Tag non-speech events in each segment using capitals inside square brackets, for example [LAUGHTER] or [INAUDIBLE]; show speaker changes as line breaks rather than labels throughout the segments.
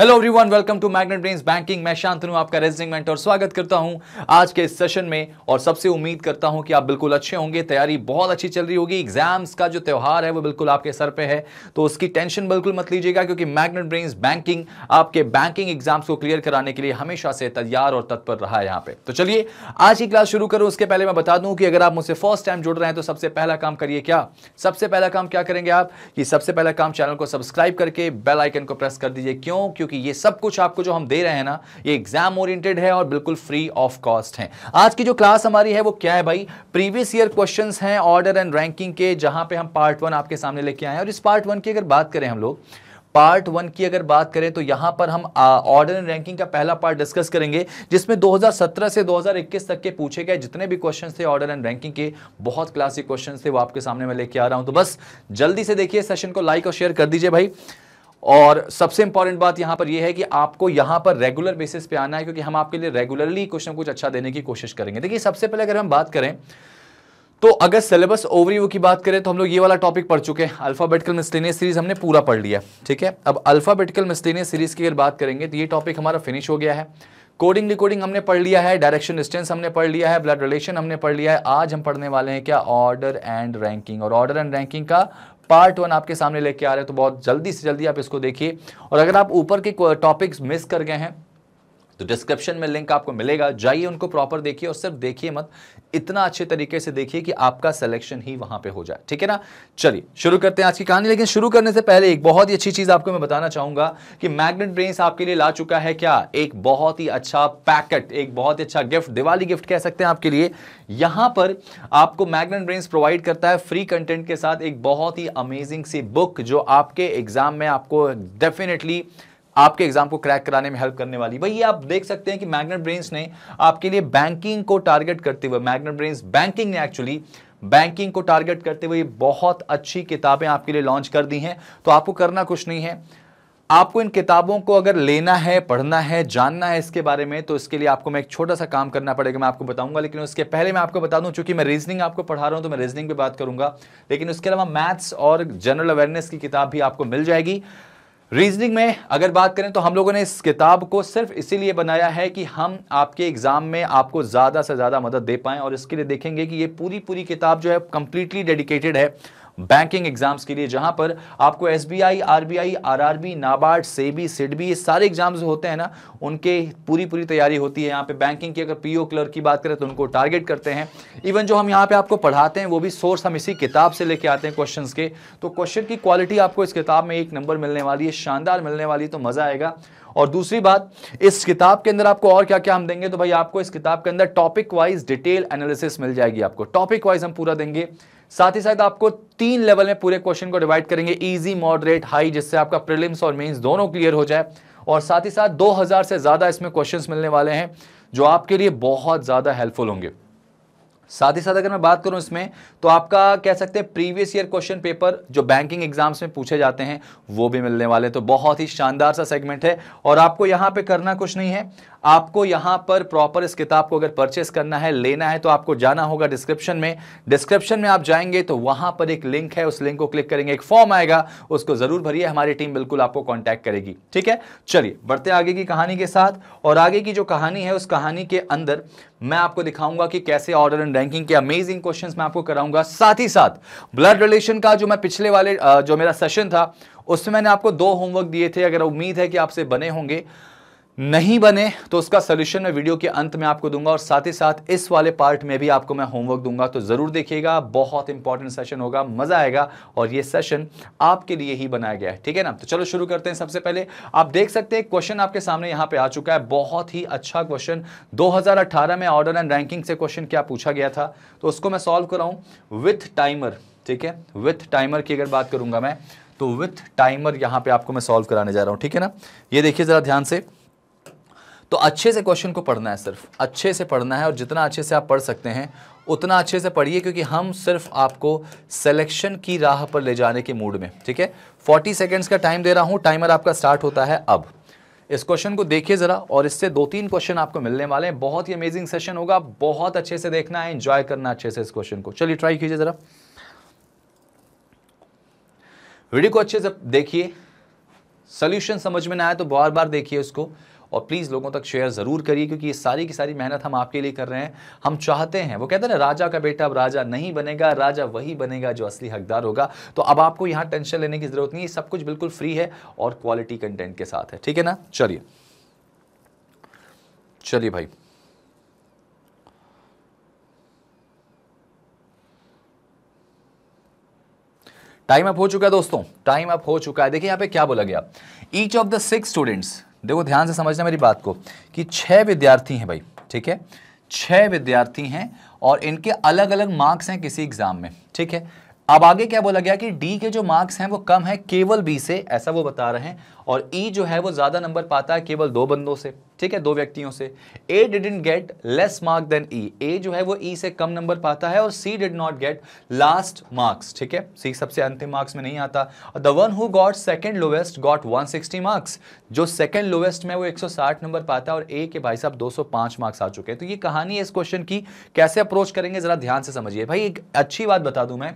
Hello everyone welcome to Magnet Brains banking मैं शांतनु आपका raising mentor और स्वागत करता हूं आज के इस सेशन में और सबसे उम्मीद करता हूं कि आप बिल्कुल अच्छे होंगे तैयारी बहुत अच्छी चल रही होगी एग्जाम्स का जो त्यौहार है वो बिल्कुल आपके सर पे है तो उसकी टेंशन बिल्कुल मत लीजिएगा क्योंकि मैग्नेट ब्रेन्स बैंकिंग आपके बैंकिंग एग्जाम्स को क्लियर कराने के लिए हमेशा से तैयार और तत्पर रहा है यहाँ पे तो चलिए आज की क्लास शुरू करूँ उसके पहले मैं बता दूँ कि अगर आप मुझसे फर्स्ट टाइम जुड़ रहे हैं तो सबसे पहला काम करिए क्या सबसे पहला काम क्या करेंगे आप कि सबसे पहला काम चैनल को सब्सक्राइब करके बेल आइकन को प्रेस कर दीजिए क्यों क्योंकि क्योंकि ये सब कुछ आपको जो हम दे रहे हैं ना ये एग्जाम ओरिएंटेड है और बिल्कुल फ्री ऑफ कॉस्ट है आज की जो क्लास हमारी है वो क्या है भाई प्रीवियस ईयर क्वेश्चन हैं ऑर्डर एंड रैंकिंग के जहां पे हम पार्ट वन आपके सामने लेके आए हैं और इस पार्ट वन की अगर बात करें हम लोग पार्ट वन की अगर बात करें तो यहां पर हम ऑर्डर एंड रैंकिंग का पहला पार्ट डिस्कस करेंगे जिसमें 2017 से 2021 तक के पूछे गए जितने भी क्वेश्चन थे ऑर्डर एंड रैंकिंग के बहुत क्लासिक क्वेश्चन थे वो आपके सामने मैं लेके आ रहा हूं तो बस जल्दी से देखिए सेशन को लाइक और शेयर कर दीजिए भाई और सबसे इंपॉर्टेंट बात यहां पर यह है कि आपको यहां पर रेगुलर बेसिस पे आना है क्योंकि हम आपके लिए रेगुलरली कुछ ना कुछ अच्छा देने की कोशिश करेंगे देखिए सबसे पहले अगर हम बात करें तो अगर सिलेबस ओवरव्यू की बात करें तो हम लोग ये वाला टॉपिक पढ़ चुके हैं अल्फाबेटिकल मिस्टेनियस सीरीज हमने पूरा पढ़ लिया ठीक है अब अल्फाबेटिकल मिस्टेनियस सीरीज की अगर बात करेंगे तो ये टॉपिक हमारा फिनिश हो गया है कोडिंग डिकोडिंग हमने पढ़ लिया है डायरेक्शन डिस्टेंस हमने पढ़ लिया है ब्लड रिलेशन हमने पढ़ लिया है आज हम पढ़ने वाले हैं क्या ऑर्डर एंड रैंकिंग और ऑर्डर एंड रैंकिंग का पार्ट वन आपके सामने लेके आ रहे हैं तो बहुत जल्दी से जल्दी आप इसको देखिए और अगर आप ऊपर के टॉपिक्स मिस कर गए हैं तो डिस्क्रिप्शन में लिंक आपको मिलेगा जाइए उनको प्रॉपर देखिए और सिर्फ देखिए मत इतना अच्छे तरीके से देखिए कि आपका सिलेक्शन ही वहां पे हो जाए ठीक है ना चलिए शुरू करते हैं आज की कहानी लेकिन शुरू करने से पहले एक बहुत ही अच्छी चीज आपको मैं बताना चाहूंगा कि मैग्नेट ब्रेन आपके लिए ला चुका है क्या एक बहुत ही अच्छा पैकेट एक बहुत ही अच्छा गिफ्ट दिवाली गिफ्ट कह सकते हैं आपके लिए यहां पर आपको मैग्नेट ब्रेन प्रोवाइड करता है फ्री कंटेंट के साथ एक बहुत ही अमेजिंग सी बुक जो आपके एग्जाम में आपको डेफिनेटली आपके एग्जाम को क्रैक कराने में हेल्प करने वाली भाई ये आप देख सकते हैं कि मैग्नेट ब्रेन्स ने आपके लिए बैंकिंग को टारगेट करते हुए मैग्नेट ब्रेन्स बैंकिंग ने एक्चुअली बैंकिंग को टारगेट करते हुए बहुत अच्छी किताबें आपके लिए लॉन्च कर दी हैं तो आपको करना कुछ नहीं है आपको इन किताबों को अगर लेना है पढ़ना है जानना है इसके बारे में तो इसके लिए आपको मैं एक छोटा सा काम करना पड़ेगा मैं आपको बताऊंगा लेकिन उसके पहले मैं आपको बता दूं चूंकि मैं रीजनिंग आपको पढ़ा रहा हूं तो मैं रीजनिंग पे बात करूंगा लेकिन उसके अलावा मैथ्स और जनरल अवेयरनेस की किताब भी आपको मिल जाएगी रीजनिंग में अगर बात करें तो हम लोगों ने इस किताब को सिर्फ इसीलिए बनाया है कि हम आपके एग्ज़ाम में आपको ज़्यादा से ज़्यादा मदद दे पाएँ और इसके लिए देखेंगे कि ये पूरी पूरी किताब जो है कम्प्लीटली डेडिकेटेड है बैंकिंग एग्जाम्स के लिए जहां पर आपको S B I R B I R R B NABARD SEBI SIDBI ये सारे एग्जाम्स होते हैं ना उनके पूरी पूरी तैयारी होती है यहाँ पे बैंकिंग की अगर पी ओ क्लर्क की बात करें तो उनको टारगेट करते हैं इवन जो हम यहाँ पे आपको पढ़ाते हैं वो भी सोर्स हम इसी किताब से लेके आते हैं क्वेश्चन के तो क्वेश्चन की क्वालिटी आपको इस किताब में एक नंबर मिलने वाली है शानदार मिलने वाली तो मज़ा आएगा और दूसरी बात इस किताब के अंदर आपको और क्या क्या हम देंगे तो भाई आपको इस किताब के अंदर टॉपिक वाइज डिटेल एनालिसिस मिल जाएगी आपको टॉपिक वाइज हम पूरा देंगे साथ ही साथ आपको तीन लेवल में पूरे क्वेश्चन को डिवाइड करेंगे इजी मॉडरेट हाई जिससे आपका प्रिलिम्स और मेंस दोनों क्लियर हो जाए और साथ ही साथ 2000 से ज़्यादा इसमें क्वेश्चंस मिलने वाले हैं जो आपके लिए बहुत ज़्यादा हेल्पफुल होंगे साथ ही साथ अगर मैं बात करूं इसमें तो आपका कह सकते हैं प्रीवियस ईयर क्वेश्चन पेपर जो बैंकिंग एग्जाम्स में पूछे जाते हैं वो भी मिलने वाले तो बहुत ही शानदार सा सेगमेंट है और आपको यहां पे करना कुछ नहीं है आपको यहां पर प्रॉपर इस किताब को अगर परचेस करना है लेना है तो आपको जाना होगा डिस्क्रिप्शन में डिस्क्रिप्शन में आप जाएंगे तो वहां पर एक लिंक है उस लिंक को क्लिक करेंगे एक फॉर्म आएगा उसको ज़रूर भरिए हमारी टीम बिल्कुल आपको कॉन्टैक्ट करेगी ठीक है चलिए बढ़ते आगे की कहानी के साथ और आगे की जो कहानी है उस कहानी के अंदर मैं आपको दिखाऊंगा कि कैसे ऑर्डर एंड रैंकिंग के अमेजिंग क्वेश्चंस मैं आपको कराऊंगा साथ ही साथ ब्लड रिलेशन का जो मैं पिछले वाले जो मेरा सेशन था उसमें मैंने आपको दो होमवर्क दिए थे अगर उम्मीद है कि आपसे बने होंगे नहीं बने तो उसका सोल्यूशन मैं वीडियो के अंत में आपको दूंगा और साथ ही साथ इस वाले पार्ट में भी आपको मैं होमवर्क दूंगा तो ज़रूर देखिएगा बहुत इंपॉर्टेंट सेशन होगा मज़ा आएगा और ये सेशन आपके लिए ही बनाया गया है ठीक है ना तो चलो शुरू करते हैं सबसे पहले आप देख सकते हैं क्वेश्चन आपके सामने यहां पर आ चुका है बहुत ही अच्छा क्वेश्चन दो में ऑर्डर एंड रैंकिंग से क्वेश्चन क्या पूछा गया था तो उसको मैं सॉल्व कराऊँ विथ टाइमर ठीक है विथ टाइमर की अगर बात करूंगा मैं तो विथ टाइमर यहां पर आपको मैं सॉल्व कराने जा रहा हूं ठीक है ना ये देखिए ज़रा ध्यान से तो अच्छे से क्वेश्चन को पढ़ना है सिर्फ अच्छे से पढ़ना है और जितना अच्छे से आप पढ़ सकते हैं उतना अच्छे से पढ़िए क्योंकि हम सिर्फ आपको सिलेक्शन की राह पर ले जाने के मूड में ठीक है फोर्टी सेकेंड्स का टाइम दे रहा हूँ टाइमर आपका स्टार्ट होता है अब इस क्वेश्चन को देखिए ज़रा और इससे दो तीन क्वेश्चन आपको मिलने वाले हैं बहुत ही अमेजिंग सेशन होगा बहुत अच्छे से देखना है एंजॉय करना अच्छे से इस क्वेश्चन को चलिए ट्राई कीजिए ज़रा वीडियो को अच्छे से देखिए सोल्यूशन समझ में ना आए तो बार बार देखिए उसको और प्लीज़ लोगों तक शेयर ज़रूर करिए क्योंकि ये सारी की सारी मेहनत हम आपके लिए कर रहे हैं हम चाहते हैं वो कहते हैं ना राजा का बेटा अब राजा नहीं बनेगा राजा वही बनेगा जो असली हकदार होगा तो अब आपको यहाँ टेंशन लेने की ज़रूरत नहीं है सब कुछ बिल्कुल फ्री है और क्वालिटी कंटेंट के साथ है ठीक है ना चलिए चलिए भाई टाइम अप हो चुका है दोस्तों टाइम अप हो चुका है देखिए यहां पे क्या बोला गया each of the six students देखो ध्यान से समझना मेरी बात को कि छह विद्यार्थी हैं भाई ठीक है छह विद्यार्थी हैं और इनके अलग अलग मार्क्स हैं किसी एग्ज़ाम में ठीक है अब आगे क्या बोला गया कि डी के जो मार्क्स हैं वो कम है केवल बी से ऐसा वो बता रहे हैं और ई e जो है वो ज़्यादा नंबर पाता है केवल दो बंदों से ठीक है दो व्यक्तियों से A didn't get less mark than E A जो है वो ई e से कम नंबर पाता है और C did not get last marks ठीक है सी सबसे अंतिम मार्क्स में नहीं आता the one who got second lowest got one marks जो सेकेंड लोवेस्ट में वो एक नंबर पाता है और ए के भाई साहब दो मार्क्स आ चुके हैं तो ये कहानी है इस क्वेश्चन की कैसे अप्रोच करेंगे ज़रा ध्यान से समझिए भाई एक अच्छी बात बता दू मैं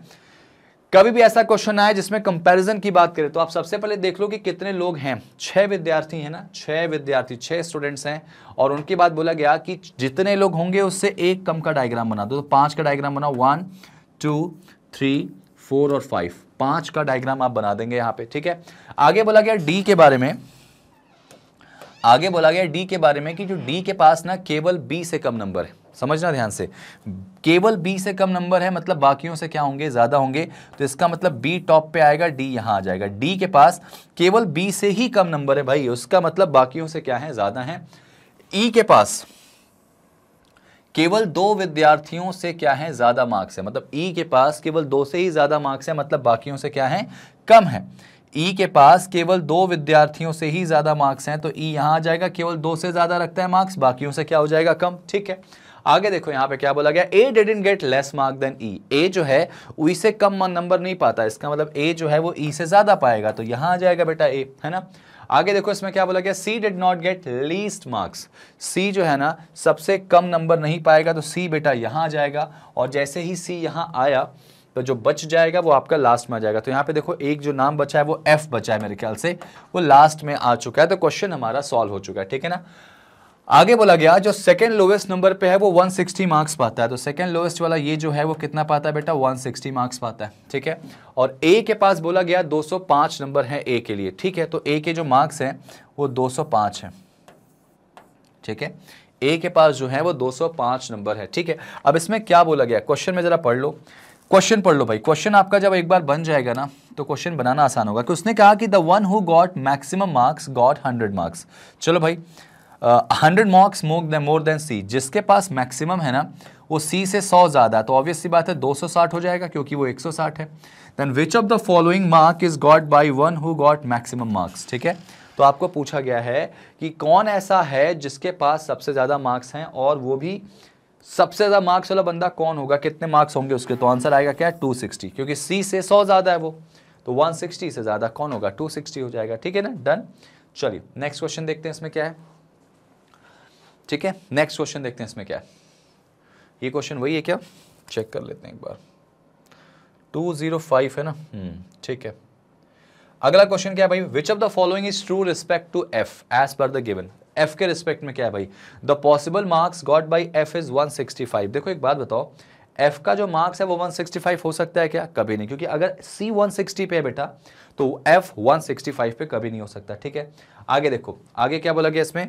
कभी भी ऐसा क्वेश्चन आए जिसमें कंपैरिजन की बात करें तो आप सबसे पहले देख लो कि कितने लोग हैं छह विद्यार्थी हैं ना छह विद्यार्थी छह स्टूडेंट्स हैं और उनके बाद बोला गया कि जितने लोग होंगे उससे एक कम का डायग्राम बना दो तो पांच का डायग्राम बनाओ वन टू थ्री फोर और फाइव पांच का डायग्राम आप बना देंगे यहाँ पे ठीक है आगे बोला गया डी के बारे में आगे बोला गया डी के बारे में कि जो डी के पास ना केवल बी से कम नंबर है समझना ध्यान से केवल बी से कम नंबर है मतलब बाकियों से क्या होंगे ज़्यादा होंगे तो इसका मतलब बी टॉप पे आएगा डी यहां आ जाएगा डी के पास केवल बी से ही कम नंबर है भाई उसका मतलब बाकियों से क्या है ज़्यादा है ई e के पास केवल दो विद्यार्थियों से क्या है ज़्यादा मार्क्स है मतलब ई e के पास केवल दो से ही ज़्यादा मार्क्स है मतलब बाकियों से क्या है कम है ई e के पास केवल दो विद्यार्थियों से ही ज़्यादा मार्क्स हैं तो ई e यहां आ जाएगा केवल दो से ज़्यादा रखता है मार्क्स बाकियों से क्या हो जाएगा कम ठीक है आगे देखो यहां पे क्या बोला गया A didn't get less mark than E A जो है ई से कम नंबर नहीं पाता इसका मतलब ए जो है वो ई e से ज़्यादा पाएगा तो यहां आ जाएगा बेटा ए है ना आगे देखो इसमें क्या बोला गया C did not get least marks C जो है ना सबसे कम नंबर नहीं पाएगा तो सी बेटा यहां आ जाएगा और जैसे ही सी यहां आया तो जो बच जाएगा वो आपका लास्ट में आ जाएगा तो यहाँ पे देखो एक जो नाम बचा है वो एफ बचा है मेरे ख्याल से वो लास्ट में आ चुका है तो क्वेश्चन हमारा सॉल्व हो चुका है ठीक है ना आगे बोला गया जो सेकेंड लोवेस्ट नंबर पे है वो 160 मार्क्स पाता है तो सेकेंड लोवेस्ट वाला ये जो है वो कितना पाता है बेटा 160 मार्क्स पाता है ठीक है और ए के पास बोला गया 205 नंबर है ए के लिए ठीक है तो ए के जो मार्क्स हैं वो 205 है ठीक है ए के पास जो है वो 205 नंबर है ठीक है अब इसमें क्या बोला गया क्वेश्चन में ज़रा पढ़ लो क्वेश्चन पढ़ लो भाई क्वेश्चन आपका जब एक बार बन जाएगा ना तो क्वेश्चन बनाना आसान होगा कि उसने कहा कि the one who got maximum marks got hundred marks चलो भाई hundred marks more than more than C जिसके पास मैक्सिमम है ना वो सी से सौ ज़्यादा तो ऑब्वियस सी बात है दो सौ साठ हो जाएगा क्योंकि वो एक सौ साठ है then which of the following mark is got by one who got maximum marks ठीक है तो आपको पूछा गया है कि कौन ऐसा है जिसके पास सबसे ज़्यादा मार्क्स हैं और वो भी सबसे ज़्यादा मार्क्स वाला बंदा कौन होगा कितने मार्क्स होंगे उसके तो आंसर आएगा क्या टू सिक्सटी क्योंकि सी से सौ ज़्यादा है वो तो वन सिक्सटी से ज़्यादा कौन होगा टू सिक्सटी हो जाएगा ठीक है ना डन चलिए नेक्स्ट क्वेश्चन देखते हैं इसमें क्या है ठीक है नेक्स्ट क्वेश्चन देखते हैं इसमें क्या है ये क्वेश्चन वही है क्या चेक कर लेते हैं एक बार टू जीरो फाइव है ना हम्म, ठीक है अगला क्वेश्चन क्या है भाई which of the following is true respect to F as per the given F के रिस्पेक्ट में क्या है भाई the possible marks got by F is 165 देखो एक बात बताओ एफ का जो मार्क्स है वो 165 हो सकता है क्या कभी नहीं क्योंकि अगर सी 160 पे है बेटा तो एफ 165 पे कभी नहीं हो सकता ठीक है आगे देखो आगे क्या बोला गया इसमें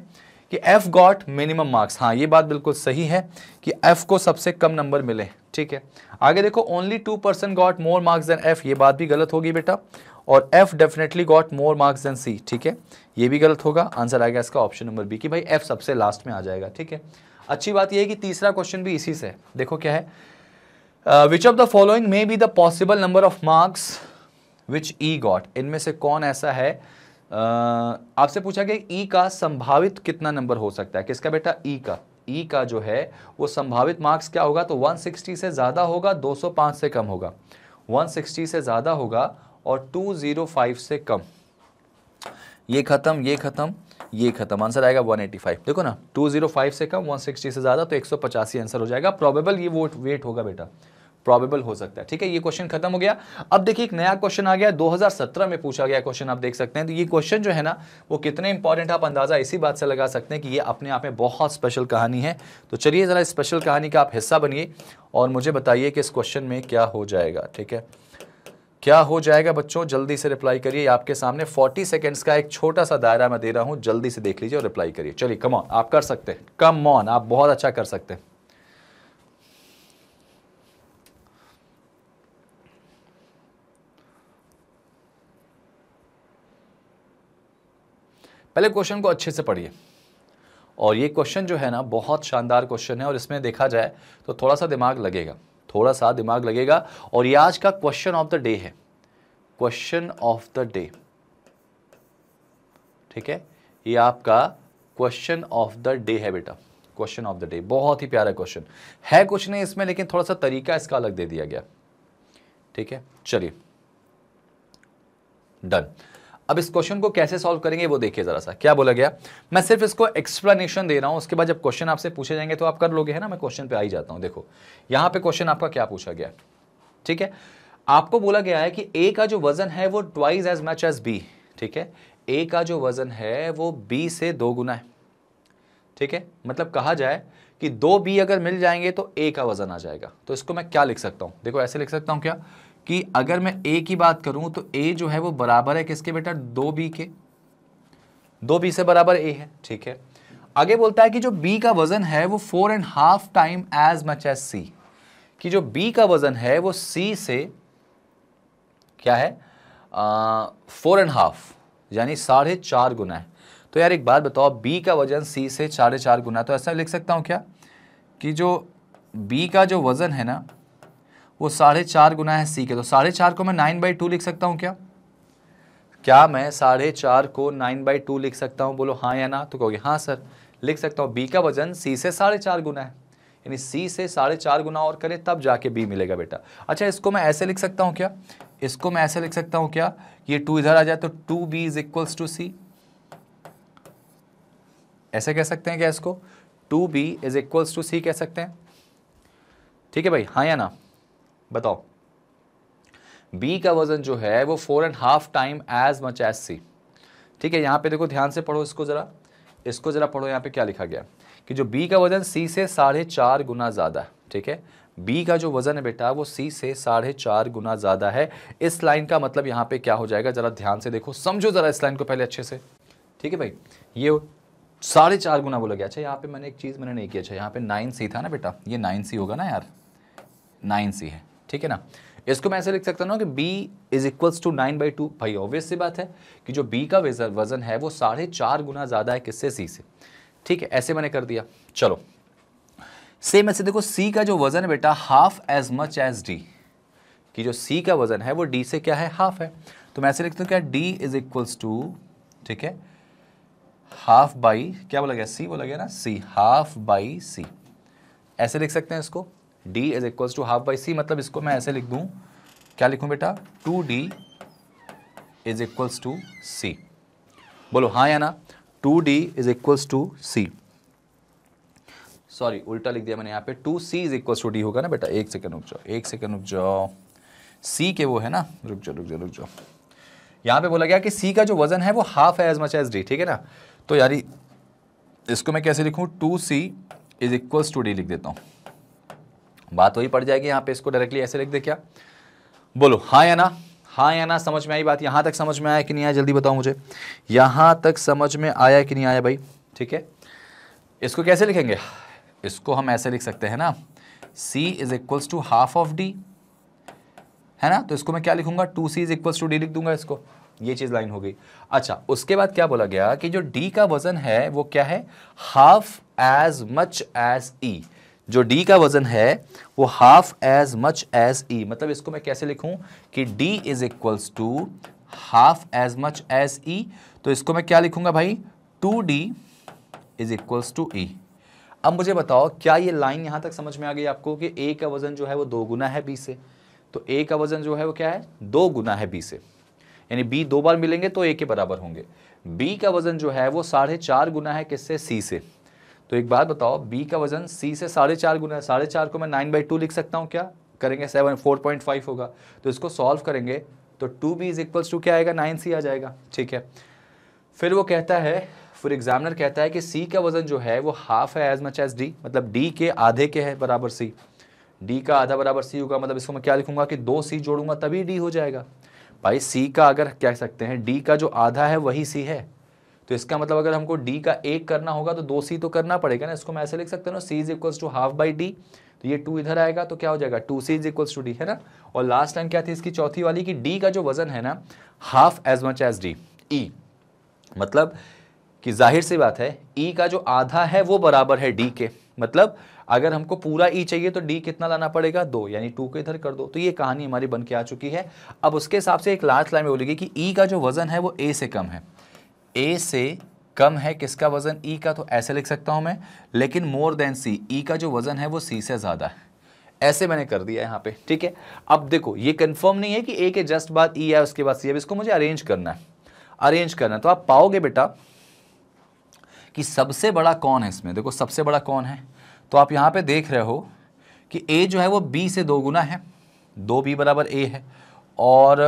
कि एफ गॉट मिनिमम मार्क्स हाँ ये बात बिल्कुल सही है कि एफ को सबसे कम नंबर मिले ठीक है आगे देखो only two person got more marks than F ये बात भी गलत होगी बेटा और F definitely got more marks than C ठीक है ये भी गलत होगा आंसर आ गया इसका ऑप्शन नंबर बी कि भाई एफ सबसे लास्ट में आ जाएगा ठीक है अच्छी बात यह है कि तीसरा क्वेश्चन भी इसी से देखो क्या है which of the following may be the possible number of marks which E got इनमें से कौन ऐसा है आपसे पूछा गया ई का संभावित कितना नंबर हो सकता है किसका बेटा ई का ई का जो है वो संभावित मार्क्स क्या होगा तो 160 से ज़्यादा होगा 205 से कम होगा 160 से ज़्यादा होगा और 205 से कम ये ख़त्म ये ख़त्म ये खत्म आंसर आएगा 185 देखो ना 205 से कम 160 से ज़्यादा तो एक आंसर हो जाएगा प्रॉबेबल ये वोट वेट होगा बेटा प्रॉबेबल हो सकता है ठीक है ये क्वेश्चन खत्म हो गया अब देखिए एक नया क्वेश्चन आ गया 2017 में पूछा गया क्वेश्चन आप देख सकते हैं तो ये क्वेश्चन जो है ना वो कितने इंपॉर्टेंट आप अंदाजा इसी बात से लगा सकते हैं कि ये अपने आप में बहुत स्पेशल कहानी है तो चलिए ज़रा स्पेशल कहानी का आप हिस्सा बनिए और मुझे बताइए कि इस क्वेश्चन में क्या हो जाएगा ठीक है क्या हो जाएगा बच्चों जल्दी से रिप्लाई करिए आपके सामने 40 सेकेंड्स का एक छोटा सा दायरा मैं दे रहा हूँ जल्दी से देख लीजिए और रिप्लाई करिए चलिए कम ऑन आप कर सकते हैं कम ऑन आप बहुत अच्छा कर सकते हैं पहले क्वेश्चन को अच्छे से पढ़िए और ये क्वेश्चन जो है ना बहुत शानदार क्वेश्चन है और इसमें देखा जाए तो थोड़ा सा दिमाग लगेगा थोड़ा सा दिमाग लगेगा और ये आज का क्वेश्चन ऑफ द डे है क्वेश्चन ऑफ द डे ठीक है ये आपका क्वेश्चन ऑफ द डे है बेटा क्वेश्चन ऑफ द डे बहुत ही प्यारा क्वेश्चन है कुछ नहीं इसमें लेकिन थोड़ा सा तरीका इसका अलग दे दिया गया ठीक है चलिए डन अब इस क्वेश्चन को कैसे सॉल्व करेंगे वो देखिए ज़रा सा क्या बोला गया मैं सिर्फ इसको एक्सप्लेनेशन दे रहा हूँ उसके बाद जब क्वेश्चन आपसे पूछे जाएंगे तो आप कर लोगे है ना मैं क्वेश्चन पे आ ही जाता हूं देखो यहां पे क्वेश्चन आपका क्या पूछा गया ठीक है आपको बोला गया है कि ए का जो वजन है वो twice as much as B ठीक है ए का जो वजन है वो बी से दो गुना है ठीक है मतलब कहा जाए कि दो बी अगर मिल जाएंगे तो ए का वजन आ जाएगा तो इसको मैं क्या लिख सकता हूं देखो ऐसे लिख सकता हूं क्या कि अगर मैं ए की बात करूं तो ए जो है वो बराबर है किसके बेटा दो बी के दो बी से बराबर ए है ठीक है आगे बोलता है कि जो बी का वजन है वो four and half time as much as C कि जो बी का वजन है वो सी से क्या है फोर एंड हाफ यानी साढ़े चार गुना है तो यार एक बात बताओ बी का वजन सी से साढ़े चार गुना तो ऐसा लिख सकता हूँ क्या कि जो बी का जो वजन है ना वो साढ़े चार गुना है सी के तो साढ़े चार को मैं नाइन बाई टू लिख सकता हूँ क्या क्या मैं साढ़े चार को नाइन बाई टू लिख सकता हूँ बोलो हाँ या ना तो कहोगे हाँ सर लिख सकता हूँ बी का वजन सी से साढ़े चार गुना है यानी सी से साढ़े चार गुना और करें तब जाके बी मिलेगा बेटा अच्छा इसको मैं ऐसे लिख सकता हूँ क्या इसको मैं ऐसे लिख सकता हूँ क्या ये टू इधर आ जाए तो two B is equals to C ऐसे कह सकते हैं क्या इसको two B is equals to C कह सकते हैं ठीक है भाई हाँ या ना बताओ बी का वजन जो है वो four and half time as much as C ठीक है यहां पे देखो ध्यान से पढ़ो इसको ज़रा इसको ज़रा पढ़ो यहां पे क्या लिखा गया कि जो बी का वजन सी से साढ़े चार गुना ज़्यादा है ठीक है बी का जो वजन है बेटा वो सी से साढ़े चार गुना ज़्यादा है इस लाइन का मतलब यहां पे क्या हो जाएगा ज़रा ध्यान से देखो समझो ज़रा इस लाइन को पहले अच्छे से ठीक है भाई ये साढ़े चार गुना बोला गया अच्छा यहाँ पे मैंने एक चीज़ मैंने नहीं किया अच्छा यहाँ पे नाइन सी था ना बेटा ये नाइन सी होगा ना यार नाइन सी है ठीक है ना इसको मैं ऐसे लिख सकता हूँ कि B is equals to nine by two भाई ऑब्वियस सी बात है कि जो बी का वजन है वो साढ़े चार गुना ज़्यादा है किससे सी से ठीक है ऐसे मैंने कर दिया चलो सेम ऐसे देखो सी का जो वज़न है बेटा half as much as D कि जो सी का वज़न है वो डी से क्या है हाफ है तो मैं ऐसे लिखता हूँ क्या डी इज इक्वल्स टू ठीक है हाफ बाई क्या बोला गया सी बोला गया ना सी हाफ बाई सी ऐसे लिख सकते हैं इसको D is equal to half by C मतलब इसको मैं ऐसे लिख दूं क्या लिखूं बेटा two D is equals to C बोलो हाँ या ना two D is equals to C sorry उल्टा लिख दिया मैंने यहाँ पे two C is equals to D होगा ना बेटा एक सेकेंड रुक जाओ एक सेकेंड रुक जाओ सी के वो है ना रुक जाओ रुक जाओ रुक जाओ यहाँ पे बोला गया कि सी का जो वजन है वो हाफ है एज मच एज डी ठीक है ना तो यारी इसको मैं कैसे लिखूँ two C is equals to D लिख देता हूँ बात वही पड़ जाएगी यहाँ पे इसको डायरेक्टली ऐसे लिख दे क्या बोलो हाँ या ना हाँ या ना समझ में आई बात यहाँ तक समझ में आया कि नहीं आया जल्दी बताओ मुझे यहाँ तक समझ में आया कि नहीं आया भाई ठीक है इसको कैसे लिखेंगे इसको हम ऐसे लिख सकते हैं ना c is equals to half of d है ना तो इसको मैं क्या लिखूंगा two C is equals to D लिख दूंगा इसको ये चीज़ लाइन हो गई अच्छा उसके बाद क्या बोला गया कि जो d का वजन है वो क्या है half as much as E जो डी का वजन है वो half as much as E मतलब इसको मैं कैसे लिखूं कि D is equals to half as much as E तो इसको मैं क्या लिखूंगा भाई two D is equals to E अब मुझे बताओ क्या ये लाइन यहां तक समझ में आ गई आपको कि ए का वजन जो है वो दो गुना है बी से तो ए का वजन जो है वो क्या है दो गुना है बी से यानी बी दो बार मिलेंगे तो ए के बराबर होंगे बी का वजन जो है वो साढ़े चार गुना है किससे सी से तो एक बात बताओ बी का वजन सी से साढ़े चार गुना है साढ़े चार को मैं नाइन बाई टू लिख सकता हूँ क्या करेंगे सेवन फोर पॉइंट फाइव होगा तो इसको सॉल्व करेंगे तो two B is equals to क्या आएगा नाइन सी आ जाएगा ठीक है फिर वो कहता है फिर एग्जामिनर कहता है कि सी का वजन जो है वो हाफ है एज मच एज डी मतलब डी के आधे के है बराबर सी डी का आधा बराबर सी होगा मतलब इसको मैं क्या लिखूंगा कि दो सी जोड़ूंगा तभी डी हो जाएगा भाई सी का अगर कह सकते हैं डी का जो आधा है वही सी है तो इसका मतलब अगर हमको डी का एक करना होगा तो दो सी तो करना पड़ेगा ना इसको मैं ऐसे लिख सकता हूँ C is equals to half by D तो ये टू इधर आएगा तो क्या हो जाएगा two C is equals to D है ना और लास्ट टाइम क्या थी इसकी चौथी वाली कि डी का जो वजन है ना half as much as D E मतलब कि जाहिर सी बात है ई e का जो आधा है वो बराबर है डी के मतलब अगर हमको पूरा ई e चाहिए तो डी कितना लाना पड़ेगा दो यानी टू को इधर कर दो तो ये कहानी हमारी बन के आ चुकी है अब उसके हिसाब से एक लास्ट लाइन में बोलेगी कि ई e का जो वजन है वो ए से कम है ए से कम है किसका वजन ई e का तो ऐसे लिख सकता हूँ मैं लेकिन मोर देन सी ई का जो वजन है वो सी से ज़्यादा है ऐसे मैंने कर दिया यहाँ पे ठीक है अब देखो ये कंफर्म नहीं है कि ए के जस्ट बाद ई e आया उसके बाद सी अब इसको मुझे अरेंज करना है अरेंज करना है तो आप पाओगे बेटा कि सबसे बड़ा कौन है इसमें देखो सबसे बड़ा कौन है तो आप यहाँ पर देख रहे हो कि ए जो है वो बी से दो गुना है दो बी बराबर ए है और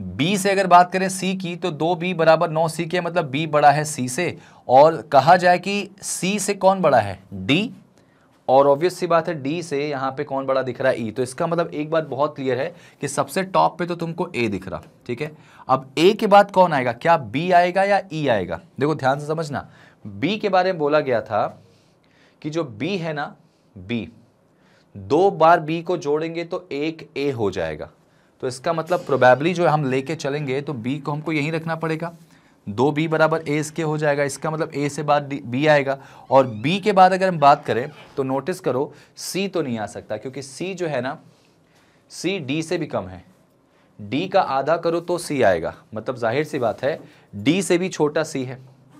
बी से अगर बात करें सी की तो दो बी बराबर नौ सी के मतलब बी बड़ा है सी से और कहा जाए कि सी से कौन बड़ा है डी और ऑब्वियस सी बात है डी से यहाँ पे कौन बड़ा दिख रहा है ई e. तो इसका मतलब एक बात बहुत क्लियर है कि सबसे टॉप पे तो तुमको ए दिख रहा ठीक है अब ए के बाद कौन आएगा क्या बी आएगा या ई e आएगा देखो ध्यान से समझना बी के बारे में बोला गया था कि जो बी है ना बी दो बार बी को जोड़ेंगे तो एक ए हो जाएगा तो इसका मतलब प्रोबेबली जो हम लेके चलेंगे तो बी को हमको यहीं रखना पड़ेगा दो बी बराबर ए इसके हो जाएगा इसका मतलब ए से बाद बी आएगा और बी के बाद अगर हम बात करें तो नोटिस करो सी तो नहीं आ सकता क्योंकि सी जो है ना सी डी से भी कम है डी का आधा करो तो सी आएगा मतलब जाहिर सी बात है डी से भी छोटा सी है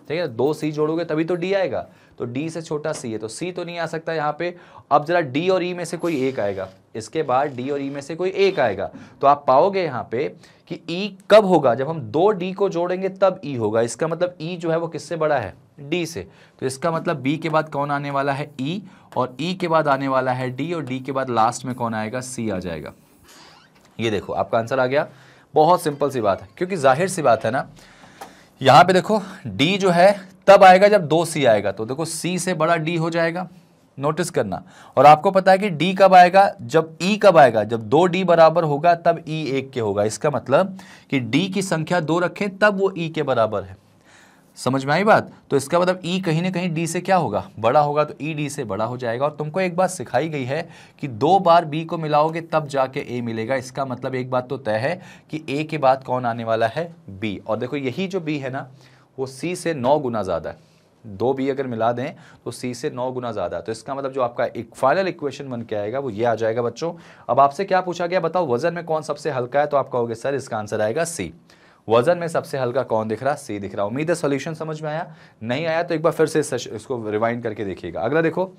ठीक है दो सी जोड़ोगे तभी तो डी आएगा तो डी से छोटा सी है तो सी तो नहीं आ सकता यहाँ पे अब जरा डी और ई e में से कोई एक आएगा इसके बाद डी और ई e में से कोई एक आएगा तो आप पाओगे यहाँ पे कि ई e कब होगा जब हम दो डी को जोड़ेंगे तब ई e होगा इसका मतलब ई e जो है वो किससे बड़ा है डी से तो इसका मतलब बी के बाद कौन आने वाला है ई e, और ई e के बाद आने वाला है डी और डी के बाद लास्ट में कौन आएगा सी आ जाएगा ये देखो आपका आंसर आ गया बहुत सिंपल सी बात है क्योंकि जाहिर सी बात है ना यहाँ पे देखो डी जो है तब आएगा जब दो सी आएगा तो देखो सी से बड़ा डी हो जाएगा नोटिस करना और आपको पता है कि डी कब आएगा जब ई e कब आएगा जब दो डी बराबर होगा तब ई e एक के होगा इसका मतलब कि डी की संख्या दो रखें तब वो ई e के बराबर है समझ में आई बात तो इसका मतलब ई e कहीं ना कहीं डी से क्या होगा बड़ा होगा तो ई e डी से बड़ा हो जाएगा और तुमको एक बात सिखाई गई है कि दो बार बी को मिलाओगे तब जाके ए मिलेगा इसका मतलब एक बात तो तय है कि ए के बाद कौन आने वाला है बी और देखो यही जो बी है ना वो सी से नौ गुना ज़्यादा है दो बी अगर मिला दें तो सी से नौ गुना ज़्यादा तो इसका मतलब जो आपका एक फाइनल इक्वेशन बन के आएगा वो ये आ जाएगा बच्चों अब आपसे क्या पूछा गया बताओ वजन में कौन सबसे हल्का है तो आप कहोगे सर इसका आंसर आएगा सी वजन में सबसे हल्का कौन दिख रहा सी दिख रहा उम्मीद है सोल्यूशन समझ में आया नहीं आया तो एक बार फिर से इसको रिवाइंड करके देखिएगा अगला देखो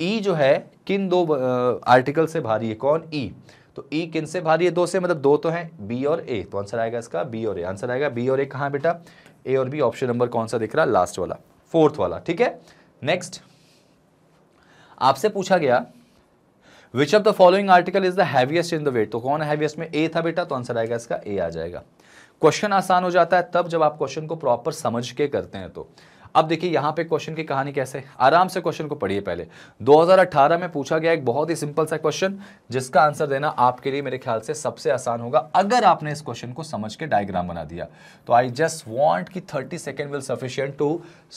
ई e जो है किन दो आर्टिकल से भारी है कौन ई e। तो ई e किन से भारी है दो से मतलब दो तो हैं बी और ए तो आंसर आएगा इसका बी और ए आंसर आएगा बी और ए कहाँ बेटा ए और बी ऑप्शन नंबर कौन सा दिख रहा लास्ट वाला फोर्थ वाला ठीक है नेक्स्ट आपसे पूछा गया which of the following article is the heaviest in the weight तो कौन हैवीएस्ट में ए था बेटा तो आंसर आएगा इसका ए आ जाएगा क्वेश्चन आसान हो जाता है तब जब आप क्वेश्चन को प्रॉपर समझ के करते हैं तो अब देखिए यहाँ पे क्वेश्चन की कहानी कैसे आराम से क्वेश्चन को पढ़िए पहले 2018 में पूछा गया एक बहुत ही सिंपल सा क्वेश्चन जिसका आंसर देना आपके लिए मेरे ख्याल से सबसे आसान होगा अगर आपने इस क्वेश्चन को समझ के डायग्राम बना दिया तो आई जस्ट वांट कि 30 second will sufficient to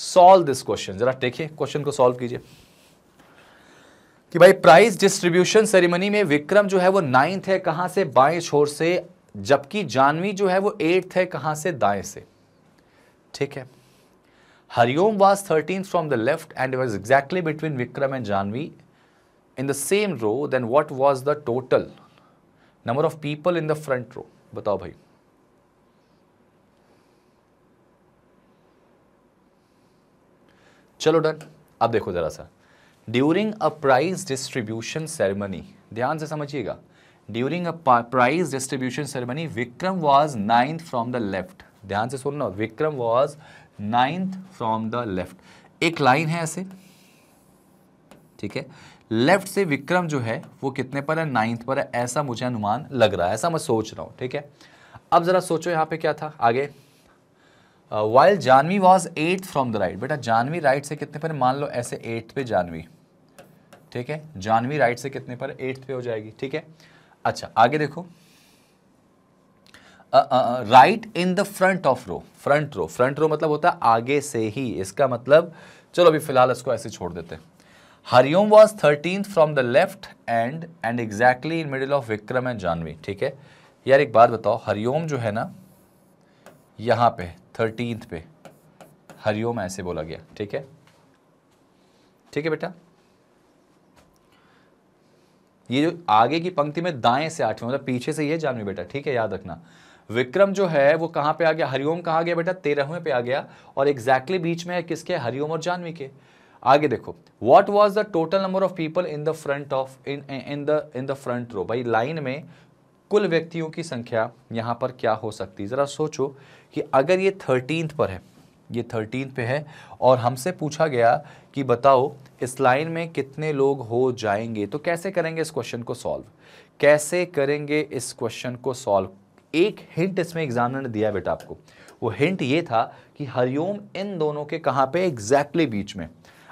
solve this question जरा देखिए क्वेश्चन को सॉल्व कीजिए कि भाई प्राइस डिस्ट्रीब्यूशन सेरेमनी में विक्रम जो है वो नाइन्थ है कहाँ से बाएं छोर से जबकि जानवी जो है वो एट्थ है कहां से दाएं से ठीक है Hariom was thirteen from the left end was exactly between Vikram and Janvi in the same row then what was the total number of people in the front row बताओ भाई चलो डन अब देखो ज़रा सा during a prize distribution ceremony ध्यान से समझिएगा during a prize distribution ceremony Vikram was ninth from the left ध्यान से सुनना Vikram was ninth from the left एक लाइन है ऐसे ठीक है लेफ्ट से विक्रम जो है वो कितने पर है नाइन्थ पर है ऐसा मुझे अनुमान लग रहा है ऐसा मैं सोच रहा हूँ ठीक है अब ज़रा सोचो यहाँ पे क्या था आगे while Janvi was eight from the right बेटा जानवी राइट से कितने पर मान लो ऐसे एट्थ पे जानवी ठीक है जानवी राइट से कितने पर एट्थ पे हो जाएगी ठीक है अच्छा आगे देखो right in the front of row front row front row मतलब होता है आगे से ही इसका मतलब चलो अभी फिलहाल इसको ऐसे छोड़ देते Hariom was thirteen from the left end and exactly in middle of Vikram and Janvi ठीक है यार एक बात बताओ हरिओम जो है ना यहां पे थर्टींथ पे हरिओम ऐसे बोला गया ठीक है ठीक है बेटा ये जो आगे की पंक्ति में दाएं से आठवीं मतलब पीछे से ये जानवी बेटा ठीक है याद रखना विक्रम जो है वो कहाँ पे आ गया हरिओम कहाँ गया बेटा तेरहवें पे आ गया और एग्जैक्टली exactly बीच में है किसके हरिओम और जानवी के आगे देखो what was the total number of people in the front of in in the in the front row भाई लाइन में कुल व्यक्तियों की संख्या यहाँ पर क्या हो सकती है ज़रा सोचो कि अगर ये थर्टीनथ पर है ये थर्टीन पे है और हमसे पूछा गया कि बताओ इस लाइन में कितने लोग हो जाएंगे तो कैसे करेंगे इस क्वेश्चन को सॉल्व कैसे करेंगे इस क्वेश्चन को सॉल्व एक हिंट इसमें एग्जामिनर ने दिया बेटा आपको वो हिंट ये था कि हरिओम इन दोनों के कहाँ पे एग्जैक्टली exactly बीच में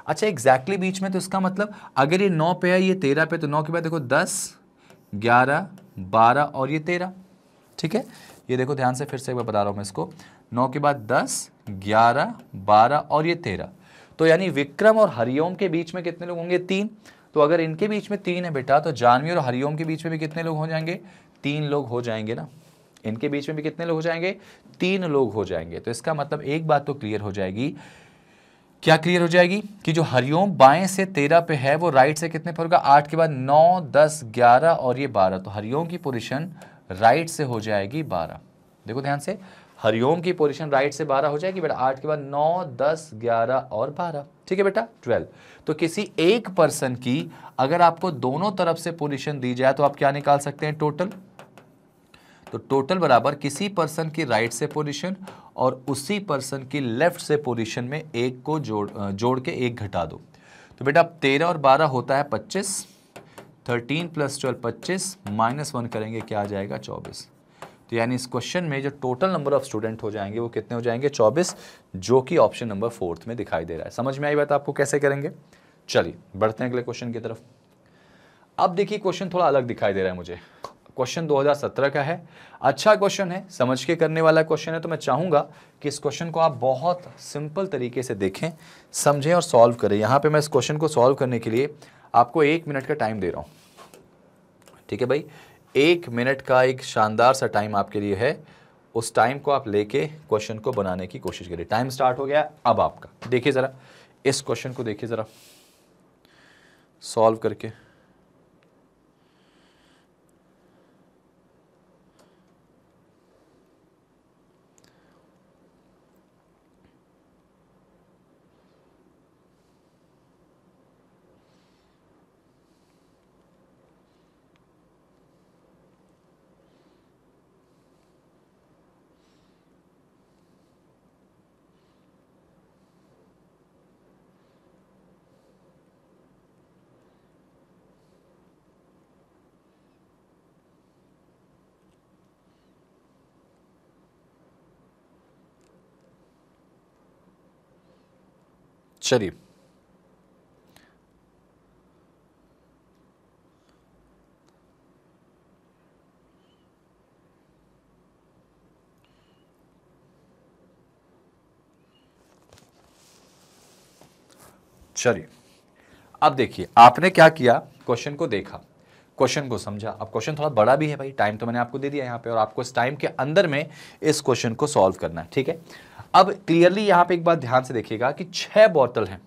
अच्छा एग्जैक्टली exactly बीच में तो इसका मतलब अगर ये नौ पे है ये तेरह पे तो नौ के बाद देखो दस ग्यारह बारह और ये तेरह ठीक है ये देखो ध्यान से फिर से एक बार बता रहा हूँ मैं इसको नौ के बाद दस ग्यारह बारह और ये तेरह तो यानी विक्रम और हरिओम के बीच में कितने लोग होंगे तीन तो अगर इनके बीच में तीन है बेटा तो जानवी और हरिओम के बीच में भी कितने लोग हो जाएंगे तीन लोग हो जाएंगे ना इनके बीच में भी कितने लोग हो जाएंगे तीन लोग हो जाएंगे तो इसका मतलब एक बात तो क्लियर हो जाएगी क्या क्लियर हो जाएगी कि जो हरिओम बाएं से तेरह पे है वो राइट से कितने पर होगा आठ के बाद नौ दस ग्यारह और ये बारह तो हरिओम की पोजिशन राइट से हो जाएगी बारह देखो ध्यान से हरिओम की पोजिशन राइट से बारह हो जाएगी बेटा आठ के बाद नौ दस ग्यारह और बारह ठीक है बेटा ट्वेल्व तो किसी एक पर्सन की अगर आपको दोनों तरफ से पोजिशन दी जाए तो आप क्या निकाल सकते हैं टोटल तो टोटल बराबर किसी पर्सन की राइट से पोजीशन और उसी पर्सन की लेफ्ट से पोजीशन में एक को जोड़ जोड़ के एक घटा दो तो बेटा तेरह और बारह होता है पच्चीस थर्टीन प्लस ट्वेल्व पच्चीस माइनस वन करेंगे क्या आ जाएगा चौबीस तो यानी इस क्वेश्चन में जो टोटल नंबर ऑफ स्टूडेंट हो जाएंगे वो कितने हो जाएंगे चौबीस जो कि ऑप्शन नंबर फोर्थ में दिखाई दे रहा है समझ में आई बात आपको कैसे करेंगे चलिए बढ़ते हैं अगले क्वेश्चन की तरफ अब देखिए क्वेश्चन थोड़ा अलग दिखाई दे रहा है मुझे क्वेश्चन 2017 का है अच्छा क्वेश्चन है समझ के करने वाला क्वेश्चन है तो मैं चाहूंगा कि इस क्वेश्चन को आप बहुत सिंपल तरीके से देखें समझें और सॉल्व करें यहां पे मैं इस क्वेश्चन को सॉल्व करने के लिए आपको एक मिनट का टाइम दे रहा हूं ठीक है भाई एक मिनट का एक शानदार सा टाइम आपके लिए है उस टाइम को आप लेके क्वेश्चन को बनाने की कोशिश करिए टाइम स्टार्ट हो गया अब आपका देखिए ज़रा इस क्वेश्चन को देखिए ज़रा सॉल्व करके चलिए चलिए अब देखिए आपने क्या किया क्वेश्चन को देखा क्वेश्चन को समझा अब क्वेश्चन थोड़ा बड़ा भी है भाई टाइम तो मैंने आपको दे दिया यहां पे और आपको इस टाइम के अंदर में इस क्वेश्चन को सॉल्व करना है ठीक है अब क्लियरली यहां पे एक बात ध्यान से देखिएगा कि छह बॉटल हैं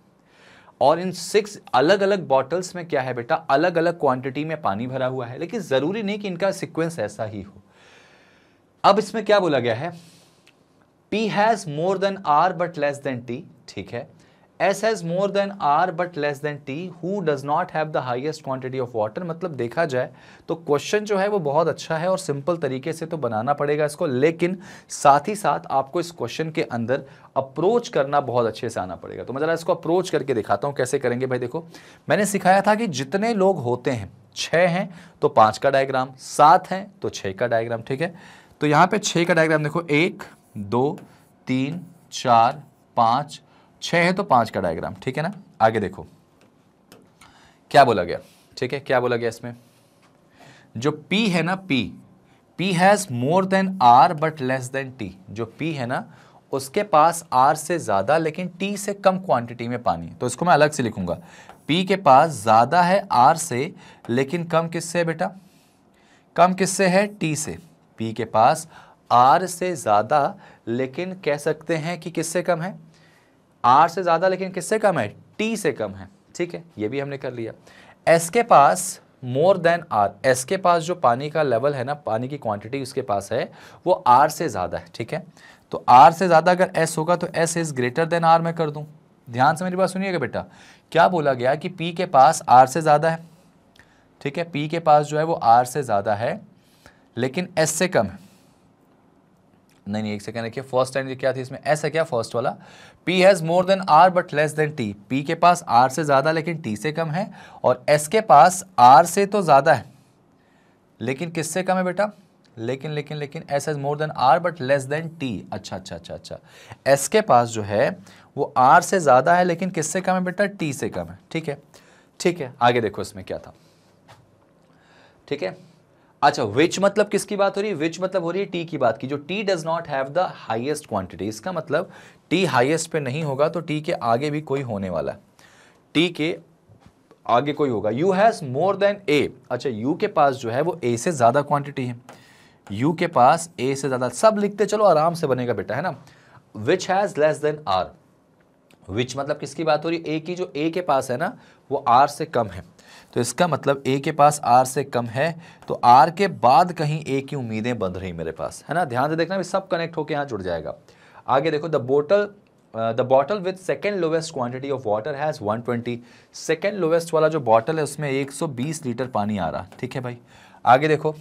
और इन सिक्स अलग अलग बॉटल्स में क्या है बेटा अलग अलग क्वांटिटी में पानी भरा हुआ है लेकिन ज़रूरी नहीं कि इनका सिक्वेंस ऐसा ही हो अब इसमें क्या बोला गया है P has more than R but less than T ठीक है S has more than R but less than T who does not have the highest quantity of water मतलब देखा जाए तो क्वेश्चन जो है वो बहुत अच्छा है और सिंपल तरीके से तो बनाना पड़ेगा इसको लेकिन साथ ही साथ आपको इस क्वेश्चन के अंदर अप्रोच करना बहुत अच्छे से आना पड़ेगा तो मैं ज़रा इसको अप्रोच करके दिखाता हूँ कैसे करेंगे भाई देखो मैंने सिखाया था कि जितने लोग होते हैं छः हैं तो पाँच का डायग्राम सात हैं तो छः का डायग्राम ठीक है तो यहाँ पे छः का डायग्राम देखो एक दो तीन चार पाँच छः है तो पाँच का डायग्राम ठीक है ना आगे देखो क्या बोला गया ठीक है क्या बोला गया इसमें जो पी है ना P P has more than R but less than T जो पी है ना उसके पास आर से ज़्यादा लेकिन टी से कम क्वांटिटी में पानी है तो इसको मैं अलग से लिखूंगा पी के पास ज़्यादा है आर से लेकिन कम किससे है बेटा कम किससे है टी से पी के पास आर से ज़्यादा लेकिन कह सकते हैं कि किससे कम है आर से ज़्यादा लेकिन किससे कम है टी से कम है ठीक है ये भी हमने कर लिया एस के पास मोर देन आर एस के पास जो पानी का लेवल है ना पानी की क्वांटिटी उसके पास है वो आर से ज़्यादा है ठीक है तो आर से ज़्यादा अगर एस होगा तो S is greater than R मैं कर दूँ ध्यान से मेरी बात सुनिएगा बेटा क्या बोला गया कि पी के पास आर से ज़्यादा है ठीक है पी के पास जो है वो आर से ज़्यादा है लेकिन एस से कम है नहीं नहीं एक सेकेंड देखिए फर्स्ट एंड क्या थी इसमें ऐसा क्या फर्स्ट वाला P has more than R but less than T P के पास आर से ज़्यादा लेकिन टी से कम है और एस के पास आर से तो ज़्यादा है लेकिन किससे कम है बेटा लेकिन लेकिन लेकिन S has more than R but less than T अच्छा अच्छा अच्छा अच्छा एस के पास जो है वो आर से ज़्यादा है लेकिन किससे कम है बेटा टी से कम है ठीक है ठीक है आगे देखो इसमें क्या था ठीक है अच्छा विच मतलब किसकी बात हो रही है विच मतलब हो रही है टी की बात की जो T does not have the highest quantity इसका मतलब टी हाइएस्ट पे नहीं होगा तो टी के आगे भी कोई होने वाला है टी के आगे कोई होगा U has more than A अच्छा यू के पास जो है वो ए से ज़्यादा क्वांटिटी है यू के पास ए से ज़्यादा सब लिखते चलो आराम से बनेगा बेटा है ना which has less than R which मतलब किसकी बात हो रही है ए की जो ए के पास है ना वो आर से कम है तो इसका मतलब ए के पास आर से कम है तो आर के बाद कहीं ए की उम्मीदें बंध रही मेरे पास है ना ध्यान से देखना भी सब कनेक्ट होकर यहाँ जुड़ जाएगा आगे देखो the bottle the bottle with second lowest quantity of water has one twenty second lowest वाला जो बॉटल है उसमें एक सौ बीस लीटर पानी आ रहा ठीक है भाई आगे देखो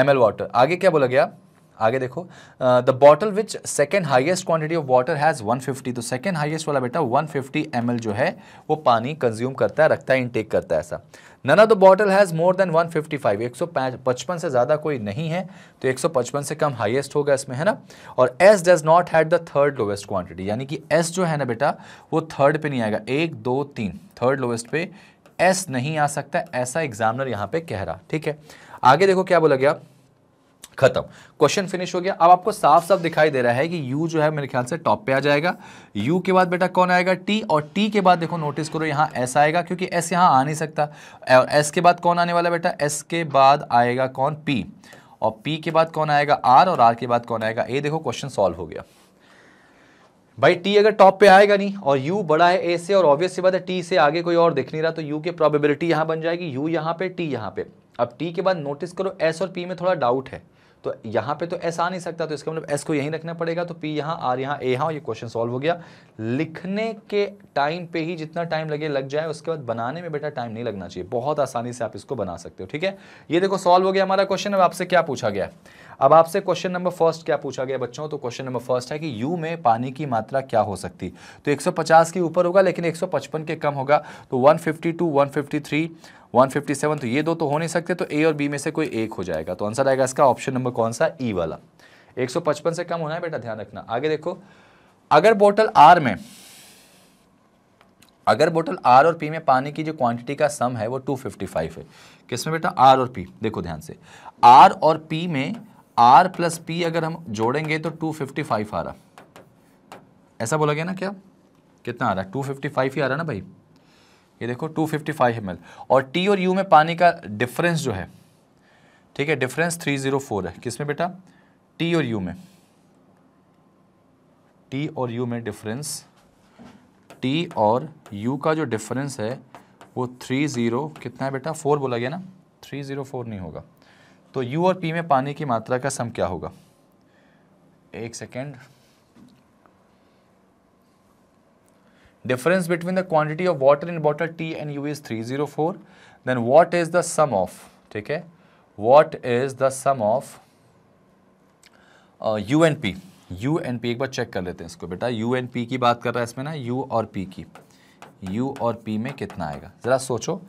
एम एल वाटर आगे क्या बोला गया आगे देखो the bottle which second highest quantity of water has fifty तो सेकेंड हाइएस्ट वाला बेटा वन फिफ्टी जो है वो पानी कंज्यूम करता है रखता है इनटेक करता है ऐसा none of the bottle has more than 155 155 से ज़्यादा कोई नहीं है तो 155 से कम हाइएस्ट होगा इसमें है ना और S does not had the third lowest quantity यानी कि एस जो है ना बेटा वो थर्ड पे नहीं आएगा एक दो तीन थर्ड लोवेस्ट पे एस नहीं आ सकता ऐसा एग्जामिनर यहाँ पे कह रहा ठीक है आगे देखो क्या बोला गया खत्म क्वेश्चन फिनिश हो गया अब आपको साफ साफ दिखाई दे रहा है कि यू जो है मेरे ख्याल से टॉप पे आ जाएगा यू के बाद बेटा कौन आएगा टी और टी के बाद देखो नोटिस करो यहां एस आएगा क्योंकि एस यहां आ नहीं सकता और एस के बाद कौन आने वाला बेटा एस के बाद आएगा कौन पी और पी के बाद कौन आएगा आर और आर के बाद कौन आएगा ए देखो क्वेश्चन सॉल्व हो गया भाई टी अगर टॉप पे आएगा नहीं और यू बड़ा है ए से और ऑब्वियस बात है टी से आगे कोई और दिख नहीं रहा तो यू की प्रोबेबिलिटी यहां बन जाएगी यू यहां पे टी यहां पे अब टी के बाद नोटिस करो एस और पी में थोड़ा डाउट है तो यहाँ पे तो एस आ नहीं सकता तो इसका मतलब एस को यहीं रखना पड़ेगा तो पी यहाँ आर यहाँ ए यहाँ ये क्वेश्चन सॉल्व हो गया लिखने के टाइम पे ही जितना टाइम लगे लग जाए उसके बाद बनाने में बेटा टाइम नहीं लगना चाहिए बहुत आसानी से आप इसको बना सकते हो ठीक है ये देखो सॉल्व हो गया हमारा क्वेश्चन अब आपसे क्या पूछा गया है अब आपसे क्वेश्चन नंबर फर्स्ट क्या पूछा गया बच्चों तो क्वेश्चन नंबर फर्स्ट है कि यू में पानी की मात्रा क्या हो सकती तो 150 के ऊपर होगा लेकिन 155 के कम होगा तो 152, 153, 157 तो ये दो तो हो नहीं सकते तो ए और बी में से कोई एक हो जाएगा तो आंसर आएगा इसका ऑप्शन नंबर कौन सा ई e वाला एक से कम होना है बेटा ध्यान रखना आगे देखो अगर बोटल आर में अगर बोतल आर और पी में पानी की जो क्वांटिटी का सम है वो 255 है किसमें बेटा आर और पी देखो ध्यान से आर और पी में आर प्लस पी अगर हम जोड़ेंगे तो टू फिफ्टी फाइव आ रहा ऐसा बोला गया ना क्या कितना आ रहा है टू फिफ्टी फाइव ही आ रहा ना भाई ये देखो two fifty five M L और टी और यू में पानी का डिफरेंस जो है ठीक है डिफरेंस थ्री जीरो फोर है किस में बेटा टी और यू में टी और यू में डिफरेंस टी और यू का जो डिफरेंस है वो थ्री ज़ीरो कितना है बेटा फोर बोला गया ना थ्री ज़ीरो फोर नहीं होगा तो यू और पी में पानी की मात्रा का सम क्या होगा एक second difference between the quantity of water in bottle T and U is three zero four then what is the sum of ठीक है what is the sum of U N P U N P एक बार check कर लेते हैं इसको बेटा you N P की बात कर रहा है इसमें ना यू और पी की यू और पी में कितना आएगा जरा सोचो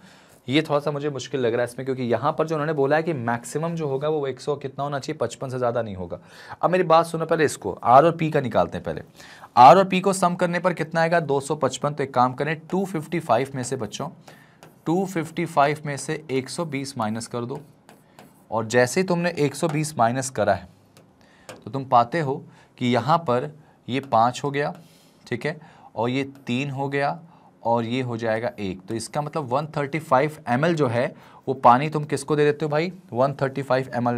ये थोड़ा सा मुझे मुश्किल लग रहा है इसमें क्योंकि यहाँ पर जो उन्होंने बोला है कि मैक्सिमम जो होगा वो 100 कितना होना चाहिए 55 से ज़्यादा नहीं होगा अब मेरी बात सुनो पहले इसको आर और पी का निकालते हैं पहले आर और पी को सम करने पर कितना आएगा 255 तो एक काम करें 255 में से बच्चों 255 में से 120 माइनस कर दो और जैसे ही तुमने एक माइनस करा है तो तुम पाते हो कि यहाँ पर ये पाँच हो गया ठीक है और ये तीन हो गया और ये हो जाएगा एक तो इसका मतलब 135 थर्टी जो है वो पानी तुम किसको दे देते हो भाई 135 थर्टी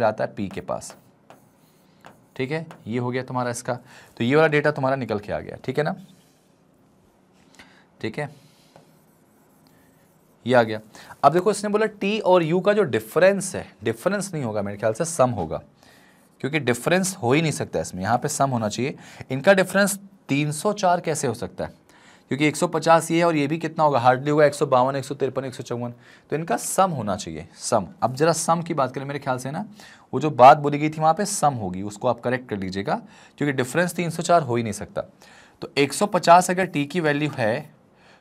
जाता है पी के पास ठीक है ये हो गया तुम्हारा इसका तो ये वाला डेटा तुम्हारा निकल के आ गया ठीक है ना ठीक है ये आ गया अब देखो इसने बोला टी और यू का जो डिफरेंस है डिफरेंस नहीं होगा मेरे ख्याल से सम होगा क्योंकि डिफरेंस हो ही नहीं सकता इसमें यहाँ पे सम होना चाहिए इनका डिफरेंस 304 कैसे हो सकता है क्योंकि 150 ये है और ये भी कितना होगा हार्डली होगा एक सौ बावन एक सौ तिरपन एक सौ चौवन तो इनका सम होना चाहिए सम अब जरा सम की बात करें मेरे ख्याल से ना वो जो बात बोली गई थी वहाँ पे सम होगी उसको आप करेक्ट कर लीजिएगा क्योंकि डिफरेंस 304 हो ही नहीं सकता तो 150 अगर टी की वैल्यू है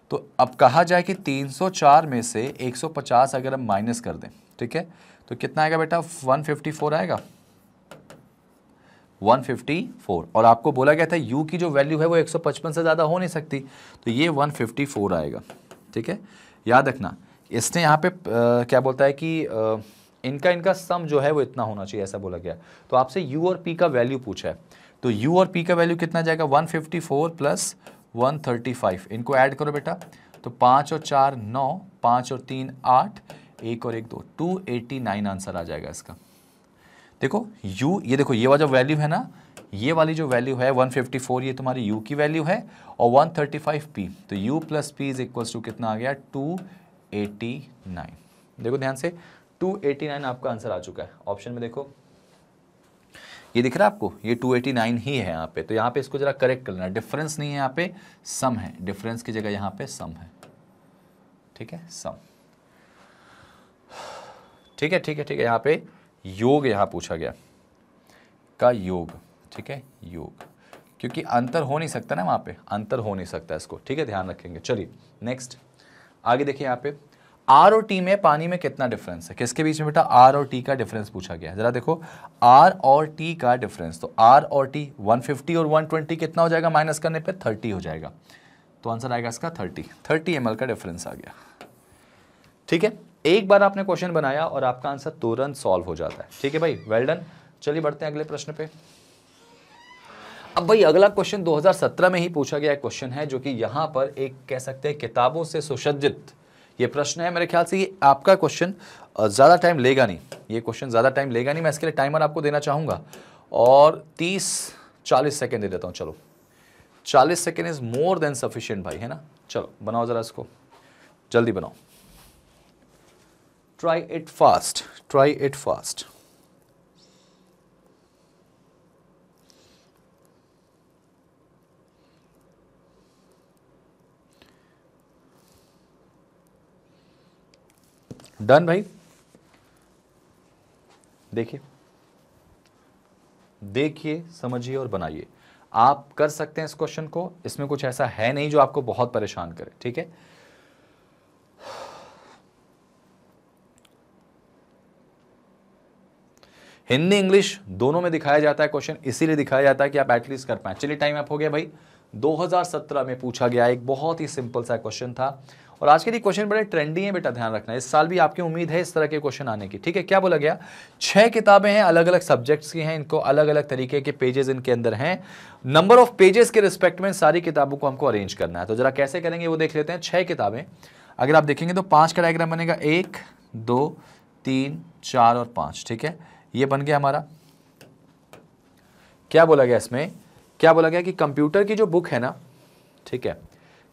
तो अब कहा जाए कि 304 में से 150 अगर हम माइनस कर दें ठीक है तो कितना आएगा बेटा वन आएगा 154 और आपको बोला गया था u की जो वैल्यू है वो 155 से ज़्यादा हो नहीं सकती तो ये 154 आएगा ठीक है याद रखना इसने यहाँ पे आ, क्या बोलता है कि आ, इनका इनका सम जो है वो इतना होना चाहिए ऐसा बोला गया तो आपसे u और p का वैल्यू पूछा है तो u और p का वैल्यू कितना जाएगा 154 फिफ्टी प्लस वन इनको ऐड करो बेटा तो पाँच और चार नौ पाँच और तीन आठ एक और एक दो टू एटी नाइन आंसर आ जाएगा इसका देखो u ये देखो ये वाला जो वैल्यू है ना ये वाली जो वैल्यू है 154 ये तुम्हारी u की वैल्यू है और 135p तो u plus P is equal to कितना आ गया 289 देखो ध्यान से 289 आपका आंसर आ चुका है ऑप्शन में देखो ये दिख रहा है आपको ये 289 ही है यहाँ पे तो यहाँ पे इसको जरा करेक्ट कर लेना डिफरेंस नहीं है यहाँ पे सम है डिफरेंस की जगह यहाँ पे सम है ठीक है सम ठीक है ठीक है ठीक है यहाँ पे योग यहां पूछा गया का योग ठीक है योग क्योंकि अंतर हो नहीं सकता ना वहां पे अंतर हो नहीं सकता इसको ठीक है ध्यान रखेंगे चलिए नेक्स्ट आगे देखिए यहां पे आर और टी में पानी में कितना डिफरेंस है किसके बीच में बेटा आर और टी का डिफरेंस पूछा गया है जरा देखो आर और टी का डिफरेंस तो आर और टी 150 और 120 कितना हो जाएगा माइनस करने पे 30 हो जाएगा तो आंसर आएगा इसका 30 30 एम का डिफरेंस आ गया ठीक है एक बार आपने क्वेश्चन बनाया और आपका आंसर तुरंत सॉल्व हो जाता है ठीक है भाई वेल डन चलिए बढ़ते हैं अगले प्रश्न पे अब भाई अगला क्वेश्चन 2017 में ही पूछा गया क्वेश्चन है जो कि यहां पर एक कह सकते हैं किताबों से सुसज्जित ये प्रश्न है मेरे ख्याल से ये आपका क्वेश्चन ज़्यादा टाइम लेगा नहीं ये क्वेश्चन ज़्यादा टाइम लेगा नहीं मैं इसके लिए टाइमर आपको देना चाहूंगा और तीस चालीस सेकेंड दे देता हूँ चलो चालीस second is more than sufficient भाई है ना चलो बनाओ ज़रा इसको जल्दी बनाओ try it fast try it fast done भाई देखिए देखिए समझिए और बनाइए आप कर सकते हैं इस क्वेश्चन को इसमें कुछ ऐसा है नहीं जो आपको बहुत परेशान करे ठीक है हिंदी इंग्लिश दोनों में दिखाया जाता है क्वेश्चन इसीलिए दिखाया जाता है कि आप एटलीस्ट कर पाए चलिए टाइम ऐप हो गया भाई 2017 में पूछा गया एक बहुत ही सिंपल सा क्वेश्चन था और आज के लिए क्वेश्चन बड़े ट्रेंडी हैं बेटा ध्यान रखना इस साल भी आपकी उम्मीद है इस तरह के क्वेश्चन आने की ठीक है क्या बोला गया छह किताबें हैं अलग अलग सब्जेक्ट्स की हैं इनको अलग अलग तरीके के पेजेस इनके अंदर हैं नंबर ऑफ पेजेस के रिस्पेक्ट में सारी किताबों को हमको अरेंज करना है तो जरा कैसे करेंगे वो देख लेते हैं छह किताबें अगर आप देखेंगे तो पांच का डायग्राम बनेगा एक दो तीन चार और पांच ठीक है ये बन गया हमारा क्या बोला गया इसमें क्या बोला गया कि कंप्यूटर की जो बुक है ना ठीक है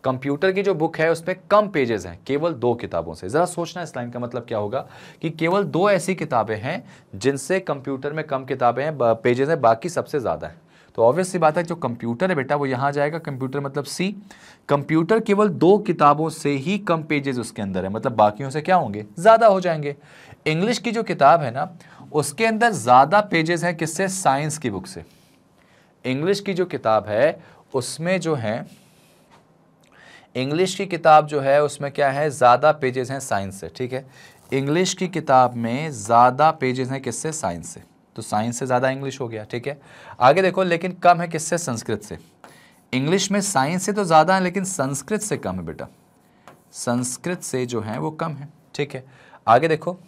कंप्यूटर की जो बुक है उसमें कम पेजेस हैं केवल दो किताबों से ज़रा सोचना इस लाइन का मतलब क्या होगा कि केवल दो ऐसी किताबें हैं जिनसे कंप्यूटर में कम किताबें हैं पेजेस हैं बाकी सबसे ज़्यादा है तो ऑब्वियसली बात है जो कंप्यूटर है बेटा वो यहां जाएगा कंप्यूटर मतलब सी कंप्यूटर केवल दो किताबों से ही कम पेजेस उसके अंदर है मतलब बाकियों से क्या होंगे ज़्यादा हो जाएंगे इंग्लिश की जो किताब है ना उसके अंदर ज़्यादा पेजेस हैं किससे साइंस की बुक से इंग्लिश की जो किताब है उसमें जो है इंग्लिश की किताब जो है उसमें क्या है ज़्यादा पेजेस हैं साइंस से ठीक है इंग्लिश की किताब में ज़्यादा पेजेस हैं किससे साइंस से तो साइंस से ज़्यादा इंग्लिश हो गया ठीक है आगे देखो लेकिन कम है किससे संस्कृत से इंग्लिश में साइंस से तो ज़्यादा है लेकिन संस्कृत से कम है बेटा संस्कृत से जो है वो कम है ठीक है आगे देखो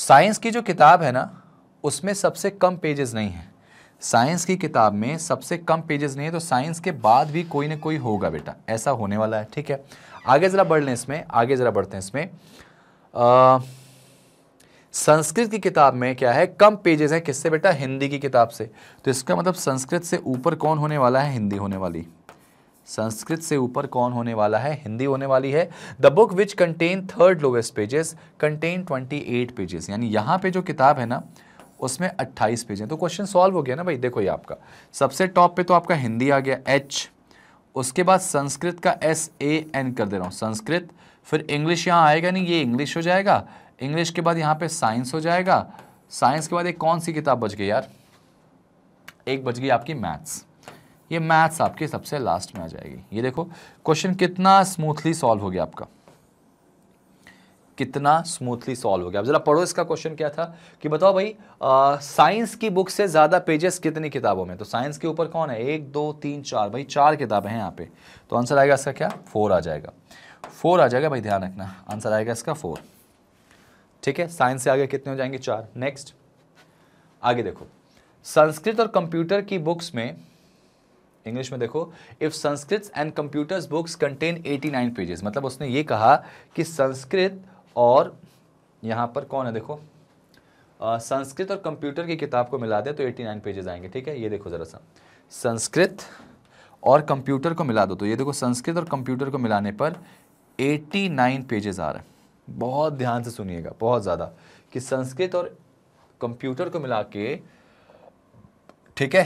साइंस की जो किताब है ना उसमें सबसे कम पेजेस नहीं है साइंस की किताब में सबसे कम पेजेस नहीं है तो साइंस के बाद भी कोई ना कोई होगा बेटा ऐसा होने वाला है ठीक है आगे ज़रा बढ़ लें इसमें आगे ज़रा बढ़ते हैं इसमें संस्कृत की किताब में क्या है कम पेजेस हैं किससे बेटा हिंदी की किताब से तो इसका मतलब संस्कृत से ऊपर कौन होने वाला है हिंदी होने वाली संस्कृत से ऊपर कौन होने वाला है हिंदी होने वाली है the book which contain third lowest pages contain 28 pages यानी यहाँ पे जो किताब है ना उसमें 28 पेज हैं तो क्वेश्चन सॉल्व हो गया ना भाई देखो ये आपका सबसे टॉप पे तो आपका हिंदी आ गया एच उसके बाद संस्कृत का एस ए एन कर दे रहा हूँ संस्कृत फिर इंग्लिश यहाँ आएगा नहीं ये इंग्लिश हो जाएगा इंग्लिश के बाद यहाँ पे साइंस हो जाएगा साइंस के बाद एक कौन सी किताब बच गई यार एक बच गई आपकी मैथ्स ये मैथ्स आपके सबसे लास्ट में आ जाएगी ये देखो क्वेश्चन कितना स्मूथली सॉल्व हो गया आपका कितना स्मूथली सॉल्व हो गया अब जरा पढ़ो इसका क्वेश्चन क्या था कि बताओ भाई साइंस की बुक से ज़्यादा पेजेस कितनी किताबों में तो साइंस के ऊपर कौन है एक दो तीन चार भाई चार किताबें हैं यहाँ पे तो आंसर आएगा इसका क्या फोर आ जाएगा फोर आ जाएगा भाई ध्यान रखना आंसर आएगा इसका फोर ठीक है साइंस से आगे कितने हो जाएंगे चार नेक्स्ट आगे देखो संस्कृत और कंप्यूटर की बुक्स में इंग्लिश में देखो if Sanskrit and computers books contain 89 pages मतलब उसने ये कहा कि संस्कृत और यहाँ पर कौन है देखो संस्कृत और कंप्यूटर की किताब को मिला दे तो 89 पेजेस आएंगे ठीक है ये देखो ज़रा सा संस्कृत और कंप्यूटर को मिला दो तो ये देखो संस्कृत और कंप्यूटर को मिलाने पर 89 पेजेस आ रहे हैं बहुत ध्यान से सुनिएगा बहुत ज़्यादा कि संस्कृत और कंप्यूटर को मिला के ठीक है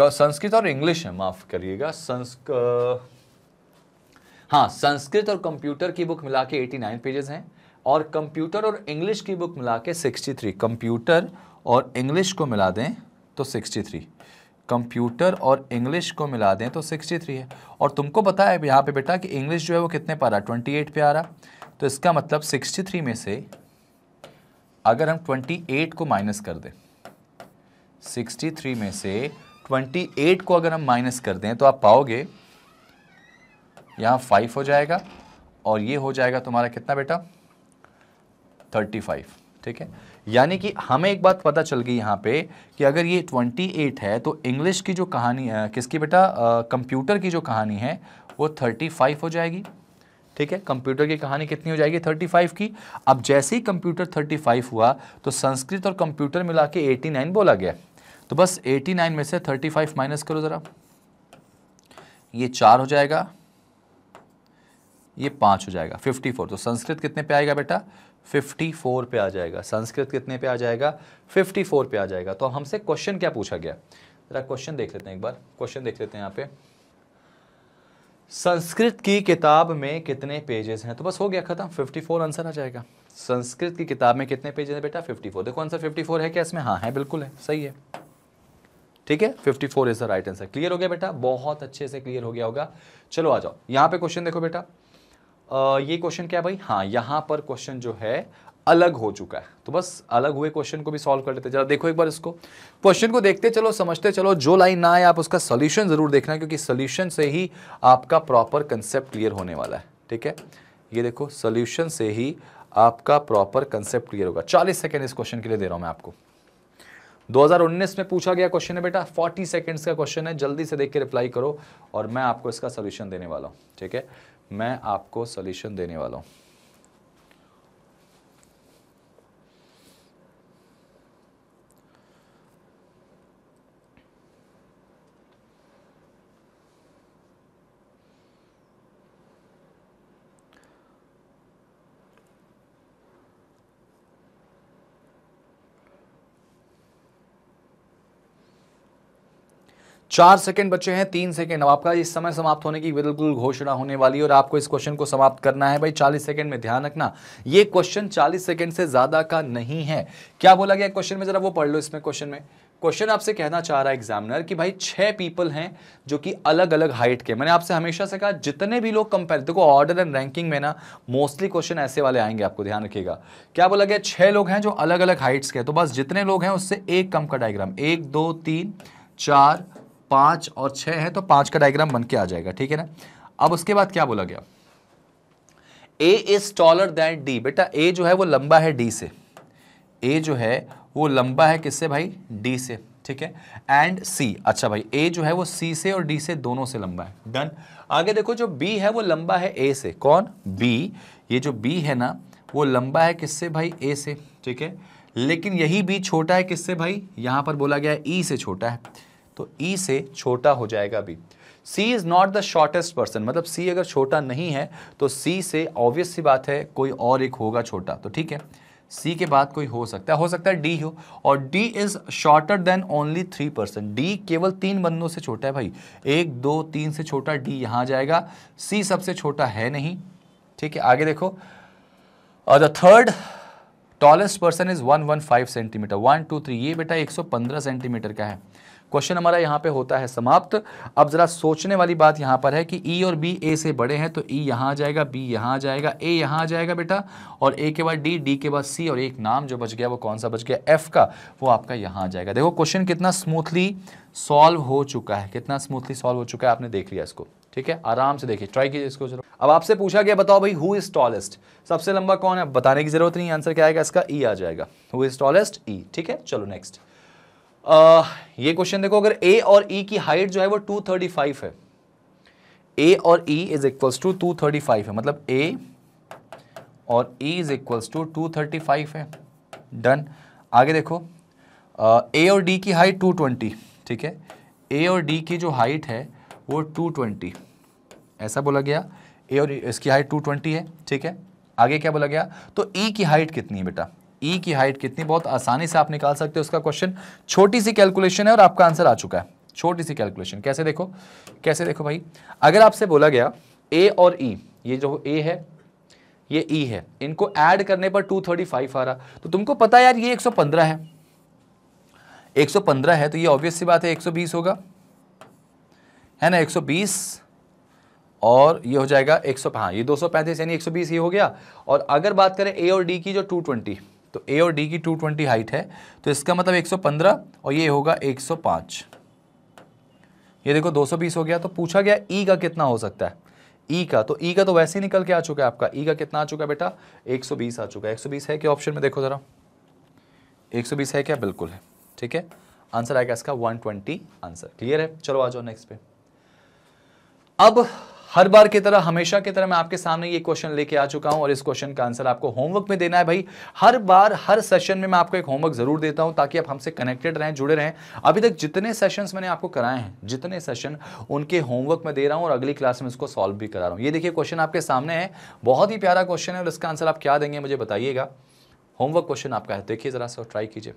संस्कृत और इंग्लिश है माफ करिएगा संस्क हाँ संस्कृत और कंप्यूटर की बुक मिला के एटी नाइन पेजेस हैं और कंप्यूटर और इंग्लिश की बुक मिला के सिक्सटी थ्री कंप्यूटर और इंग्लिश को मिला दें तो सिक्सटी थ्री कंप्यूटर और इंग्लिश को मिला दें तो सिक्सटी थ्री है और तुमको पता है यहाँ पे बेटा कि इंग्लिश जो है वो कितने पर आ रहा ट्वेंटी एट पर आ रहा तो इसका मतलब सिक्सटी थ्री में से अगर हम ट्वेंटी एट को माइनस कर दें सिक्सटी थ्री में से ट्वेंटी एट को अगर हम माइनस कर दें तो आप पाओगे यहाँ फाइव हो जाएगा और ये हो जाएगा तुम्हारा कितना बेटा थर्टी फाइव ठीक है यानी कि हमें एक बात पता चल गई यहाँ पे कि अगर ये ट्वेंटी एट है तो इंग्लिश की जो कहानी है किसकी बेटा कंप्यूटर की जो कहानी है वो थर्टी फाइव हो जाएगी ठीक है कंप्यूटर की कहानी कितनी हो जाएगी थर्टी फाइव की अब जैसे ही कंप्यूटर थर्टी फाइव हुआ तो संस्कृत और कंप्यूटर मिला के एटी नाइन बोला गया तो बस 89 में से 35 माइनस करो ज़रा ये चार हो जाएगा ये पाँच हो जाएगा 54 तो संस्कृत कितने पे आएगा बेटा 54 पे आ जाएगा संस्कृत कितने पे आ जाएगा 54 पे आ जाएगा तो हमसे क्वेश्चन क्या पूछा गया ज़रा क्वेश्चन देख लेते हैं एक बार क्वेश्चन देख लेते हैं यहाँ पे संस्कृत की किताब में कितने पेजेस हैं तो बस हो गया खत्म 54 आंसर आ जाएगा संस्कृत की किताब में कितने पेजेस हैं बेटा 54 देखो आंसर 54 है क्या इसमें हाँ है बिल्कुल है सही है ठीक है 54 is the right answer clear हो गया बेटा बहुत अच्छे से क्लियर हो गया होगा चलो आ जाओ यहाँ पे क्वेश्चन देखो बेटा आ, ये क्वेश्चन क्या भाई हाँ यहाँ पर क्वेश्चन जो है अलग हो चुका है तो बस अलग हुए क्वेश्चन को भी सॉल्व कर लेते हैं जरा देखो एक बार इसको क्वेश्चन को देखते चलो समझते चलो जो लाइन ना आए आप उसका सोल्यूशन जरूर देखना क्योंकि सोल्यूशन से ही आपका प्रॉपर कंसेप्ट क्लियर होने वाला है ठीक है ये देखो सोल्यूशन से ही आपका प्रॉपर कंसेप्ट क्लियर होगा चालीस सेकेंड इस क्वेश्चन के लिए दे रहा हूँ मैं आपको 2019 में पूछा गया क्वेश्चन है बेटा 40 सेकंड्स का क्वेश्चन है जल्दी से देख के रिप्लाई करो और मैं आपको इसका सोल्यूशन देने वाला हूँ ठीक है मैं आपको सोल्यूशन देने वाला हूँ चार सेकंड बचे हैं तीन सेकंड अब आपका इस समय समाप्त होने की बिल्कुल घोषणा होने वाली है और आपको इस क्वेश्चन को समाप्त करना है भाई चालीस सेकंड में ध्यान रखना ये क्वेश्चन चालीस सेकंड से ज़्यादा का नहीं है क्या बोला गया क्वेश्चन में ज़रा वो पढ़ लो इसमें क्वेश्चन में क्वेश्चन आपसे कहना चाह रहा है एग्जामिनर कि भाई छह पीपल हैं जो कि अलग अलग हाइट के मैंने आपसे हमेशा से कहा जितने भी लोग कंपेयर देखो ऑर्डर एंड रैंकिंग में ना मोस्टली क्वेश्चन ऐसे वाले आएंगे आपको ध्यान रखिएगा क्या बोला गया छह लोग हैं जो अलग अलग हाइट्स के तो बस जितने लोग हैं उससे एक कम का डायग्राम एक दो तीन चार पांच और छह है तो पांच का डायग्राम बन के आ जाएगा ठीक है ना अब उसके बाद क्या बोला गया A is taller than D बेटा ए जो है वो लंबा है डी से ए जो है वो लंबा है किससे भाई डी से ठीक है एंड सी अच्छा भाई ए जो है वो सी से और डी से दोनों से लंबा है डन आगे देखो जो बी है वो लंबा है ए से कौन बी ये जो बी है ना वो लंबा है किससे भाई ए से ठीक है लेकिन यही बी छोटा है किससे भाई यहां पर बोला गया ई e से छोटा है तो ई e से छोटा हो जाएगा B C is not the shortest person मतलब सी अगर छोटा नहीं है तो सी से ऑब्वियस सी बात है कोई और एक होगा छोटा तो ठीक है सी के बाद कोई हो सकता है हो सकता है डी हो और D is shorter than only three person D केवल तीन बंदों से छोटा है भाई एक दो तीन से छोटा डी यहाँ जाएगा सी सबसे छोटा है नहीं ठीक है आगे देखो the third tallest person is one one five centimetre one two three ये बेटा एक सौ पंद्रह सेंटीमीटर का है क्वेश्चन हमारा यहाँ पे होता है समाप्त अब ज़रा सोचने वाली बात यहाँ पर है कि ई e और बी ए से बड़े हैं तो ई e यहाँ आ जाएगा बी यहाँ आ जाएगा ए यहाँ आ जाएगा बेटा और ए के बाद डी डी के बाद सी और एक नाम जो बच गया वो कौन सा बच गया एफ का वो आपका यहाँ आ जाएगा देखो क्वेश्चन कितना स्मूथली सॉल्व हो चुका है कितना स्मूथली सॉल्व हो चुका है आपने देख लिया इसको ठीक है आराम से देखिए ट्राई कीजिए इसको जरूर अब आपसे पूछा गया बताओ भाई हु इज टॉलेस्ट सबसे लंबा कौन है बताने की जरूरत नहीं आंसर क्या आएगा इसका ई e आ जाएगा हु इज टॉलेस्ट ई ठीक है चलो नेक्स्ट ये क्वेश्चन देखो अगर ए और ई e की हाइट जो है वो 235 है ए और ई इज इक्वल्स टू 235 है मतलब ए और ई इज इक्वल्स टू 235 है डन आगे देखो ए और डी की हाइट 220 ठीक है ए और डी की जो हाइट है वो 220 ऐसा बोला गया ए और e, इसकी हाइट 220 है ठीक है आगे क्या बोला गया तो ई e की हाइट कितनी है बेटा ई e की हाइट कितनी बहुत आसानी से आप निकाल सकते हो उसका क्वेश्चन छोटी सी कैलकुलेशन है और आपका आंसर आ चुका है छोटी सी कैलकुलेशन कैसे देखो कैसे देखो भाई अगर आपसे बोला गया ए और ई e, ये जो ए है ये ई e है इनको ऐड करने पर 235 आ रहा तो तुमको पता यार ये 115 है 115 है तो ये ऑब्वियस सी बात है 120 होगा है ना 120 और ये हो जाएगा एक सौ हाँ ये 235 यानी 120 ये हो गया और अगर बात करें ए और डी की जो 220 तो ए और डी की 220 हाइट है तो इसका मतलब 115 और ये होगा 105 ये देखो 220 हो गया तो पूछा गया ई e का कितना हो सकता है ई e का तो ई e का तो वैसे ही निकल के आ चुका है आपका ई e का कितना आ चुका है बेटा 120 आ चुका है 120 है क्या ऑप्शन में देखो ज़रा 120 है क्या बिल्कुल है ठीक है आंसर आएगा इसका 120 आंसर क्लियर है चलो आ जाओ नेक्स्ट पे अब हर बार की तरह हमेशा की तरह मैं आपके सामने ये क्वेश्चन लेके आ चुका हूं और इस क्वेश्चन का आंसर आपको होमवर्क में देना है भाई हर बार हर सेशन में मैं आपको एक होमवर्क जरूर देता हूं ताकि आप हमसे कनेक्टेड रहें जुड़े रहें अभी तक जितने सेशंस मैंने आपको कराए हैं जितने सेशन उनके होमवर्क में दे रहा हूँ और अगली क्लास में इसको सॉल्व भी करा रहा हूँ ये देखिए क्वेश्चन आपके सामने है बहुत ही प्यारा क्वेश्चन है और इसका आंसर आप क्या देंगे मुझे बताइएगा होमवर्क क्वेश्चन आपका है देखिए ज़रा सा ट्राई कीजिए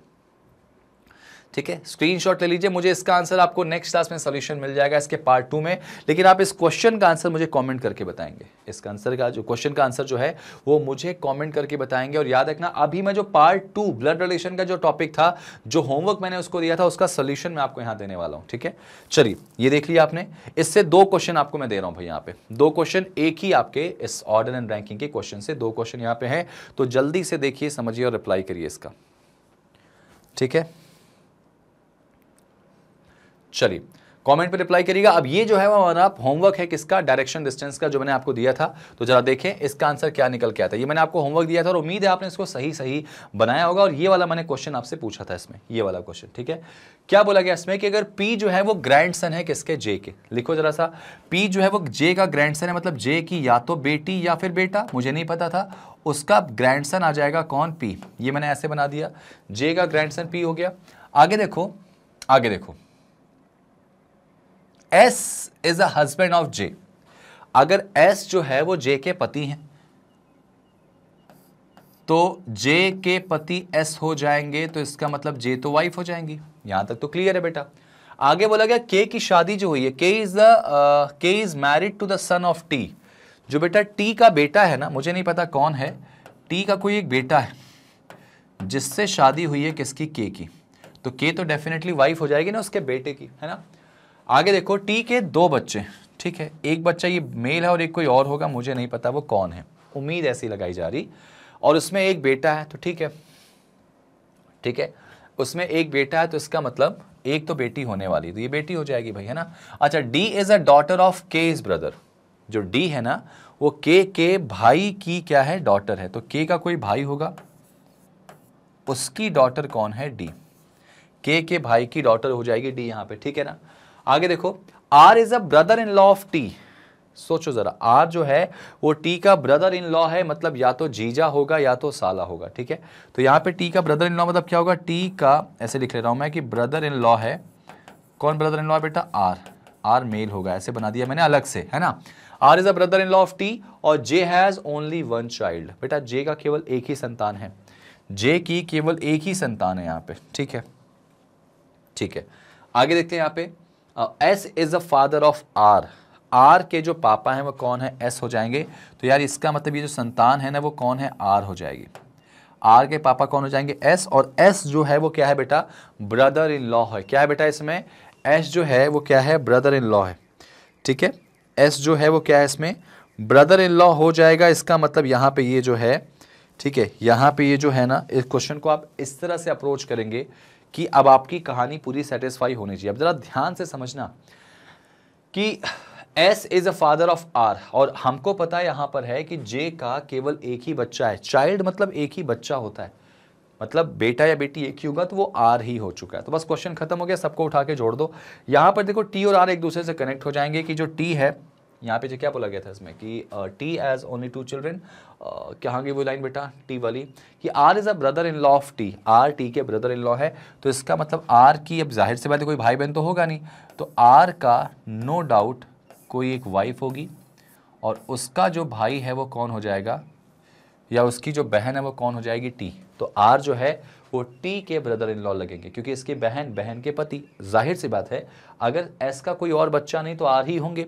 ठीक है स्क्रीनशॉट ले लीजिए मुझे इसका आंसर आपको नेक्स्ट क्लास में सोल्यूशन मिल जाएगा इसके पार्ट टू में लेकिन आप इस क्वेश्चन का आंसर मुझे कॉमेंट करके बताएंगे इसका आंसर का जो क्वेश्चन का आंसर जो है वो मुझे कॉमेंट करके बताएंगे और याद रखना अभी मैं जो पार्ट टू ब्लड रिलेशन का जो टॉपिक था जो होमवर्क मैंने उसको दिया था उसका सोल्यूशन मैं आपको यहाँ देने वाला हूँ ठीक है चलिए ये देख लिया आपने इससे दो क्वेश्चन आपको मैं दे रहा हूँ भाई यहाँ पे दो क्वेश्चन एक ही आपके इस ऑर्डर एंड रैंकिंग के क्वेश्चन से दो क्वेश्चन यहाँ पे हैं तो जल्दी से देखिए समझिए और रिप्लाई करिए इसका ठीक है चलिए कमेंट पे रिप्लाई करिएगा अब ये जो है वो हमारा होमवर्क है किसका डायरेक्शन डिस्टेंस का जो मैंने आपको दिया था तो जरा देखें इसका आंसर क्या निकल के आता है ये मैंने आपको होमवर्क दिया था और उम्मीद है आपने इसको सही सही बनाया होगा और ये वाला मैंने क्वेश्चन आपसे पूछा था इसमें ये वाला क्वेश्चन ठीक है क्या बोला गया इसमें कि अगर पी जो है वो ग्रैंड है किसके जे के लिखो जरा सा पी जो है वो जे का ग्रैंड है मतलब जे की या तो बेटी या फिर बेटा मुझे नहीं पता था उसका ग्रैंड आ जाएगा कौन पी ये मैंने ऐसे बना दिया जे का ग्रैंड पी हो गया आगे देखो आगे देखो S is a husband of J अगर एस जो है वो जे के पति हैं तो जे के पति एस हो जाएंगे तो इसका मतलब जे तो वाइफ हो जाएंगी यहां तक तो क्लियर है बेटा आगे बोला गया के की शादी जो हुई है K is the K is married to the son of T जो बेटा टी का बेटा है ना मुझे नहीं पता कौन है टी का कोई एक बेटा है जिससे शादी हुई है किसकी के की तो के तो डेफिनेटली वाइफ हो जाएगी ना उसके बेटे की है ना आगे देखो टी के दो बच्चे ठीक है एक बच्चा ये मेल है और एक कोई और होगा मुझे नहीं पता वो कौन है उम्मीद ऐसी लगाई जा रही और उसमें एक बेटा है तो ठीक है ठीक है उसमें एक बेटा है तो इसका मतलब एक तो बेटी होने वाली तो ये बेटी हो जाएगी भाई है ना अच्छा D is a daughter of K is brother जो डी है ना वो के के भाई की क्या है डॉटर है तो के का कोई भाई होगा उसकी डॉटर कौन है डी के के भाई की डॉटर हो जाएगी डी यहां पे ठीक है ना आगे देखो R is a brother in law of T सोचो जरा आर जो है वो टी का ब्रदर इन लॉ है मतलब या तो जीजा होगा या तो साला होगा ठीक है तो यहां पे टी का ब्रदर इन लॉ मतलब क्या होगा टी का ऐसे लिख ले रहा हूं मैं कि ब्रदर इन लॉ है कौन ब्रदर इन लॉ बेटा आर आर मेल होगा ऐसे बना दिया मैंने अलग से है ना R is a brother in law of T और J has only one child बेटा जे का केवल एक ही संतान है जे की केवल एक ही संतान है यहां पे ठीक है ठीक है आगे देखते हैं यहां पर S is a father of R R K जो पापा हैं वो कौन है एस हो जाएंगे तो यार इसका मतलब ये जो संतान है ना वो कौन है आर हो जाएगी आर के पापा कौन हो जाएंगे एस और एस जो है वो क्या है बेटा ब्रदर इन लॉ है क्या है बेटा इसमें एस जो है वो क्या है ब्रदर इन लॉ है ठीक है एस जो है वो क्या है इसमें ब्रदर इन लॉ हो जाएगा इसका मतलब यहाँ पे ये जो है ठीक है यहाँ पे ये जो है ना इस क्वेश्चन को आप इस तरह से अप्रोच करेंगे कि अब आपकी कहानी पूरी सेटिस्फाई होनी चाहिए अब ज़रा ध्यान से समझना कि S is a father of R और हमको पता है पर है कि जे का केवल एक ही बच्चा है चाइल्ड मतलब एक ही बच्चा होता है मतलब बेटा या बेटी एक ही होगा तो वो आर ही हो चुका है तो बस क्वेश्चन खत्म हो गया सबको उठा के जोड़ दो यहां पर देखो टी और आर एक दूसरे से कनेक्ट हो जाएंगे कि जो टी है यहाँ पे जो क्या बोला गया था इसमें कि T has only two children क्या वो लाइन बेटा टी वाली कि R is a brother in law of T R T के ब्रदर इन लॉ है तो इसका मतलब आर की अब जाहिर से बात है कोई भाई बहन तो होगा नहीं तो आर का नो no डाउट कोई एक वाइफ होगी और उसका जो भाई है वो कौन हो जाएगा या उसकी जो बहन है वो कौन हो जाएगी टी तो आर जो है वो टी के ब्रदर इन लॉ लगेंगे क्योंकि इसकी बहन बहन के पति जाहिर सी बात है अगर एस का कोई और बच्चा नहीं तो आर ही होंगे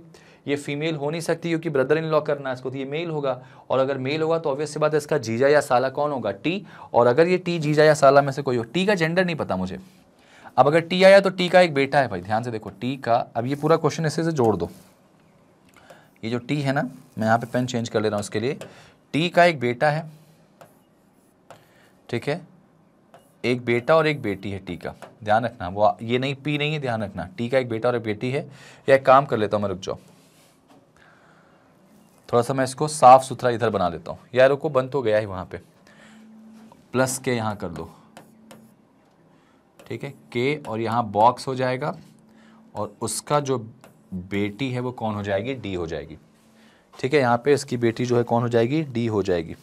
ये फीमेल हो नहीं सकती क्योंकि ब्रदर इन लॉ करना है इसको तो ये मेल होगा और अगर मेल होगा तो ऑब्वियस बात है इसका जीजा या साला कौन होगा टी और अगर ये टी जीजा या साला में से कोई हो टी का जेंडर नहीं पता मुझे अब अगर टी आया तो टी का एक बेटा है भाई ध्यान से देखो टी का अब ये पूरा क्वेश्चन इसे से जोड़ दो ये जो टी है ना मैं यहाँ पे पेन चेंज कर ले रहा हूँ इसके लिए टी का एक बेटा है ठीक है एक बेटा और एक बेटी है टी का ध्यान रखना वो ये नहीं पी नहीं है ध्यान रखना टी का एक बेटा और एक बेटी है या एक काम कर लेता हूँ मैं रुक जाओ थोड़ा सा मैं इसको साफ़ सुथरा इधर बना देता हूँ यारो को बंद तो गया ही वहाँ पे प्लस के यहाँ कर दो ठीक है के और यहाँ बॉक्स हो जाएगा और उसका जो बेटी है वो कौन हो जाएगी डी हो जाएगी ठीक है यहाँ पे इसकी बेटी जो है कौन हो जाएगी डी हो जाएगी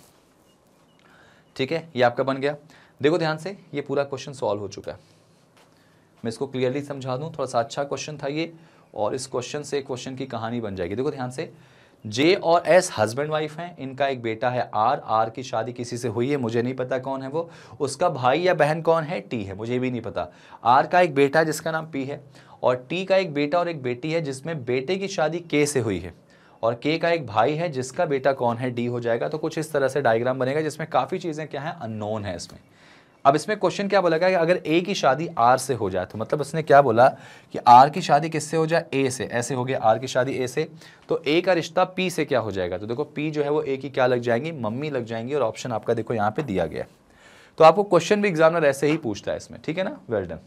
ठीक है ये आपका बन गया देखो ध्यान से ये पूरा क्वेश्चन सॉल्व हो चुका है मैं इसको क्लियरली समझा दूँ थोड़ा सा अच्छा क्वेश्चन था ये और इस क्वेश्चन से क्वेश्चन की कहानी बन जाएगी देखो ध्यान से जे और एस हस्बैंड वाइफ हैं इनका एक बेटा है आर आर की शादी किसी से हुई है मुझे नहीं पता कौन है वो उसका भाई या बहन कौन है टी है मुझे भी नहीं पता आर का एक बेटा है जिसका नाम पी है और टी का एक बेटा और एक बेटी है जिसमें बेटे की शादी के से हुई है और के का एक भाई है जिसका बेटा कौन है डी हो जाएगा तो कुछ इस तरह से डायग्राम बनेगा जिसमें काफ़ी चीज़ें क्या हैं अननोन है इसमें अब इसमें क्वेश्चन क्या बोला गया कि अगर ए की शादी आर से हो जाए तो मतलब उसने क्या बोला कि आर की शादी किससे हो जाए ए से ऐसे हो गया आर की शादी ए से तो ए का रिश्ता पी से क्या हो जाएगा तो देखो पी जो है वो ए की क्या लग जाएंगी मम्मी लग जाएंगी और ऑप्शन आपका देखो यहाँ पे दिया गया तो आपको क्वेश्चन भी एग्जामिनर ऐसे ही पूछता है इसमें ठीक है ना वेल डन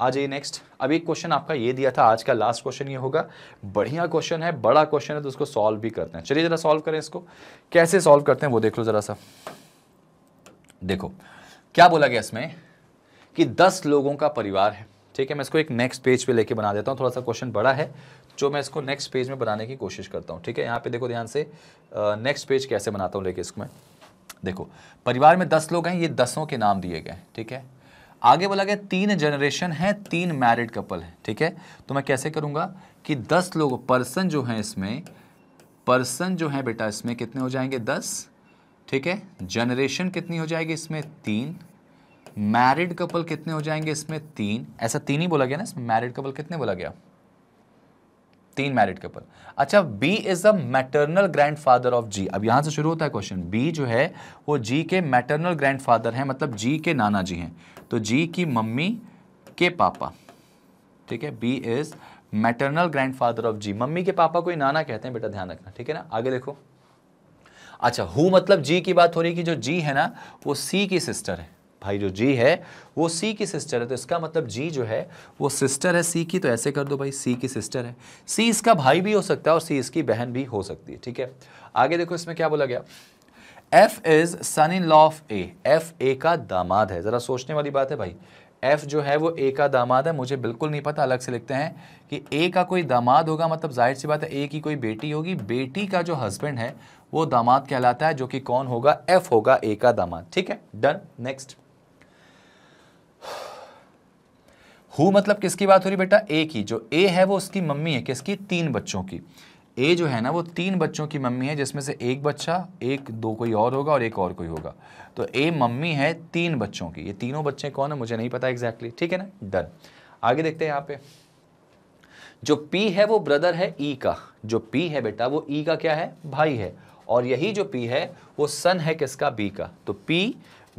आ जाइए नेक्स्ट अब एक क्वेश्चन आपका ये दिया था आज का लास्ट क्वेश्चन ये होगा बढ़िया क्वेश्चन है बड़ा क्वेश्चन है तो उसको सॉल्व भी करते हैं चलिए जरा सॉल्व करें इसको कैसे सॉल्व करते हैं वो देख लो जरा सा देखो क्या बोला गया इसमें कि दस लोगों का परिवार है ठीक है मैं इसको एक नेक्स्ट पेज पे लेके बना देता हूँ थोड़ा सा क्वेश्चन बड़ा है जो मैं इसको नेक्स्ट पेज में बनाने की कोशिश करता हूँ ठीक है यहाँ पे देखो ध्यान से नेक्स्ट पेज कैसे बनाता हूँ लेके इसको मैं देखो परिवार में दस लोग हैं ये दसों के नाम दिए गए ठीक है आगे बोला गया तीन जनरेशन है तीन मैरिड कपल है ठीक है तो मैं कैसे करूँगा कि दस लोग पर्सन जो हैं इसमें पर्सन जो है बेटा इसमें कितने हो जाएंगे दस ठीक है जनरेशन कितनी हो जाएगी इसमें तीन मैरिड कपल कितने हो जाएंगे इसमें तीन ऐसा तीन ही बोला गया ना इसमें मैरिड कपल कितने बोला गया तीन मैरिड कपल अच्छा B is the maternal grandfather of G अब यहां से शुरू होता है क्वेश्चन बी जो है वो जी के मैटरनल ग्रैंडफादर हैं मतलब जी के नाना जी हैं तो जी की मम्मी के पापा ठीक है B is maternal grandfather of G मम्मी के पापा कोई नाना कहते हैं बेटा ध्यान रखना ठीक है ना आगे देखो अच्छा हु मतलब जी की बात हो रही है कि जो जी है ना वो सी की सिस्टर है भाई जो जी है वो सी की सिस्टर है तो इसका मतलब जी जो है वो सिस्टर है सी की तो ऐसे कर दो भाई सी की सिस्टर है सी इसका भाई भी हो सकता है और सी इसकी बहन भी हो सकती है ठीक है आगे देखो इसमें क्या बोला गया F is son in law of A F A का दामाद है ज़रा सोचने वाली बात है भाई एफ जो है वो ए का दामाद है मुझे बिल्कुल नहीं पता अलग से लिखते हैं कि ए का कोई दामाद होगा मतलब जाहिर सी बात है ए की कोई बेटी होगी बेटी का जो हस्बैंड है वो दामाद कहलाता है जो कि कौन होगा एफ होगा ए का दामाद ठीक है डन नेक्स्ट हु मतलब किसकी बात हो रही बेटा ए की जो ए है वो उसकी मम्मी है किसकी तीन बच्चों की ए जो है ना वो तीन बच्चों की मम्मी है जिसमें से एक बच्चा एक दो कोई और होगा और एक और कोई होगा तो ए मम्मी है तीन बच्चों की ये तीनों बच्चे कौन है मुझे नहीं पता एग्जैक्टली ठीक है ना डन आगे देखते हैं यहाँ पे जो पी है वो ब्रदर है ई e का जो पी है बेटा वो ई e का क्या है भाई है और यही जो पी है वो सन है किसका बी का तो पी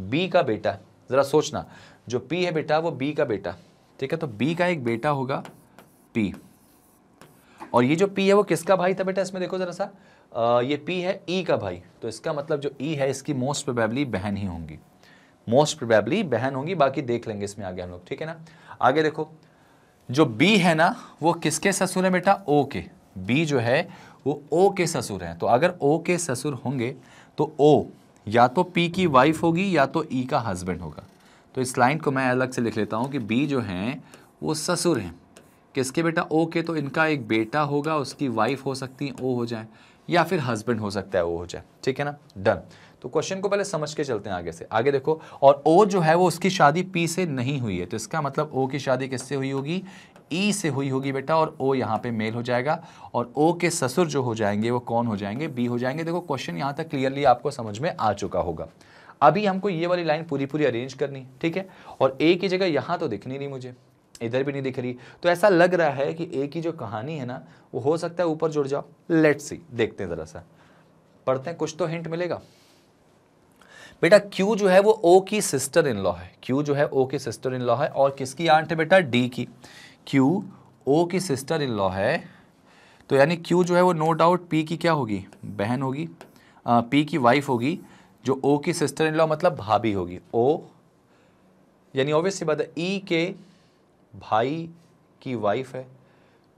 बी का बेटा ज़रा सोचना जो पी है बेटा वो बी का बेटा ठीक है तो बी का एक बेटा होगा पी और ये जो पी है वो किसका भाई था बेटा इसमें देखो ज़रा सा आ, ये पी है ई e का भाई तो इसका मतलब जो ई e है इसकी मोस्ट प्रोबेबली बहन ही होंगी मोस्ट प्रोबेबली बहन होंगी बाकी देख लेंगे इसमें आगे हम लोग ठीक है ना आगे देखो जो बी है ना वो किसके ससुर है बेटा ओ के बी जो है वो ओ के ससुर हैं तो अगर ओ के ससुर होंगे तो ओ या तो पी की वाइफ होगी या तो ई e का हस्बैंड होगा तो इस लाइन को मैं अलग से लिख लेता हूँ कि बी जो हैं वो ससुर हैं किसके बेटा ओ के तो इनका एक बेटा होगा उसकी वाइफ हो सकती है ओ हो जाए या फिर हस्बैंड हो सकता है ओ हो जाए ठीक है ना डन तो क्वेश्चन को पहले समझ के चलते हैं आगे से आगे देखो और ओ जो है वो उसकी शादी पी से नहीं हुई है तो इसका मतलब ओ की शादी किससे हुई होगी ई से हुई होगी बेटा और ओ यहाँ पे मेल हो जाएगा और ओ के ससुर जो हो जाएंगे वो कौन हो जाएंगे बी हो जाएंगे देखो क्वेश्चन यहाँ तक क्लियरली आपको समझ में आ चुका होगा अभी हमको ये वाली लाइन पूरी पूरी अरेंज करनी ठीक है और ए की जगह यहाँ तो दिखनी नहीं मुझे इधर भी नहीं दिख रही तो ऐसा लग रहा है कि ए की जो कहानी है ना वो हो सकता है ऊपर जुड़ जाओ लेट्स सी देखते हैं ज़रा सा पढ़ते हैं कुछ तो हिंट मिलेगा बेटा क्यू जो है वो ओ की सिस्टर इन लॉ है क्यू जो है ओ की सिस्टर इन लॉ है और किसकी आंट है बेटा डी की क्यू ओ की सिस्टर इन लॉ है तो यानी क्यू जो है वो नो डाउट पी की क्या होगी बहन होगी आ, पी की वाइफ होगी जो ओ की सिस्टर इन लॉ मतलब भाभी होगी ओ यानी ऑब्वियसली बात है ई e के भाई की वाइफ है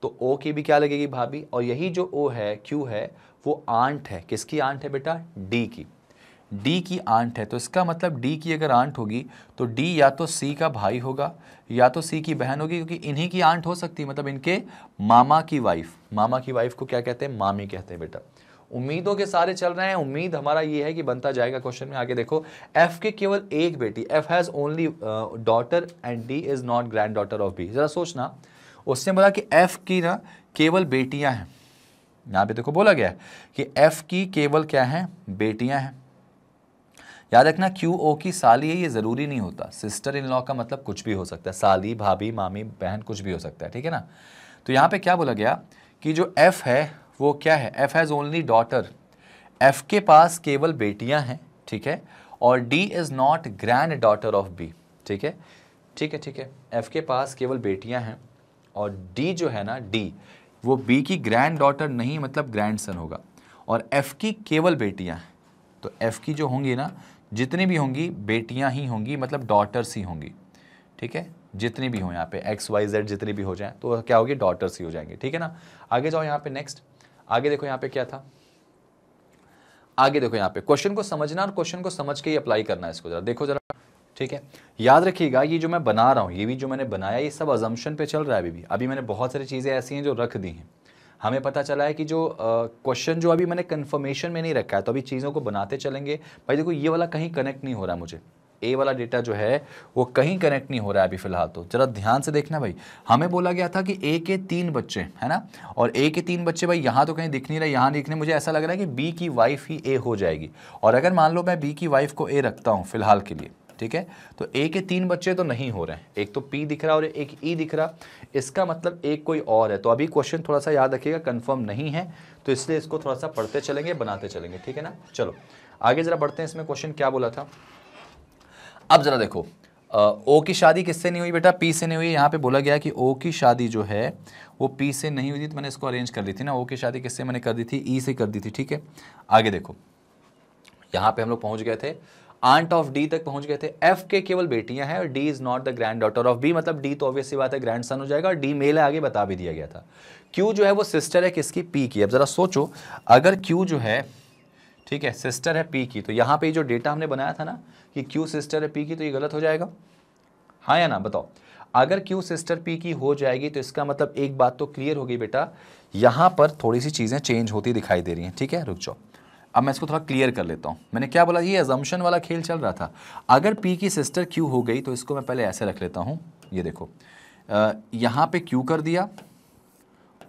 तो ओ की भी क्या लगेगी भाभी और यही जो ओ है क्यू है वो आंट है किसकी आंट है बेटा डी की डी की आंट है तो इसका मतलब डी की अगर आंट होगी तो डी या तो सी का भाई होगा या तो सी की बहन होगी क्योंकि इन्हीं की आंट हो सकती है मतलब इनके मामा की वाइफ मामा की वाइफ को क्या कहते हैं मामी कहते हैं बेटा उम्मीदों के सारे चल रहे हैं उम्मीद हमारा ये है कि बनता जाएगा क्वेश्चन में आगे देखो एफ के केवल एक बेटी F has only daughter and D is not granddaughter of B ज़रा सोचना उसने बोला कि एफ की ना केवल बेटियां हैं यहाँ पे देखो बोला गया है कि एफ की केवल क्या हैं बेटियां हैं याद रखना क्यू ओ की साली है ये ज़रूरी नहीं होता सिस्टर इन लॉ का मतलब कुछ भी हो सकता है साली भाभी मामी बहन कुछ भी हो सकता है ठीक है ना तो यहाँ पे क्या बोला गया कि जो एफ़ है वो क्या है F has only daughter F के पास केवल बेटियाँ हैं ठीक है और D is not granddaughter of B ठीक है ठीक है ठीक है एफ़ के पास केवल बेटियाँ हैं और डी जो है ना डी वो बी की ग्रैंड डॉटर नहीं मतलब ग्रैंड सन होगा और एफ़ की केवल बेटियाँ हैं तो एफ़ की जो होंगी ना जितनी भी होंगी बेटियां ही होंगी मतलब डॉटर्स ही होंगी ठीक है जितनी भी हो यहाँ पे एक्स वाई जेड जितनी भी हो जाए तो क्या होगी डॉटर्स ही हो जाएंगे ठीक है ना आगे जाओ यहाँ पे नेक्स्ट आगे देखो यहाँ पे क्या था आगे देखो यहाँ पे क्वेश्चन को समझना और क्वेश्चन को समझ के ही अप्लाई करना है इसको जरा देखो जरा ठीक है याद रखिएगा ये जो मैं बना रहा हूँ ये भी जो मैंने बनाया ये सब अजम्पन पे चल रहा है अभी भी अभी मैंने बहुत सारी चीज़ें ऐसी हैं जो रख दी हैं हमें पता चला है कि जो क्वेश्चन जो अभी मैंने कन्फर्मेशन में नहीं रखा है तो अभी चीज़ों को बनाते चलेंगे भाई देखो ये वाला कहीं कनेक्ट नहीं हो रहा मुझे ए वाला डेटा जो है वो कहीं कनेक्ट नहीं हो रहा है अभी फिलहाल तो जरा ध्यान से देखना भाई हमें बोला गया था कि ए के तीन बच्चे है ना और ए के तीन बच्चे भाई यहाँ तो कहीं दिख नहीं रहा यहाँ दिखने मुझे ऐसा लग रहा है कि बी की वाइफ ही ए हो जाएगी और अगर मान लो मैं बी की वाइफ को ए रखता हूँ फिलहाल के लिए ठीक है तो ए के तीन बच्चे तो नहीं हो रहे हैं एक तो पी दिख रहा और एक ई e दिख रहा इसका मतलब एक कोई और है तो अभी क्वेश्चन थोड़ा सा याद रखिएगा कन्फर्म नहीं है तो इसलिए इसको थोड़ा सा पढ़ते चलेंगे बनाते चलेंगे ठीक है ना चलो आगे ज़रा बढ़ते हैं इसमें क्वेश्चन क्या बोला था अब ज़रा देखो आ, ओ की शादी किससे नहीं हुई बेटा पी से नहीं हुई यहाँ पे बोला गया कि ओ की शादी जो है वो पी से नहीं हुई थी तो मैंने इसको अरेंज कर दी थी ना ओ की शादी किससे मैंने कर दी थी ई e से कर दी थी ठीक है आगे देखो यहाँ पे हम लोग पहुँच गए थे आंट ऑफ डी तक पहुंच गए थे एफ के केवल बेटियां हैं और D is not the granddaughter of B मतलब डी तो ऑब्वियस सी बात है ग्रैंड सन हो जाएगा और डी मेल है आगे बता भी दिया गया था क्यू जो है वो सिस्टर है किसकी पी की अब जरा सोचो अगर क्यू जो है ठीक है सिस्टर है पी की तो यहाँ पे जो डेटा हमने बनाया था ना कि क्यू सिस्टर है पी की तो ये गलत हो जाएगा हाँ या ना बताओ अगर क्यू सिस्टर पी की हो जाएगी तो इसका मतलब एक बात तो क्लियर होगी बेटा यहाँ पर थोड़ी सी चीज़ें चेंज होती दिखाई दे रही हैं ठीक है रुक जाओ अब मैं इसको थोड़ा क्लियर कर लेता हूँ मैंने क्या बोला ये एजम्पन वाला खेल चल रहा था अगर पी की सिस्टर क्यू हो गई तो इसको मैं पहले ऐसे रख लेता हूँ ये देखो यहाँ पे क्यू कर दिया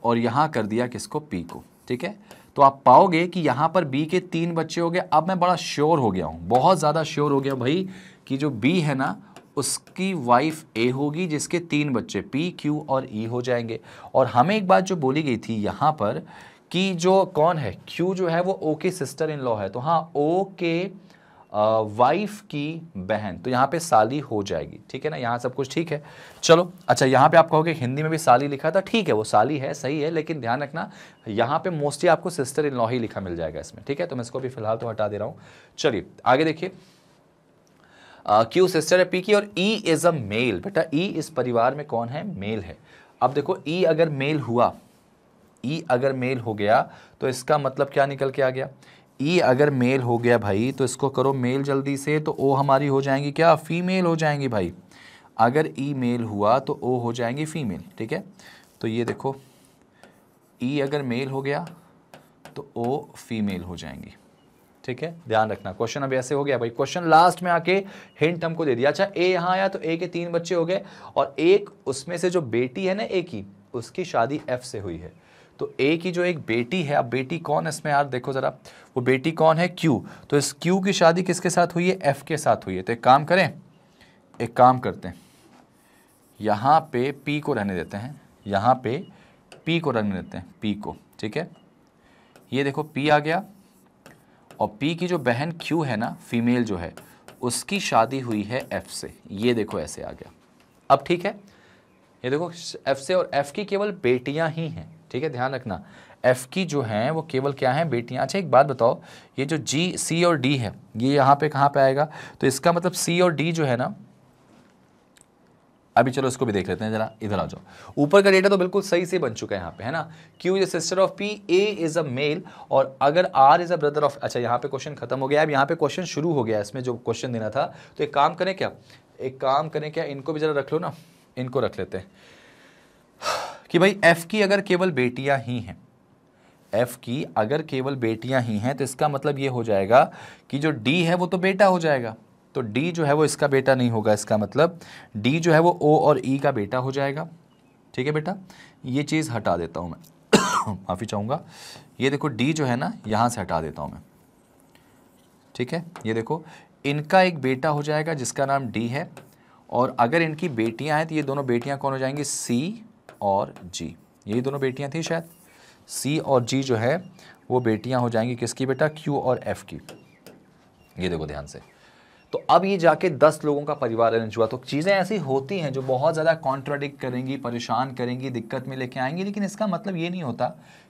और यहाँ कर दिया किसको पी को ठीक है तो आप पाओगे कि यहाँ पर बी के तीन बच्चे हो गए अब मैं बड़ा श्योर हो गया हूँ बहुत ज़्यादा श्योर हो गया भाई कि जो बी है ना उसकी वाइफ ए होगी जिसके तीन बच्चे पी क्यू और ई e हो जाएंगे और हमें एक बात जो बोली गई थी यहाँ पर कि जो कौन है क्यू जो है वो ओ के सिस्टर इन लॉ है तो हाँ ओ के वाइफ की बहन तो यहाँ पे साली हो जाएगी ठीक है ना यहाँ सब कुछ ठीक है चलो अच्छा यहाँ पे आप कहोगे हिंदी में भी साली लिखा था ठीक है वो साली है सही है लेकिन ध्यान रखना यहाँ पे मोस्टली आपको सिस्टर इन लॉ ही लिखा मिल जाएगा इसमें ठीक है तो मैं इसको भी फिलहाल तो हटा दे रहा हूँ चलिए आगे देखिए क्यू सिस्टर है पी की और ई इज़ अ मेल बेटा ई e इस परिवार में कौन है मेल है अब देखो ई e अगर मेल हुआ ई e अगर मेल हो गया तो इसका मतलब क्या निकल के आ गया ई e अगर मेल हो गया भाई तो इसको करो मेल जल्दी से तो ओ हमारी हो जाएंगी क्या फीमेल हो जाएंगी भाई अगर ई e मेल हुआ तो ओ हो जाएंगी फीमेल ठीक है तो ये देखो ई अगर मेल हो गया तो ओ फीमेल हो जाएंगी ठीक है ध्यान रखना क्वेश्चन अब ऐसे हो गया भाई क्वेश्चन लास्ट में आके हिंट हमको दे दिया अच्छा ए यहाँ आया तो ए के तीन बच्चे हो गए और एक उसमें से जो बेटी है ना ए की उसकी शादी एफ से हुई है तो ए की जो एक बेटी है अब बेटी कौन इसमें यार देखो ज़रा वो बेटी कौन है क्यू तो इस क्यू की शादी किसके साथ हुई है एफ़ के साथ हुई है तो एक काम करें एक काम करते हैं यहाँ पे पी को रहने देते हैं यहाँ पे पी को रहने देते हैं पी को ठीक है ये देखो पी आ गया और पी की जो बहन क्यू है ना फीमेल जो है उसकी शादी हुई है एफ़ से ये देखो ऐसे आ गया अब ठीक है ये देखो एफ़ से और एफ़ की केवल बेटियां ही हैं ठीक है ध्यान रखना एफ़ की जो है वो केवल क्या है बेटियां अच्छा एक बात बताओ ये जो जी सी और डी है ये यहां पे कहां पे आएगा तो इसका मतलब सी और डी जो है ना अभी चलो इसको भी देख लेते हैं जरा इधर आ जाओ ऊपर का डेटा तो बिल्कुल सही से बन चुका है यहाँ पे है ना Q is sister of P A is a male और अगर R is a brother of अच्छा यहाँ पे क्वेश्चन खत्म हो गया अब यहाँ पे क्वेश्चन शुरू हो गया इसमें जो क्वेश्चन देना था तो एक काम करें क्या एक काम करें क्या इनको भी जरा रख लो ना इनको रख लेते हैं कि भाई एफ़ की अगर केवल बेटियां ही हैं एफ़ की अगर केवल बेटियां ही हैं तो इसका मतलब ये हो जाएगा कि जो डी है वो तो बेटा हो जाएगा तो डी जो है वो इसका बेटा नहीं होगा इसका मतलब डी जो है वो ओ और ई e का बेटा हो जाएगा ठीक है बेटा ये चीज़ हटा देता हूँ मैं [COUGHS] माफ़ी चाहूँगा ये देखो डी जो है ना यहाँ से हटा देता हूँ मैं ठीक है ये देखो इनका एक बेटा हो जाएगा जिसका नाम डी है और अगर इनकी बेटियां हैं तो ये दोनों बेटियां कौन हो जाएंगी सी और जी यही दोनों बेटियां थी शायद सी और जी जो है वो बेटियां हो जाएंगी किसकी बेटा क्यू और एफ की ये देखो ध्यान से तो अब ये जाके दस लोगों का परिवार अरेंज हुआ तो चीज़ें ऐसी होती हैं जो बहुत ज़्यादा कॉन्ट्राडिक्ट करेंगी परेशान करेंगी दिक्कत में लेके आएंगी लेकिन इसका मतलब ये नहीं होता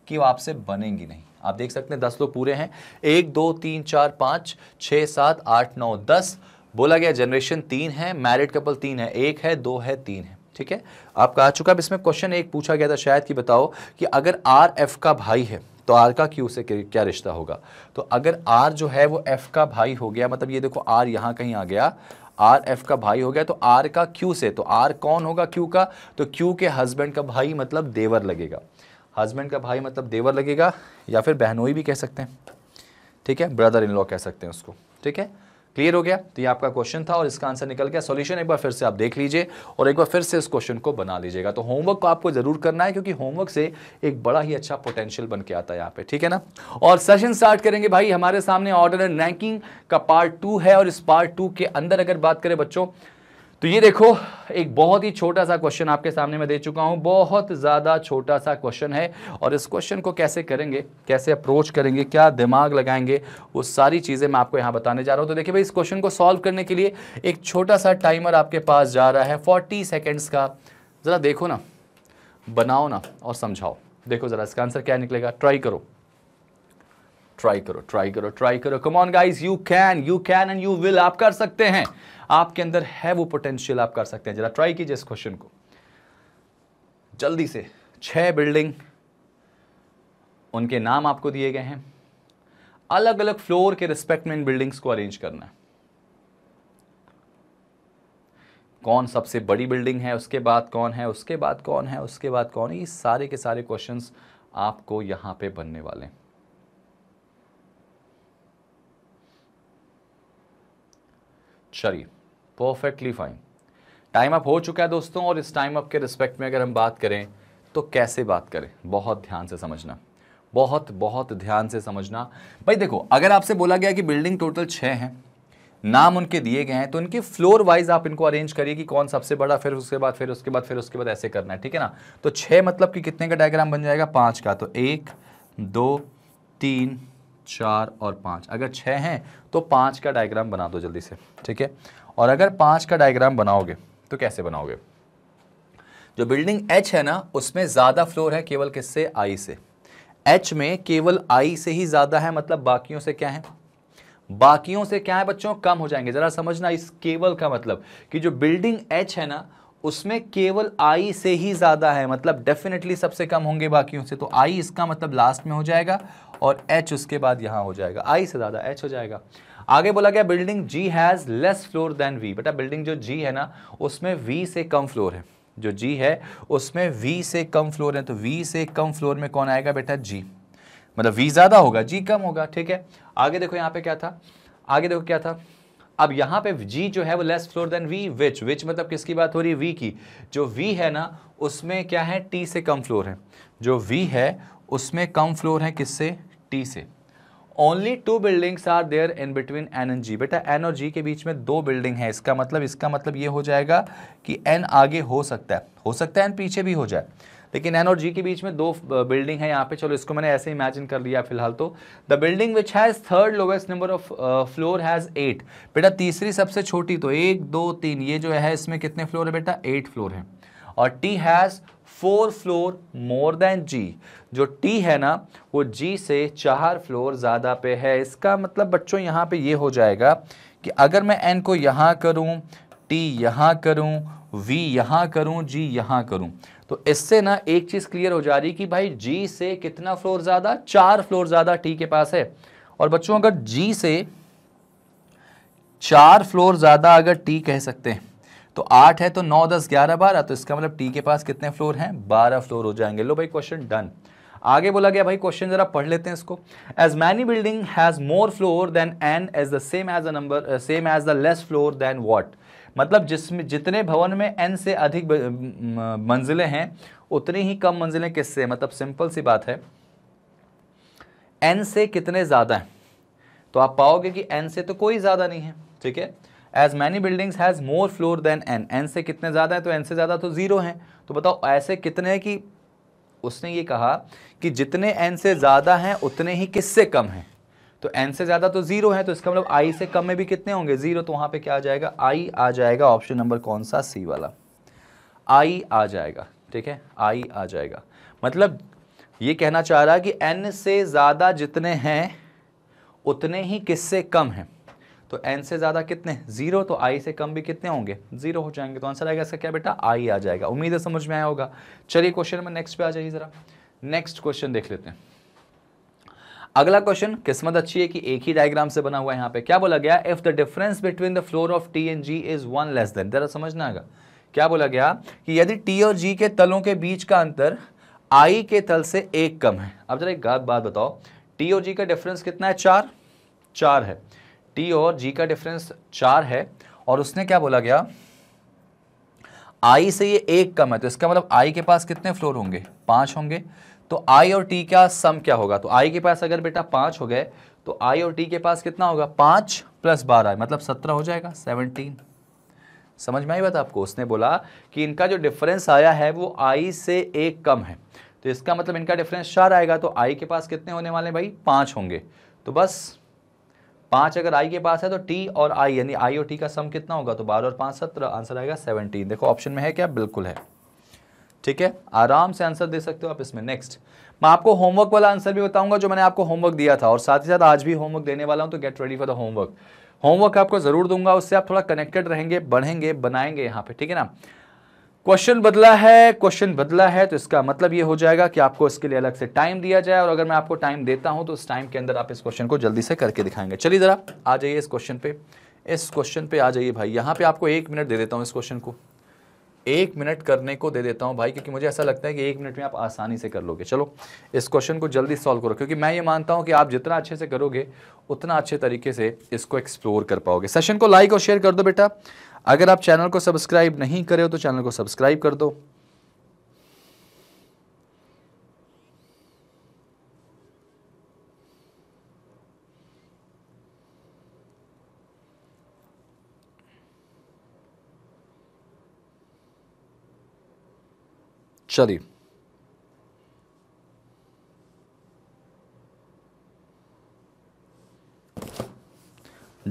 कि वो आपसे बनेंगी नहीं आप देख सकते हैं दस लोग पूरे हैं एक दो तीन चार पाँच छः सात आठ नौ दस बोला गया जनरेशन तीन है मैरिड कपल तीन है एक है दो है तीन है ठीक है आपका आ चुका अब इसमें क्वेश्चन एक पूछा गया था शायद कि बताओ कि अगर आर एफ का भाई है तो आर का क्यू से क्या रिश्ता होगा तो अगर आर जो है वो एफ का भाई हो गया मतलब ये देखो आर यहाँ कहीं आ गया आर एफ का भाई हो गया तो आर का क्यू से तो आर कौन होगा क्यू का तो क्यू के हस्बैंड का भाई मतलब देवर लगेगा हस्बैंड का भाई मतलब देवर लगेगा या फिर बहनोई भी कह सकते हैं ठीक है ब्रदर इन लॉ कह सकते हैं उसको ठीक है क्लियर हो गया तो ये आपका क्वेश्चन था और इसका आंसर निकल गया सॉल्यूशन एक बार फिर से आप देख लीजिए और एक बार फिर से इस क्वेश्चन को बना लीजिएगा तो होमवर्क को आपको जरूर करना है क्योंकि होमवर्क से एक बड़ा ही अच्छा पोटेंशियल बन के आता है यहाँ पे ठीक है ना और सेशन स्टार्ट करेंगे भाई हमारे सामने ऑर्डर एंड रैंकिंग का पार्ट टू है और इस पार्ट टू के अंदर अगर बात करें बच्चों तो ये देखो एक बहुत ही छोटा सा क्वेश्चन आपके सामने मैं दे चुका हूँ बहुत ज़्यादा छोटा सा क्वेश्चन है और इस क्वेश्चन को कैसे करेंगे कैसे अप्रोच करेंगे क्या दिमाग लगाएंगे वो सारी चीज़ें मैं आपको यहाँ बताने जा रहा हूँ तो देखिए भाई इस क्वेश्चन को सॉल्व करने के लिए एक छोटा सा टाइमर आपके पास जा रहा है फोर्टी सेकेंड्स का ज़रा देखो ना बनाओ ना और समझाओ देखो ज़रा इसका आंसर क्या निकलेगा ट्राई करो ट्राई करो ट्राई करो ट्राई करो come on guys you can you can and you will आप कर सकते हैं आपके अंदर है वो पोटेंशियल आप कर सकते हैं जरा ट्राई कीजिए इस क्वेश्चन को जल्दी से छह बिल्डिंग उनके नाम आपको दिए गए हैं अलग अलग फ्लोर के रिस्पेक्ट में इन बिल्डिंग्स को अरेंज करना है कौन सबसे बड़ी बिल्डिंग है उसके बाद कौन है उसके बाद कौन है उसके बाद कौन है ये सारे के सारे क्वेश्चंस आपको यहां पे बनने वाले हैं चलिए परफेक्टली फाइन टाइम अप हो चुका है दोस्तों और इस टाइम अप के रिस्पेक्ट में अगर हम बात करें तो कैसे बात करें बहुत ध्यान से समझना बहुत बहुत ध्यान से समझना भाई देखो अगर आपसे बोला गया कि बिल्डिंग टोटल छः हैं नाम उनके दिए गए हैं तो इनके फ्लोर वाइज आप इनको अरेंज करिए कि कौन सबसे बड़ा फिर उसके बाद फिर उसके बाद फिर उसके बाद ऐसे करना है ठीक है ना तो छः मतलब कि कितने का डायग्राम बन जाएगा पाँच का तो एक दो तीन चार और पाँच अगर छः हैं तो पाँच का डायग्राम बना दो जल्दी से ठीक है और अगर पाँच का डायग्राम बनाओगे तो कैसे बनाओगे जो बिल्डिंग एच है ना उसमें ज़्यादा फ्लोर है केवल किससे आई से एच में केवल आई से ही ज़्यादा है मतलब बाकियों से क्या है बाकियों से क्या है बच्चों कम हो जाएंगे ज़रा समझना इस केवल का मतलब कि जो बिल्डिंग एच है ना उसमें केवल आई से ही ज़्यादा है मतलब डेफिनेटली सबसे कम होंगे बाकियों से तो आई इसका मतलब लास्ट में हो जाएगा और एच उसके बाद यहाँ हो जाएगा आई से ज़्यादा एच हो जाएगा आगे बोला गया building G has less floor than V बेटा बिल्डिंग जो जी है ना उसमें वी से कम फ्लोर है जो जी है उसमें वी से कम फ्लोर है तो वी से कम फ्लोर में कौन आएगा बेटा जी मतलब वी ज़्यादा होगा जी कम होगा ठीक है आगे देखो यहाँ पे क्या था आगे देखो क्या था अब यहाँ पे जी जो है वो less floor than V which which मतलब किसकी बात हो रही है वी की जो वी है ना उसमें क्या है टी से कम फ्लोर है जो वी है उसमें कम फ्लोर है किससे टी से only two buildings are there in between N and G बेटा एन और जी के बीच में दो बिल्डिंग है इसका मतलब इसका मतलब ये हो जाएगा कि एन आगे हो सकता है हो सकता है एन पीछे भी हो जाए लेकिन एन और जी के बीच में दो बिल्डिंग है यहाँ पे चलो इसको मैंने ऐसे इमेजिन कर लिया फिलहाल तो the building which has third lowest number of floor has eight बेटा तीसरी सबसे छोटी तो एक दो तीन ये जो है इसमें कितने फ्लोर है बेटा एट फ्लोर है और T has four floor more than G जो टी है ना वो जी से चार फ्लोर ज़्यादा पे है इसका मतलब बच्चों यहाँ पे ये हो जाएगा कि अगर मैं एन को यहाँ करूँ टी यहाँ करूँ वी यहाँ करूँ जी यहाँ करूँ तो इससे ना एक चीज़ क्लियर हो जा रही कि भाई जी से कितना फ्लोर ज़्यादा चार फ्लोर ज़्यादा टी के पास है और बच्चों अगर जी से चार फ्लोर ज़्यादा अगर टी कह सकते हैं तो आठ है तो नौ दस ग्यारह बारह तो इसका मतलब टी के पास कितने फ्लोर हैं बारह फ्लोर हो जाएंगे लो भाई क्वेश्चन डन आगे बोला गया भाई क्वेश्चन जरा पढ़ लेते हैं इसको as many building has more floor than N as the same as the number same as the less floor than what मतलब जिसमें जितने भवन में एन से अधिक मंजिलें हैं उतनी ही कम मंजिलें किससे मतलब सिंपल सी बात है एन से कितने ज़्यादा हैं तो आप पाओगे कि एन से तो कोई ज़्यादा नहीं है ठीक है as many buildings has more floor than N N से कितने ज़्यादा है तो एन से ज़्यादा तो ज़ीरो हैं तो बताओ ऐसे कितने हैं कि उसने ये कहा कि जितने एन से ज़्यादा हैं उतने ही किससे कम हैं तो एन से ज़्यादा तो ज़ीरो है तो इसका मतलब आई से कम में भी कितने होंगे ज़ीरो तो वहाँ पे क्या आ जाएगा आई आ जाएगा ऑप्शन नंबर कौन सा सी वाला आई आ जाएगा ठीक है आई आ जाएगा मतलब ये कहना चाह रहा कि एन से ज़्यादा जितने हैं उतने ही किससे कम हैं तो एन से ज़्यादा कितने जीरो तो आई से कम भी कितने होंगे जीरो हो जाएंगे तो आंसर आएगा इसका क्या बेटा आई आ जाएगा उम्मीद है समझ में आया होगा चलिए क्वेश्चन में नेक्स्ट पे आ जाइए ज़रा नेक्स्ट क्वेश्चन देख लेते हैं अगला क्वेश्चन किस्मत अच्छी है कि एक ही डायग्राम से बना हुआ है यहाँ पे क्या बोला गया if the difference between the floor of T and G is one less than जरा समझना आएगा क्या बोला गया कि यदि टी और जी के तलों के बीच का अंतर आई के तल से एक कम है अब जरा एक बात बताओ टी और जी का डिफरेंस कितना है चार चार है टी और जी का डिफरेंस चार है और उसने क्या बोला गया आई से ये एक कम है तो इसका मतलब आई के पास कितने फ्लोर होंगे पांच होंगे तो आई और टी का सम क्या होगा तो आई के पास अगर बेटा पांच हो गए तो आई और टी के पास कितना होगा पांच प्लस बारह मतलब सत्रह हो जाएगा सेवनटीन समझ में आई बात आपको उसने बोला कि इनका जो डिफरेंस आया है वो आई से एक कम है तो इसका मतलब इनका डिफरेंस चार आएगा तो आई के पास कितने होने वाले भाई पांच होंगे तो बस पांच अगर आई के पास है तो टी और आई यानी आई और टी का सम कितना होगा तो बारह और पांच सत्रह आंसर आएगा सेवनटीन देखो ऑप्शन में है क्या बिल्कुल है ठीक है आराम से आंसर दे सकते हो आप इसमें नेक्स्ट मैं आपको होमवर्क वाला आंसर भी बताऊंगा जो मैंने आपको होमवर्क दिया था और साथ ही साथ आज भी होमवर्क देने वाला हूं तो get ready for the homework homework आपको जरूर दूंगा उससे आप थोड़ा कनेक्टेड रहेंगे बढ़ेंगे बनाएंगे यहाँ पे ठीक है ना क्वेश्चन बदला है क्वेश्चन बदला है तो इसका मतलब ये हो जाएगा कि आपको इसके लिए अलग से टाइम दिया जाए और अगर मैं आपको टाइम देता हूं तो उस टाइम के अंदर आप इस क्वेश्चन को जल्दी से करके दिखाएंगे चलिए ज़रा आ जाइए इस क्वेश्चन पे इस क्वेश्चन पे आ जाइए भाई यहाँ पे आपको एक मिनट दे देता हूँ इस क्वेश्चन को एक मिनट करने को दे देता हूँ भाई क्योंकि मुझे ऐसा लगता है कि एक मिनट में आप आसानी से कर लोगे चलो इस क्वेश्चन को जल्दी सॉल्व करो क्योंकि मैं ये मानता हूँ कि आप जितना अच्छे से करोगे उतना अच्छे तरीके से इसको एक्सप्लोर कर पाओगे सेशन को लाइक और शेयर कर दो बेटा अगर आप चैनल को सब्सक्राइब नहीं करे हो तो चैनल को सब्सक्राइब कर दो चलिए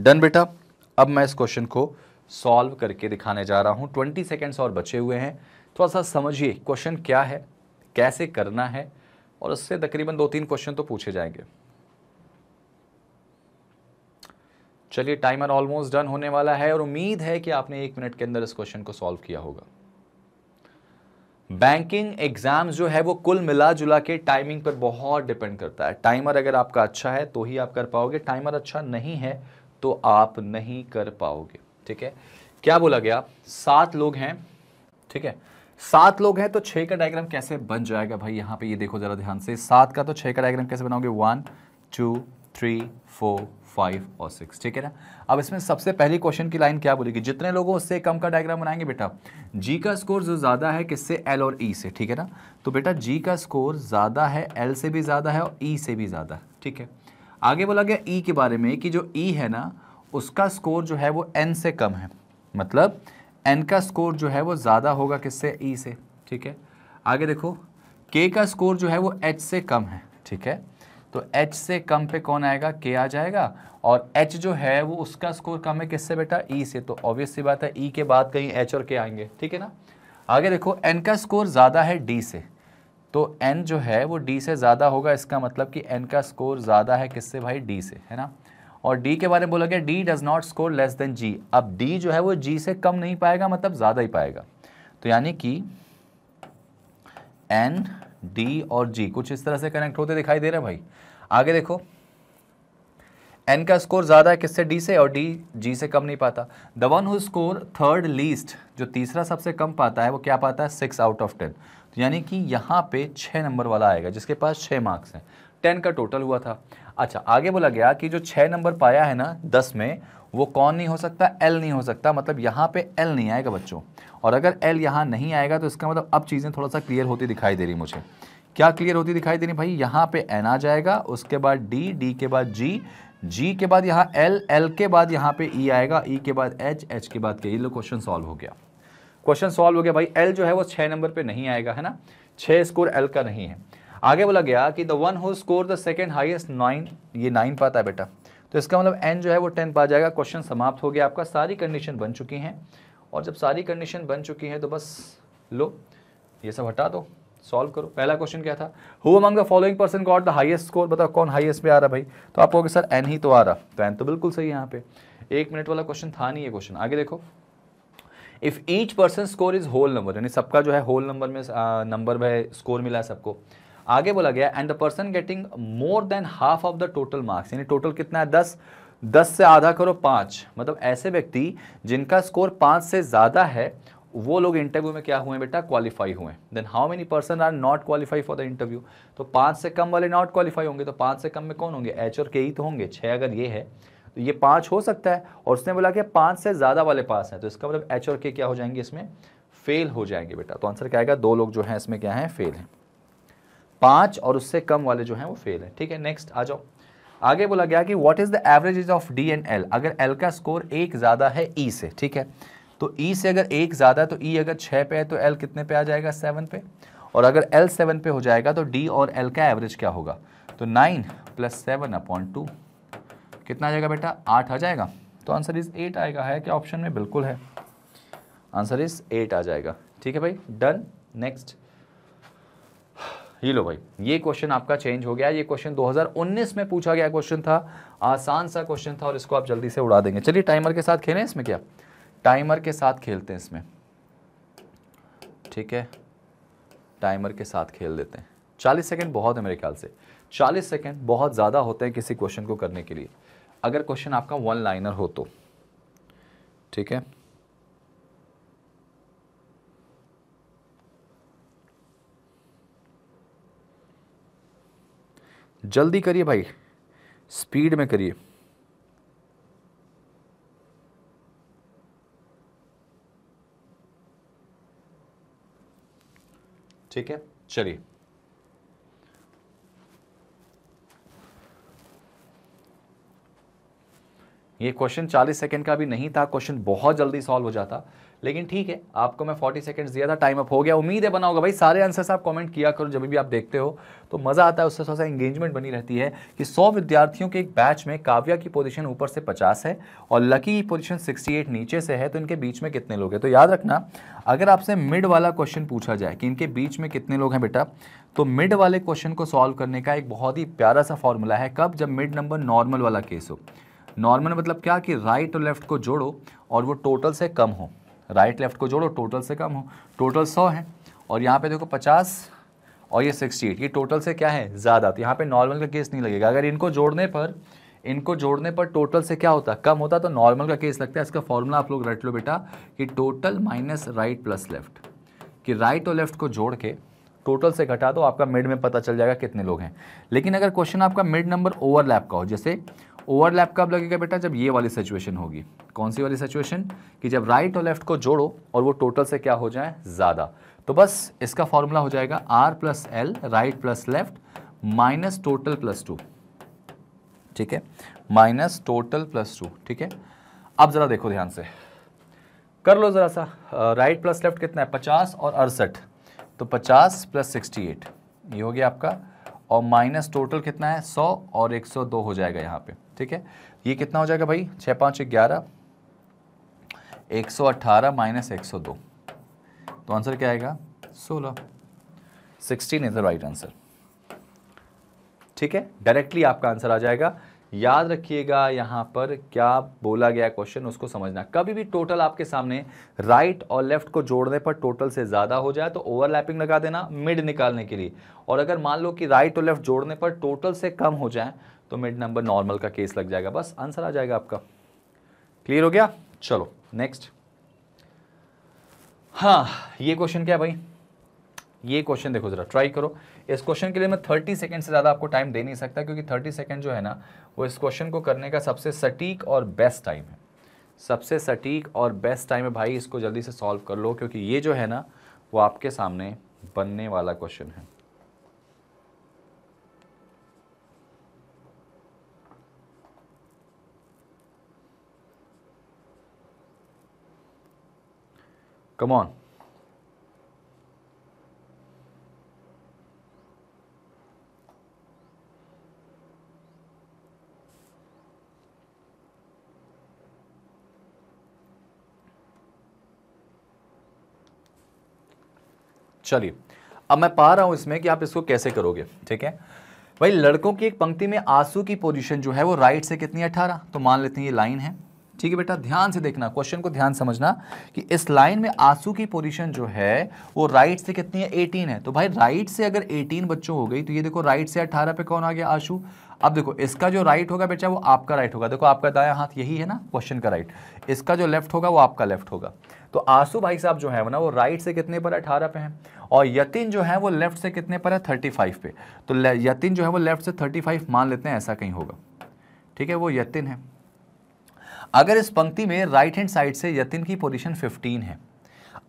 डन बेटा अब मैं इस क्वेश्चन को सॉल्व करके दिखाने जा रहा हूं ट्वेंटी सेकेंड्स और बचे हुए हैं थोड़ा सा समझिए क्वेश्चन क्या है कैसे करना है और उससे तकरीबन दो तीन क्वेश्चन तो पूछे जाएंगे चलिए टाइमर ऑलमोस्ट डन होने वाला है और उम्मीद है कि आपने एक मिनट के अंदर इस क्वेश्चन को सॉल्व किया होगा बैंकिंग एग्जाम जो है वो कुल मिला जुला के टाइमिंग पर बहुत डिपेंड करता है टाइमर अगर आपका अच्छा है तो ही आप कर पाओगे टाइमर अच्छा नहीं है तो आप नहीं कर पाओगे ठीक है क्या बोला गया सात लोग हैं ठीक है सात लोग हैं तो छह का डायग्राम कैसे बन जाएगा भाई यहां पे ये देखो ज़रा ध्यान से सात का तो छह का डायग्राम कैसे बनाओगे one two three four five और सिक्स ठीक है ना अब इसमें सबसे पहली क्वेश्चन की लाइन क्या बोलेगी जितने लोगों उससे कम का डायग्राम बनाएंगे बेटा जी का स्कोर जो ज़्यादा है किससे एल और ई e से ठीक है ना तो बेटा जी का स्कोर ज़्यादा है एल से भी ज़्यादा है और ई e से भी ज़्यादा ठीक है आगे बोला गया ई e के बारे में कि जो ई e है ना उसका स्कोर जो है वो एन से कम है मतलब एन का स्कोर जो है वो ज़्यादा होगा किससे ई e से ठीक है आगे देखो के का स्कोर जो है वो एच से कम है ठीक है तो एच से कम पे कौन आएगा के आ जाएगा और एच जो है वो उसका स्कोर कम है किससे बेटा ई e से तो ऑब्वियस सी बात है ई e के बाद कहीं एच और के आएंगे ठीक है ना आगे देखो एन का स्कोर ज़्यादा है डी से तो एन जो है वो डी से ज़्यादा होगा इसका मतलब कि एन का स्कोर ज़्यादा है किससे भाई डी से है ना और डी के बारे में बोला गया D does not score less than G अब डी जो है वो जी से कम नहीं पाएगा मतलब ज़्यादा ही पाएगा तो यानी कि एन डी और जी कुछ इस तरह से कनेक्ट होते दिखाई दे रहे हैं भाई आगे देखो एन का स्कोर ज़्यादा है किससे डी से और डी जी से कम नहीं पाता the one who score third least जो तीसरा सबसे कम पाता है वो क्या पाता है सिक्स आउट ऑफ टेन यानी कि यहाँ पे छः नंबर वाला आएगा जिसके पास छः मार्क्स हैं टेन का टोटल हुआ था अच्छा आगे बोला गया कि जो छः नंबर पाया है ना दस में वो कौन नहीं हो सकता एल नहीं हो सकता मतलब यहाँ पे एल नहीं आएगा बच्चों और अगर एल यहाँ नहीं आएगा तो इसका मतलब अब चीज़ें थोड़ा सा क्लियर होती दिखाई दे रही मुझे क्या क्लियर होती दिखाई दे रही भाई यहाँ पे एन आ जाएगा उसके बाद डी डी के बाद जी जी के बाद यहाँ एल एल के बाद यहाँ पे ई e आएगा ई e के बाद एच एच के बाद के ये लो क्वेश्चन सॉल्व हो गया क्वेश्चन सॉल्व हो गया भाई एल जो है वो छः नंबर पर नहीं आएगा है ना छः स्कोर एल का नहीं है आगे बोला गया कि the one who score the second highest nine ये नाइन पाता है बेटा तो इसका मतलब एन जो है वो टेंथ पा जाएगा क्वेश्चन समाप्त हो गया आपका सारी कंडीशन बन चुकी हैं और जब सारी कंडीशन बन चुकी हैं तो बस लो ये सब हटा दो सॉल्व करो पहला क्वेश्चन क्या था who among the following person got the highest score बताओ कौन हाइएस्ट पे आ रहा भाई तो आप कहोगे सर एन ही तो आ रहा तो एन तो बिल्कुल सही है यहाँ पे एक मिनट वाला क्वेश्चन था नहीं ये क्वेश्चन आगे देखो if each person score is whole number यानी सबका जो है होल नंबर में नंबर में स्कोर मिला है सबको आगे बोला गया and the person getting more than half of the total marks यानी टोटल कितना है दस दस से आधा करो पाँच मतलब ऐसे व्यक्ति जिनका स्कोर पाँच से ज़्यादा है वो लोग इंटरव्यू में क्या हुए बेटा क्वालिफाई हुए then how many person are not qualify for the interview तो पाँच से कम वाले नॉट क्वालिफाई होंगे तो पाँच से कम में कौन होंगे एच और के ही तो होंगे छः अगर ये है तो ये पाँच हो सकता है और उसने बोला कि पाँच से ज़्यादा वाले पास हैं तो इसका मतलब एच और के क्या हो जाएंगे इसमें फेल हो जाएंगे बेटा तो आंसर क्या आएगा दो लोग जो हैं इसमें क्या हैं फेल हैं पाँच और उससे कम वाले जो हैं वो फेल हैं ठीक है नेक्स्ट आ जाओ आगे बोला गया कि what is the average of D and L अगर एल का स्कोर एक ज़्यादा है ई e से ठीक है तो ई e से अगर एक ज़्यादा तो ई e अगर छः पे है तो एल कितने पे आ जाएगा सेवन पे और अगर एल सेवन पे हो जाएगा तो डी और एल का एवरेज क्या होगा तो nine plus seven upon two कितना आ जाएगा बेटा आठ आ जाएगा तो आंसर इज़ एट आएगा है क्या ऑप्शन में बिल्कुल है आंसर इज़ एट आ जाएगा ठीक है भाई डन नेक्स्ट ये लो भाई ये क्वेश्चन आपका चेंज हो गया ये क्वेश्चन 2019 में पूछा गया क्वेश्चन था आसान सा क्वेश्चन था और इसको आप जल्दी से उड़ा देंगे चलिए टाइमर के साथ खेलें इसमें क्या टाइमर के साथ खेलते हैं इसमें ठीक है टाइमर के साथ खेल देते हैं चालीस सेकेंड बहुत है मेरे ख्याल से चालीस सेकेंड बहुत ज़्यादा होते हैं किसी क्वेश्चन को करने के लिए अगर क्वेश्चन आपका वन लाइनर हो तो ठीक है जल्दी करिए भाई स्पीड में करिए ठीक है चलिए ये क्वेश्चन 40 सेकंड का भी नहीं था क्वेश्चन बहुत जल्दी सॉल्व हो जाता लेकिन ठीक है आपको मैं फोर्टी सेकंड्स दिया था टाइम अप हो गया उम्मीद है बना होगा भाई सारे आंसर्स आप कमेंट किया करो जब भी आप देखते हो तो मज़ा आता है उससे थोड़ा सा एंगेजमेंट बनी रहती है कि सौ विद्यार्थियों के एक बैच में काव्या की पोजिशन ऊपर से पचास है और लकी की सिक्सटी एट नीचे से है तो इनके बीच में कितने लोग हैं तो याद रखना अगर आपसे मिड वाला क्वेश्चन पूछा जाए कि इनके बीच में कितने लोग हैं बेटा तो मिड वाले क्वेश्चन को सॉल्व करने का एक बहुत ही प्यारा सा फॉर्मूला है कब जब मिड नंबर नॉर्मल वाला केस हो नॉर्मल मतलब क्या कि राइट और लेफ्ट को जोड़ो और वो टोटल से कम हो राइट लेफ्ट को जोड़ो टोटल से कम हो टोटल सौ है और यहाँ पे देखो पचास और ये सिक्सटी एट ये टोटल से क्या है ज़्यादा तो यहाँ पे नॉर्मल का केस नहीं लगेगा अगर इनको जोड़ने पर इनको जोड़ने पर टोटल से क्या होता है कम होता तो नॉर्मल का केस लगता है इसका फॉर्मूला आप लोग रट लो बेटा कि total minus right plus left कि राइट और लेफ्ट को जोड़ के टोटल से घटा दो आपका मिड में पता चल जाएगा कितने लोग हैं लेकिन अगर क्वेश्चन आपका मिड नंबर ओवरलैप का हो जैसे ओवरलैप कब लगेगा बेटा जब ये वाली सिचुएशन होगी कौन सी वाली सिचुएशन कि जब राइट और लेफ्ट को जोड़ो और वो टोटल से क्या हो जाए ज़्यादा तो बस इसका फॉर्मूला हो जाएगा R plus L right plus left minus total plus two ठीक है माइनस टोटल प्लस टू ठीक है अब ज़रा देखो ध्यान से कर लो ज़रा सा राइट प्लस लेफ्ट कितना है पचास और अड़सठ तो पचास प्लस सिक्सटी एट ये हो गया आपका और माइनस टोटल कितना है सौ और एक सौ दो हो जाएगा यहाँ पे ठीक है ये कितना हो जाएगा भाई छः पाँच ग्यारह एक सौ अट्ठारह माइनस एक सौ दो तो आंसर क्या आएगा सोलह sixteen is the right answer ठीक है डायरेक्टली आपका आंसर आ जाएगा याद रखिएगा यहां पर क्या बोला गया क्वेश्चन उसको समझना कभी भी टोटल आपके सामने राइट और लेफ्ट को जोड़ने पर टोटल से ज़्यादा हो जाए तो ओवरलैपिंग लगा देना मिड निकालने के लिए और अगर मान लो कि राइट और लेफ्ट जोड़ने पर टोटल से कम हो जाए तो मिड नंबर नॉर्मल का केस लग जाएगा बस आंसर आ जाएगा आपका क्लियर हो गया चलो नेक्स्ट हाँ ये क्वेश्चन क्या भाई ये क्वेश्चन देखो ज़रा ट्राई करो इस क्वेश्चन के लिए मैं 30 सेकंड से ज़्यादा आपको टाइम दे नहीं सकता क्योंकि 30 सेकंड जो है ना वो इस क्वेश्चन को करने का सबसे सटीक और बेस्ट टाइम है सबसे सटीक और बेस्ट टाइम है भाई इसको जल्दी से सॉल्व कर लो क्योंकि ये जो है ना वो आपके सामने बनने वाला क्वेश्चन है Come on. चलिए अब मैं पा रहा हूं इसमें कि आप इसको कैसे करोगे ठीक है भाई लड़कों की एक पंक्ति में आंसू की पोजीशन जो है वो राइट से कितनी अठारह तो मान लेते हैं ये लाइन है ठीक है बेटा ध्यान से देखना क्वेश्चन को ध्यान समझना कि इस लाइन में आंसू की पोजीशन जो है वो राइट से कितनी है 18 है तो भाई राइट से अगर 18 बच्चों हो गई तो ये देखो राइट से 18 पे कौन आ गया आंसू अब देखो इसका जो राइट होगा बेटा वो आपका राइट होगा देखो आपका दाया हाथ यही है ना क्वेश्चन का राइट इसका जो लेफ्ट होगा वो आपका लेफ्ट होगा तो आंसू भाई साहब जो है ना वो राइट से कितने पर अठारह पे है और यतिन जो है वो लेफ्ट से कितने पर है थर्टी फाइव पे तो यतिन जो है वो लेफ्ट से थर्टी फाइव मान लेते हैं ऐसा कहीं होगा ठीक है वो यतिन है अगर इस पंक्ति में राइट हैंड साइड से यतिन की पोजीशन 15 है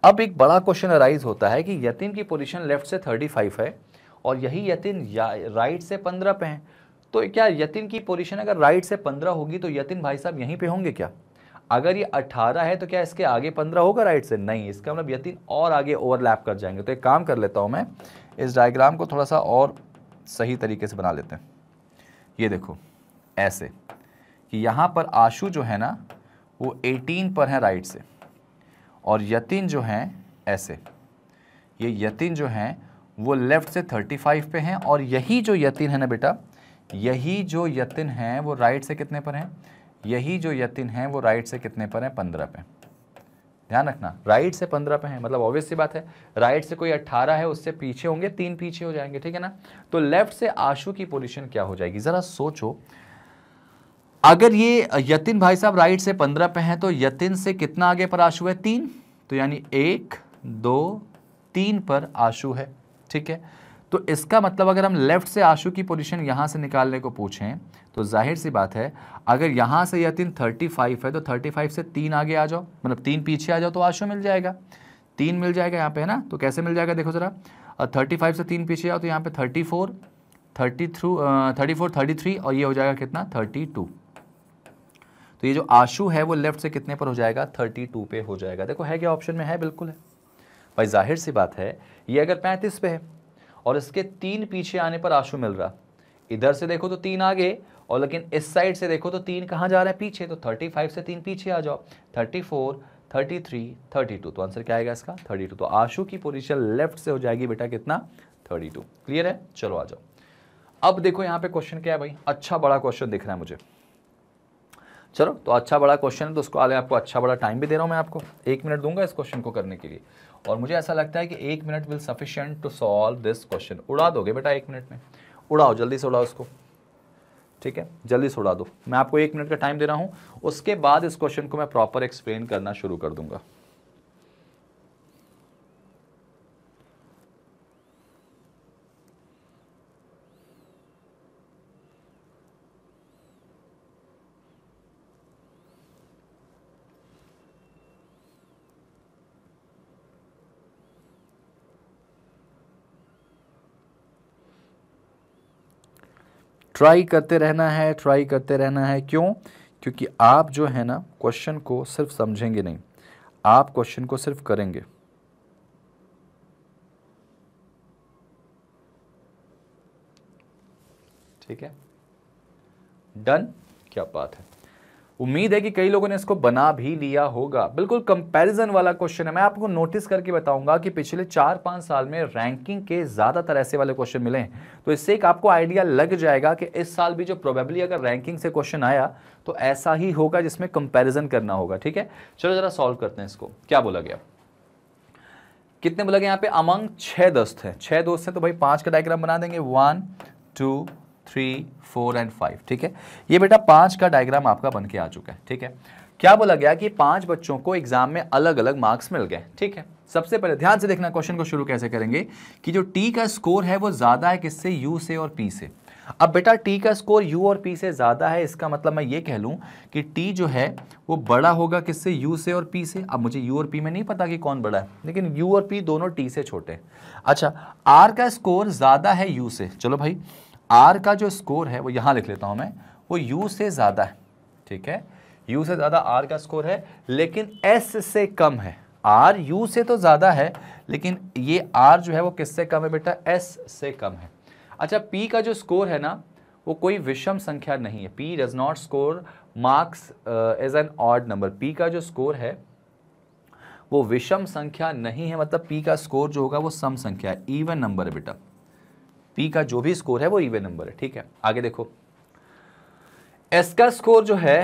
अब एक बड़ा क्वेश्चन अराइज होता है कि यतिन की पोजीशन लेफ्ट से 35 है और यही यतिन राइट से 15 पे है तो क्या यतिन की पोजीशन अगर राइट से 15 होगी तो यतिन भाई साहब यहीं पे होंगे क्या अगर ये 18 है तो क्या इसके आगे 15 होगा राइट से नहीं इसका मतलब यतिन और आगे ओवरलैप कर जाएंगे तो एक काम कर लेता हूँ मैं इस डायग्राम को थोड़ा सा और सही तरीके से बना लेते हैं ये देखो ऐसे कि यहाँ पर आशु जो है ना वो 18 पर है राइट से और यतिन जो हैं ऐसे ये यतिन जो हैं वो लेफ़्ट से 35 पे हैं और यही जो यतिन है ना बेटा यही जो यतिन हैं वो राइट से कितने पर हैं यही जो यतिन हैं वो राइट से कितने पर हैं पंद्रह पे ध्यान रखना राइट से पंद्रह पे हैं मतलब ऑब्वियस सी बात है राइट से कोई अट्ठारह है उससे पीछे होंगे तीन पीछे हो जाएंगे ठीक है ना तो लेफ्ट से आशु की पोजीशन क्या हो जाएगी ज़रा सोचो अगर ये यतिन भाई साहब राइट से पंद्रह पे हैं तो यतिन से कितना आगे पर आशु है तीन तो यानी एक दो तीन पर आशु है ठीक है तो इसका मतलब अगर हम लेफ़्ट से आशु की पोजीशन यहाँ से निकालने को पूछें तो जाहिर सी बात है अगर यहाँ से यतिन थर्टी फाइव है तो थर्टी फाइव से तीन आगे आ जाओ मतलब तीन पीछे आ जाओ तो आशु मिल जाएगा तीन मिल जाएगा यहाँ पे है ना तो कैसे मिल जाएगा देखो ज़रा थर्टी फाइव से तीन पीछे आओ तो यहाँ पे thirty four thirty three thirty four thirty three और ये हो जाएगा कितना थर्टी टू तो ये जो आशू है वो लेफ्ट से कितने पर हो जाएगा थर्टी टू पे हो जाएगा देखो है क्या ऑप्शन में है बिल्कुल है भाई जाहिर सी बात है ये अगर पैंतीस पे है और इसके तीन पीछे आने पर आशू मिल रहा इधर से देखो तो तीन आगे और लेकिन इस साइड से देखो तो तीन कहाँ जा रहा है पीछे तो थर्टी फाइव से तीन पीछे आ जाओ thirty four thirty three thirty two तो आंसर क्या आएगा इसका थर्टी टू तो आशु की पोजीशन लेफ्ट से हो जाएगी बेटा कितना थर्टी टू क्लियर है चलो आ जाओ अब देखो यहाँ पे क्वेश्चन क्या है भाई अच्छा बड़ा क्वेश्चन दिख रहा है मुझे चलो तो अच्छा बड़ा क्वेश्चन है तो उसको आगे आपको अच्छा बड़ा टाइम भी दे रहा हूँ मैं आपको एक मिनट दूंगा इस क्वेश्चन को करने के लिए और मुझे ऐसा लगता है कि एक minute will sufficient to solve this question उड़ा दोगे बेटा एक मिनट में उड़ाओ जल्दी से उड़ाओ उसको ठीक है जल्दी से उड़ा दो मैं आपको एक मिनट का टाइम दे रहा हूँ उसके बाद इस क्वेश्चन को मैं प्रॉपर एक्सप्लेन करना शुरू कर दूंगा ट्राई करते रहना है ट्राई करते रहना है क्यों क्योंकि आप जो है ना क्वेश्चन को सिर्फ समझेंगे नहीं आप क्वेश्चन को सिर्फ करेंगे ठीक है डन क्या बात है उम्मीद है कि कई लोगों ने इसको बना भी लिया होगा बिल्कुल कंपैरिजन वाला क्वेश्चन है मैं आपको नोटिस करके बताऊंगा कि पिछले चार पांच साल में रैंकिंग के ज़्यादातर ऐसे वाले क्वेश्चन मिले हैं तो इससे एक आपको आइडिया लग जाएगा कि इस साल भी जो प्रोबेबली अगर रैंकिंग से क्वेश्चन आया तो ऐसा ही होगा जिसमें कंपेरिजन करना होगा ठीक है चलो ज़रा सॉल्व करते हैं इसको क्या बोला गया कितने बोला गया यहाँ पे अमंग छह दोस्त हैं छह दोस्त हैं तो भाई पांच का डायग्राम बना देंगे one two three four and five ठीक है ये बेटा पाँच का डायग्राम आपका बन के आ चुका है ठीक है क्या बोला गया कि पांच बच्चों को एग्जाम में अलग अलग मार्क्स मिल गए ठीक है सबसे पहले ध्यान से देखना क्वेश्चन को शुरू कैसे करेंगे कि जो टी का स्कोर है वो ज़्यादा है किससे यू से और पी से अब बेटा टी का स्कोर यू और पी से ज़्यादा है इसका मतलब मैं ये कह लूँ कि टी जो है वो बड़ा होगा किससे यू से और पी से अब मुझे यू और पी में नहीं पता कि कौन बड़ा है लेकिन यू और पी दोनों टी से छोटे अच्छा आर का स्कोर ज़्यादा है यू से चलो भाई आर का जो स्कोर है वो यहाँ लिख लेता हूँ मैं वो यू से ज़्यादा है ठीक है यू से ज़्यादा आर का स्कोर है लेकिन एस से कम है आर यू से तो ज़्यादा है लेकिन ये आर जो है वो किससे कम है बेटा एस से कम है अच्छा पी का जो स्कोर है ना वो कोई विषम संख्या नहीं है P does not score marks as an odd number P का जो स्कोर है वो विषम संख्या नहीं है मतलब पी का स्कोर जो होगा वो सम संख्या है इवन नंबर है बेटा पी का जो भी स्कोर है वो इवन नंबर है ठीक है आगे देखो एस का स्कोर जो है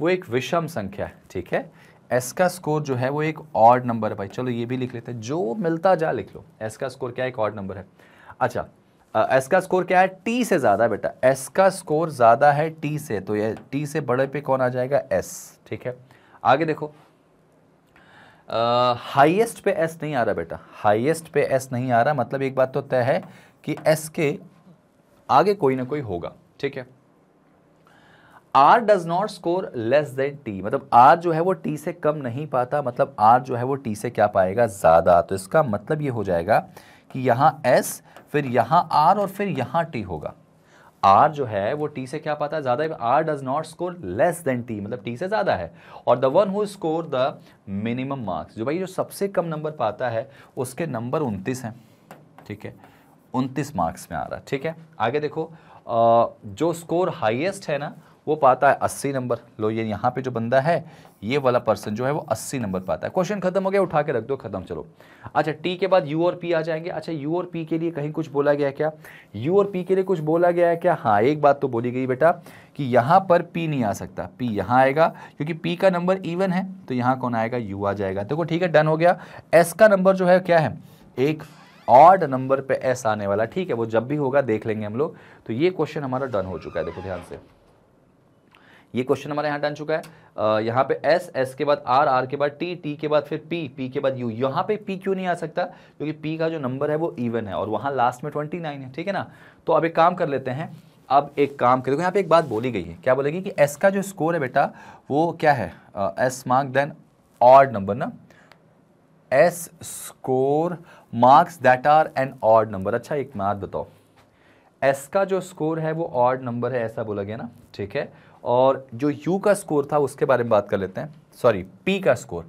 वो एक विषम संख्या है ठीक है एस का स्कोर जो है वो एक ऑड नंबर है भाई चलो ये भी लिख लेते हैं जो मिलता जा लिख लो एस का स्कोर क्या एक ऑड नंबर है अच्छा एस का स्कोर क्या है टी से ज़्यादा बेटा एस का स्कोर ज़्यादा है टी से तो ये टी से बड़े पे कौन आ जाएगा एस ठीक है आगे देखो हाईएस्ट पे एस नहीं आ रहा बेटा हाईएस्ट पे एस नहीं आ रहा मतलब एक बात तो तय है कि एस के आगे कोई ना कोई होगा ठीक है R does not score less than T मतलब आर जो है वो टी से कम नहीं पाता मतलब आर जो है वो टी से क्या पाएगा ज़्यादा तो इसका मतलब ये हो जाएगा कि यहां एस फिर यहां आर और फिर यहां टी होगा आर जो है वो टी से क्या पाता है ज़्यादा R does not score less than T मतलब टी से ज़्यादा है और the one who score the minimum marks जो भाई जो सबसे कम नंबर पाता है उसके नंबर उनतीस हैं ठीक है उनतीस मार्क्स में आ रहा है ठीक है आगे देखो जो स्कोर हाईएस्ट है ना वो पाता है अस्सी नंबर लो ये यहाँ पे जो बंदा है ये वाला पर्सन जो है वो अस्सी नंबर पाता है क्वेश्चन खत्म हो गया उठा के रख दो खत्म चलो अच्छा टी के बाद यू और पी आ जाएंगे अच्छा यू और पी के लिए कहीं कुछ बोला गया है क्या यू और पी के लिए कुछ बोला गया है क्या हाँ एक बात तो बोली गई बेटा कि यहाँ पर पी नहीं आ सकता पी यहाँ आएगा क्योंकि पी का नंबर ईवन है तो यहाँ कौन आएगा यू आ जाएगा देखो ठीक है डन हो गया एस का नंबर जो है क्या है एक ऑड नंबर पे एस आने वाला ठीक है वो जब भी होगा देख लेंगे हम लोग तो ये क्वेश्चन हमारा डन हो चुका है देखो ध्यान से ये क्वेश्चन हमारा यहाँ डन चुका है यहाँ पे एस एस के बाद आर आर के बाद टी टी के बाद फिर पी पी के बाद यू यहाँ पे पी क्यों नहीं आ सकता क्योंकि पी का जो नंबर है वो इवन है और वहाँ लास्ट में ट्वेंटी नाइन है ठीक है ना तो अब एक काम कर लेते हैं अब एक काम करें यहाँ पे एक बात बोली गई है क्या बोलेगी कि एस का जो स्कोर है बेटा वो क्या है S mark than odd number ना S score marks that are an odd number अच्छा एक बात बताओ एस का जो स्कोर है वो ऑड नंबर है ऐसा बोला गया ना ठीक है और जो यू का स्कोर था उसके बारे में बात कर लेते हैं सॉरी पी का स्कोर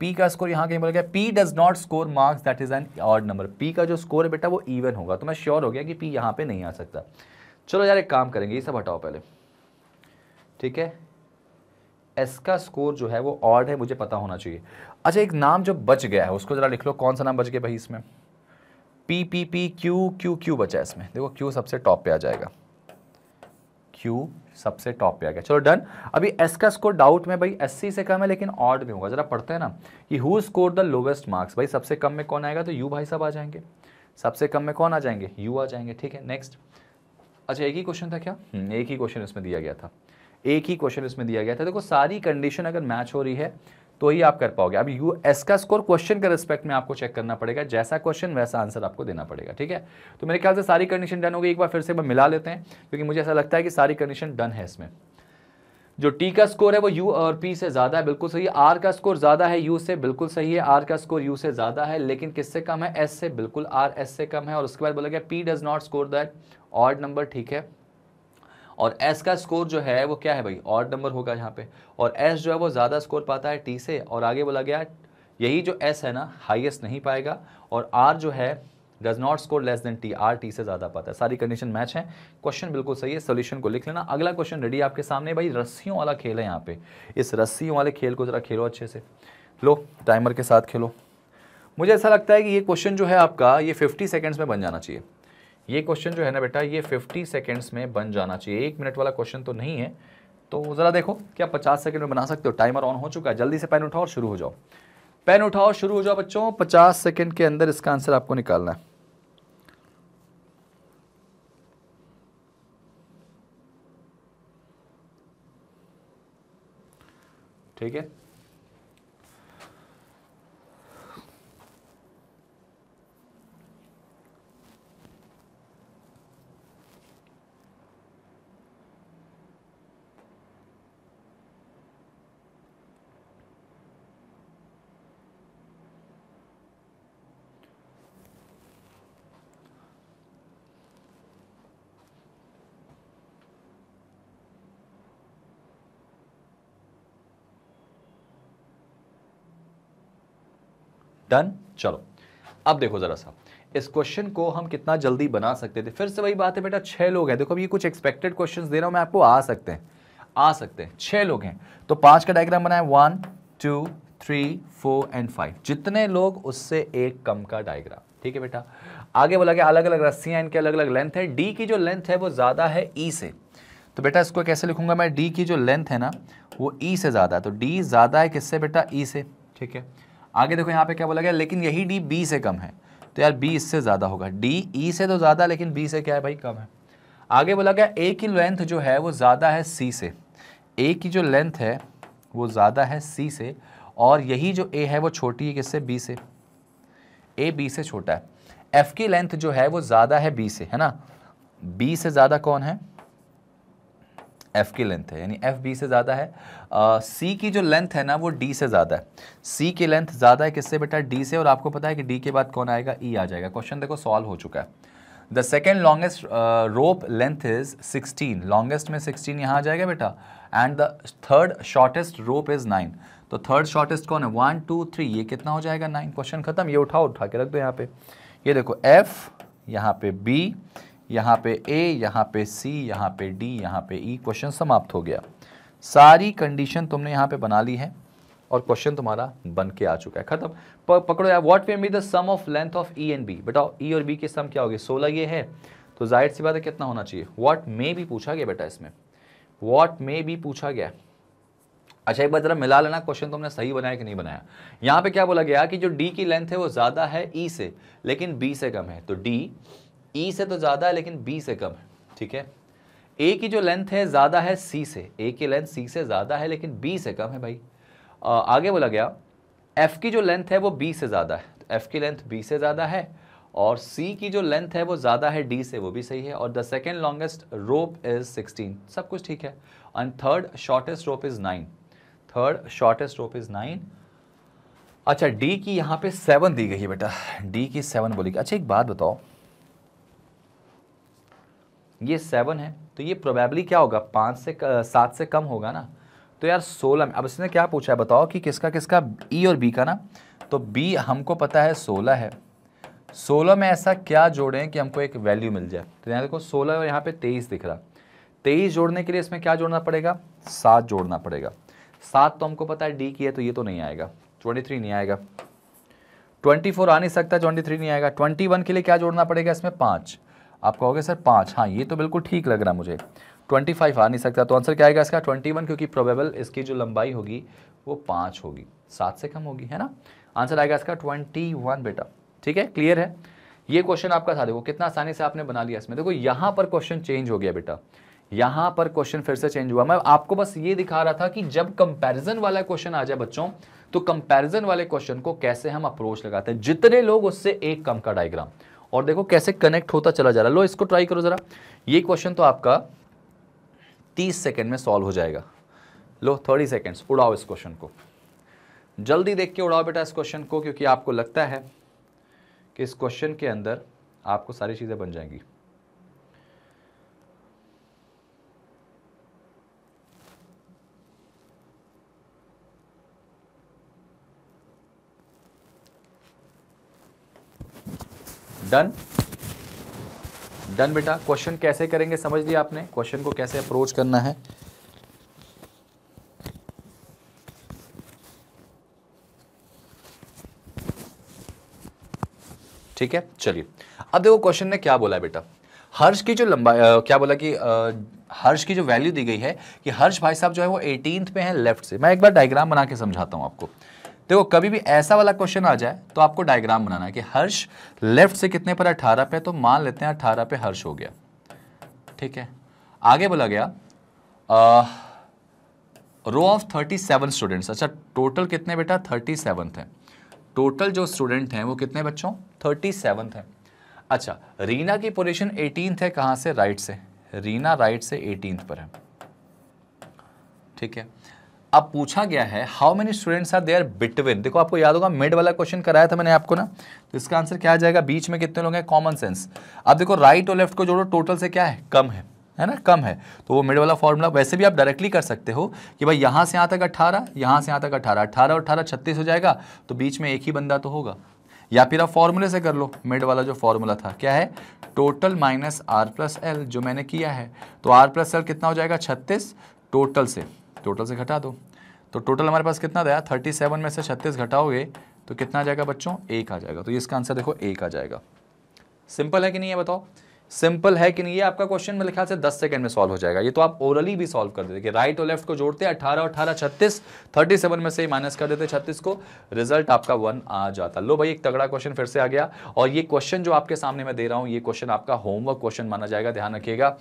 पी का स्कोर यहाँ कहीं बोला गया P does not score marks that is an odd number P का जो स्कोर है बेटा वो इवन होगा तो मैं श्योर हो गया कि पी यहाँ पे नहीं आ सकता चलो यार एक काम करेंगे ये सब हटाओ पहले ठीक है एस का स्कोर जो है वो ऑड है मुझे पता होना चाहिए अच्छा एक नाम जो बच गया है उसको ज़रा लिख लो कौन सा नाम बच गया भाई इसमें P P P Q Q Q बचा है इसमें देखो क्यू सबसे टॉप पे आ जाएगा क्यू सबसे टॉप पे आ गया चलो डन अभी एस का स्कोर डाउट में भाई अस्सी से कम है लेकिन ऑड में होगा जरा पढ़ते हैं ना कि who score the lowest marks भाई सबसे कम में कौन आएगा तो यू भाई साहब आ जाएंगे सबसे कम में कौन आ जाएंगे यू आ जाएंगे ठीक है नेक्स्ट अच्छा एक ही क्वेश्चन था क्या हम्म, एक ही क्वेश्चन इसमें दिया गया था एक ही क्वेश्चन इसमें दिया गया था देखो सारी कंडीशन अगर मैच हो रही है तो ही आप कर पाओगे अब यू एस का स्कोर क्वेश्चन के रिस्पेक्ट में आपको चेक करना पड़ेगा जैसा क्वेश्चन वैसा आंसर आपको देना पड़ेगा ठीक है तो मेरे ख्याल से सारी कंडीशन डन होगी एक बार फिर से मिला लेते हैं क्योंकि मुझे ऐसा लगता है कि सारी कंडीशन डन है इसमें जो टी का स्कोर है वो यू और पी से ज़्यादा है बिल्कुल सही आर का स्कोर ज़्यादा है यू से बिल्कुल सही है आर का स्कोर यू से ज़्यादा है लेकिन किससे कम है एस से बिल्कुल आर एस से कम है और उसके बाद बोला गया P does not score that odd number ठीक है और एस का स्कोर जो है वो क्या है भाई ऑड नंबर होगा यहाँ पे और एस जो है वो ज़्यादा स्कोर पाता है टी से और आगे बोला गया यही जो एस है ना हाईएस्ट नहीं पाएगा और आर जो है does not score less than T R T से ज़्यादा पाता है सारी कंडीशन मैच है क्वेश्चन बिल्कुल सही है सोल्यूशन को लिख लेना अगला क्वेश्चन रेडी आपके सामने भाई रस्सियों वाला खेल है यहाँ पे इस रस्सियों वाले खेल को ज़रा खेलो अच्छे से लो टाइमर के साथ खेलो मुझे ऐसा लगता है कि ये क्वेश्चन जो है आपका ये 50 सेकेंड्स में बन जाना चाहिए ये क्वेश्चन जो है ना बेटा ये 50 सेकेंड्स में बन जाना चाहिए एक मिनट वाला क्वेश्चन तो नहीं है तो ज़रा देखो क्या पचास सेकेंड में बना सकते हो टाइमर ऑन हो चुका है जल्दी से पेन उठाओ और शुरू हो जाओ पेन उठाओ शुरू हो जाओ बच्चों पचास सेकेंड के अंदर इसका आंसर आपको निकालना है ठीक है डन चलो अब देखो ज़रा सा इस क्वेश्चन को हम कितना जल्दी बना सकते थे फिर से वही बात है बेटा छह लोग हैं देखो अब ये कुछ एक्सपेक्टेड क्वेश्चन दे रहा हूँ मैं आपको आ सकते हैं आ सकते हैं छह लोग हैं तो पांच का डायग्राम बनाए one two three four and five जितने लोग उससे एक कम का डायग्राम ठीक है बेटा आगे बोला गया अलग अलग रस्सियां इनके अलग अलग लेंथ है डी की जो लेंथ है वो ज़्यादा है ई e से तो बेटा इसको कैसे लिखूंगा मैं डी की जो लेंथ है ना वो ई e से ज़्यादा है तो डी ज़्यादा है किससे बेटा ई e से ठीक है आगे देखो यहाँ पे क्या बोला गया लेकिन यही डी बी से कम है तो यार बी इससे ज़्यादा होगा डी ई e से तो ज़्यादा लेकिन बी से क्या है भाई कम है आगे बोला गया ए की लेंथ जो है वो ज़्यादा है सी से ए की जो लेंथ है वो ज़्यादा है सी से और यही जो ए है वो छोटी है किससे बी से ए बी से छोटा है एफ़ की लेंथ जो है वो ज़्यादा है बी से है ना बी से ज़्यादा कौन है एफ़ की लेंथ है यानी एफ़ बी से ज़्यादा है सी की जो लेंथ है ना वो डी से ज़्यादा है सी की लेंथ ज़्यादा है किससे बेटा डी से और आपको पता है कि डी के बाद कौन आएगा ई e आ जाएगा क्वेश्चन देखो सॉल्व हो चुका है the second longest rope length is 16 longest में 16 यहाँ आ जाएगा बेटा and the third shortest rope is 9 तो थर्ड शॉर्टेस्ट कौन है वन टू थ्री ये कितना हो जाएगा नाइन क्वेश्चन खत्म ये उठाओ उठा के रख दो यहाँ पे ये देखो एफ यहाँ पे बी यहाँ पे ए यहाँ पे सी यहाँ पे डी यहाँ पे ई e क्वेश्चन समाप्त हो गया सारी कंडीशन तुमने यहाँ पे बना ली है और क्वेश्चन तुम्हारा बन के आ चुका है खत्म पकड़ो यार what will be the sum of length of E and B बेटा ई और बी के सम क्या होगी सोलह ये है तो जाहिर सी बात है कितना होना चाहिए व्हाट मे भी पूछा गया बेटा इसमें व्हाट मे भी पूछा गया अच्छा एक बार जरा मिला लेना क्वेश्चन तुमने सही बनाया कि नहीं बनाया यहाँ पे क्या बोला गया कि जो डी की लेंथ है वो ज़्यादा है ई e से लेकिन बी से कम है तो डी ई e से तो ज़्यादा है लेकिन बी से कम है ठीक है ए की जो लेंथ है ज़्यादा है सी से ए की लेंथ सी से ज़्यादा है लेकिन बी से कम है भाई आ, आगे बोला गया एफ़ की जो लेंथ है वो बी से ज़्यादा है तो एफ़ की लेंथ बी से ज़्यादा है और सी की जो लेंथ है वो ज़्यादा है डी से वो भी सही है और the second longest rope is sixteen सब कुछ ठीक है and third shortest rope is nine third shortest rope is nine अच्छा डी की यहाँ पे सेवन दी गई है बेटा डी की सेवन बोली अच्छा एक बात बताओ ये सेवन है तो ये प्रोबेबली क्या होगा पाँच से सात से कम होगा ना तो यार सोलह में अब इसने क्या पूछा है बताओ कि किसका किसका ई e और बी का ना तो बी हमको पता है सोलह है सोलह में ऐसा क्या जोड़ें कि हमको एक वैल्यू मिल जाए तो यहाँ देखो सोलह और यहाँ पे तेईस दिख रहा तेईस जोड़ने के लिए इसमें क्या जोड़ना पड़ेगा सात जोड़ना पड़ेगा सात तो हमको पता है डी की है तो ये तो नहीं आएगा ट्वेंटी थ्री नहीं आएगा ट्वेंटी फोर आ नहीं सकता ट्वेंटी थ्री नहीं आएगा ट्वेंटी वन के लिए क्या जोड़ना पड़ेगा इसमें पाँच आप कहोगे सर पाँच हाँ ये तो बिल्कुल ठीक लग रहा मुझे ट्वेंटी फाइव आ नहीं सकता तो आंसर क्या आएगा इसका ट्वेंटी वन क्योंकि प्रोबेबल इसकी जो लंबाई होगी वो पाँच होगी सात से कम होगी है ना आंसर आएगा इसका ट्वेंटी वन बेटा ठीक है क्लियर है ये क्वेश्चन आपका था देखो कितना आसानी से आपने बना लिया इसमें देखो यहाँ पर क्वेश्चन चेंज हो गया बेटा यहाँ पर क्वेश्चन फिर से चेंज हुआ मैं आपको बस ये दिखा रहा था कि जब कंपेरिजन वाला क्वेश्चन आ जाए बच्चों तो कंपेरिजन वाले क्वेश्चन को कैसे हम अप्रोच लगाते हैं जितने लोग उससे एक कम का डायग्राम और देखो कैसे कनेक्ट होता चला जा रहा है लो इसको ट्राई करो ज़रा ये क्वेश्चन तो आपका तीस सेकेंड में सॉल्व हो जाएगा लो थर्टी सेकेंड्स उड़ाओ इस क्वेश्चन को जल्दी देख के उड़ाओ बेटा इस क्वेश्चन को क्योंकि आपको लगता है कि इस क्वेश्चन के अंदर आपको सारी चीज़ें बन जाएंगी डन डन बेटा क्वेश्चन कैसे करेंगे समझ लिया आपने क्वेश्चन को कैसे अप्रोच करना है ठीक है चलिए अब देखो क्वेश्चन ने क्या बोला बेटा हर्ष की जो लंबा क्या बोला कि आ, हर्ष की जो वैल्यू दी गई है कि हर्ष भाई साहब जो है वो एटीन पे हैं लेफ्ट से मैं एक बार डायग्राम बना के समझाता हूं आपको देखो कभी भी ऐसा वाला क्वेश्चन आ जाए तो आपको डायग्राम बनाना है कि हर्ष लेफ्ट से कितने पर अठारह पे तो मान लेते हैं अठारह पे हर्ष हो गया ठीक है आगे बोला गया row of thirty seven students अच्छा टोटल कितने बेटा थर्टी सेवन है टोटल जो स्टूडेंट हैं वो कितने बच्चों थर्टी सेवन है अच्छा रीना की पोजिशन एटीनथ है कहाँ से राइट से रीना राइट से एटीनथ पर है ठीक है अब पूछा गया है how many students are there between देखो आपको याद होगा मिड वाला क्वेश्चन कराया था मैंने आपको ना तो इसका आंसर क्या आ जाएगा बीच में कितने लोग हैं कॉमन सेंस अब देखो राइट और लेफ्ट को जोड़ो टोटल से क्या है कम है है ना कम है तो वो मिड वाला फॉर्मूला वैसे भी आप डायरेक्टली कर सकते हो कि भाई यहाँ से यहाँ तक अट्ठारह यहाँ से यहाँ तक अट्ठारह अट्ठारह और अठारह छत्तीस हो जाएगा तो बीच में एक ही बंदा तो होगा या फिर आप फॉर्मूले से कर लो मिड वाला जो फॉर्मूला था क्या है total minus R plus L जो मैंने किया है तो आर प्लस एल कितना हो जाएगा छत्तीस टोटल से टोटल से घटा दो तो टोटल हमारे पास कितना आया थर्टी सेवन में से छत्तीस घटाओगे तो कितना आ जाएगा बच्चों एक आ जाएगा तो इसका आंसर देखो एक आ जाएगा सिंपल है कि नहीं है बताओ सिंपल है कि नहीं ये आपका क्वेश्चन मेरे ख्याल से 10 सेकंड में सॉल्व हो जाएगा ये तो आप ओरली भी सॉल्व कर देते राइट और लेफ्ट को जोड़ते अठारह 18 36 37 में से माइनस कर देते छत्तीस को रिजल्ट आपका वन आ जाता लो भाई एक तगड़ा क्वेश्चन फिर से आ गया और ये क्वेश्चन जो आपके सामने मैं दे रहा हूँ ये क्वेश्चन आपका होमवर्क क्वेश्चन माना जाएगा ध्यान रखिएगा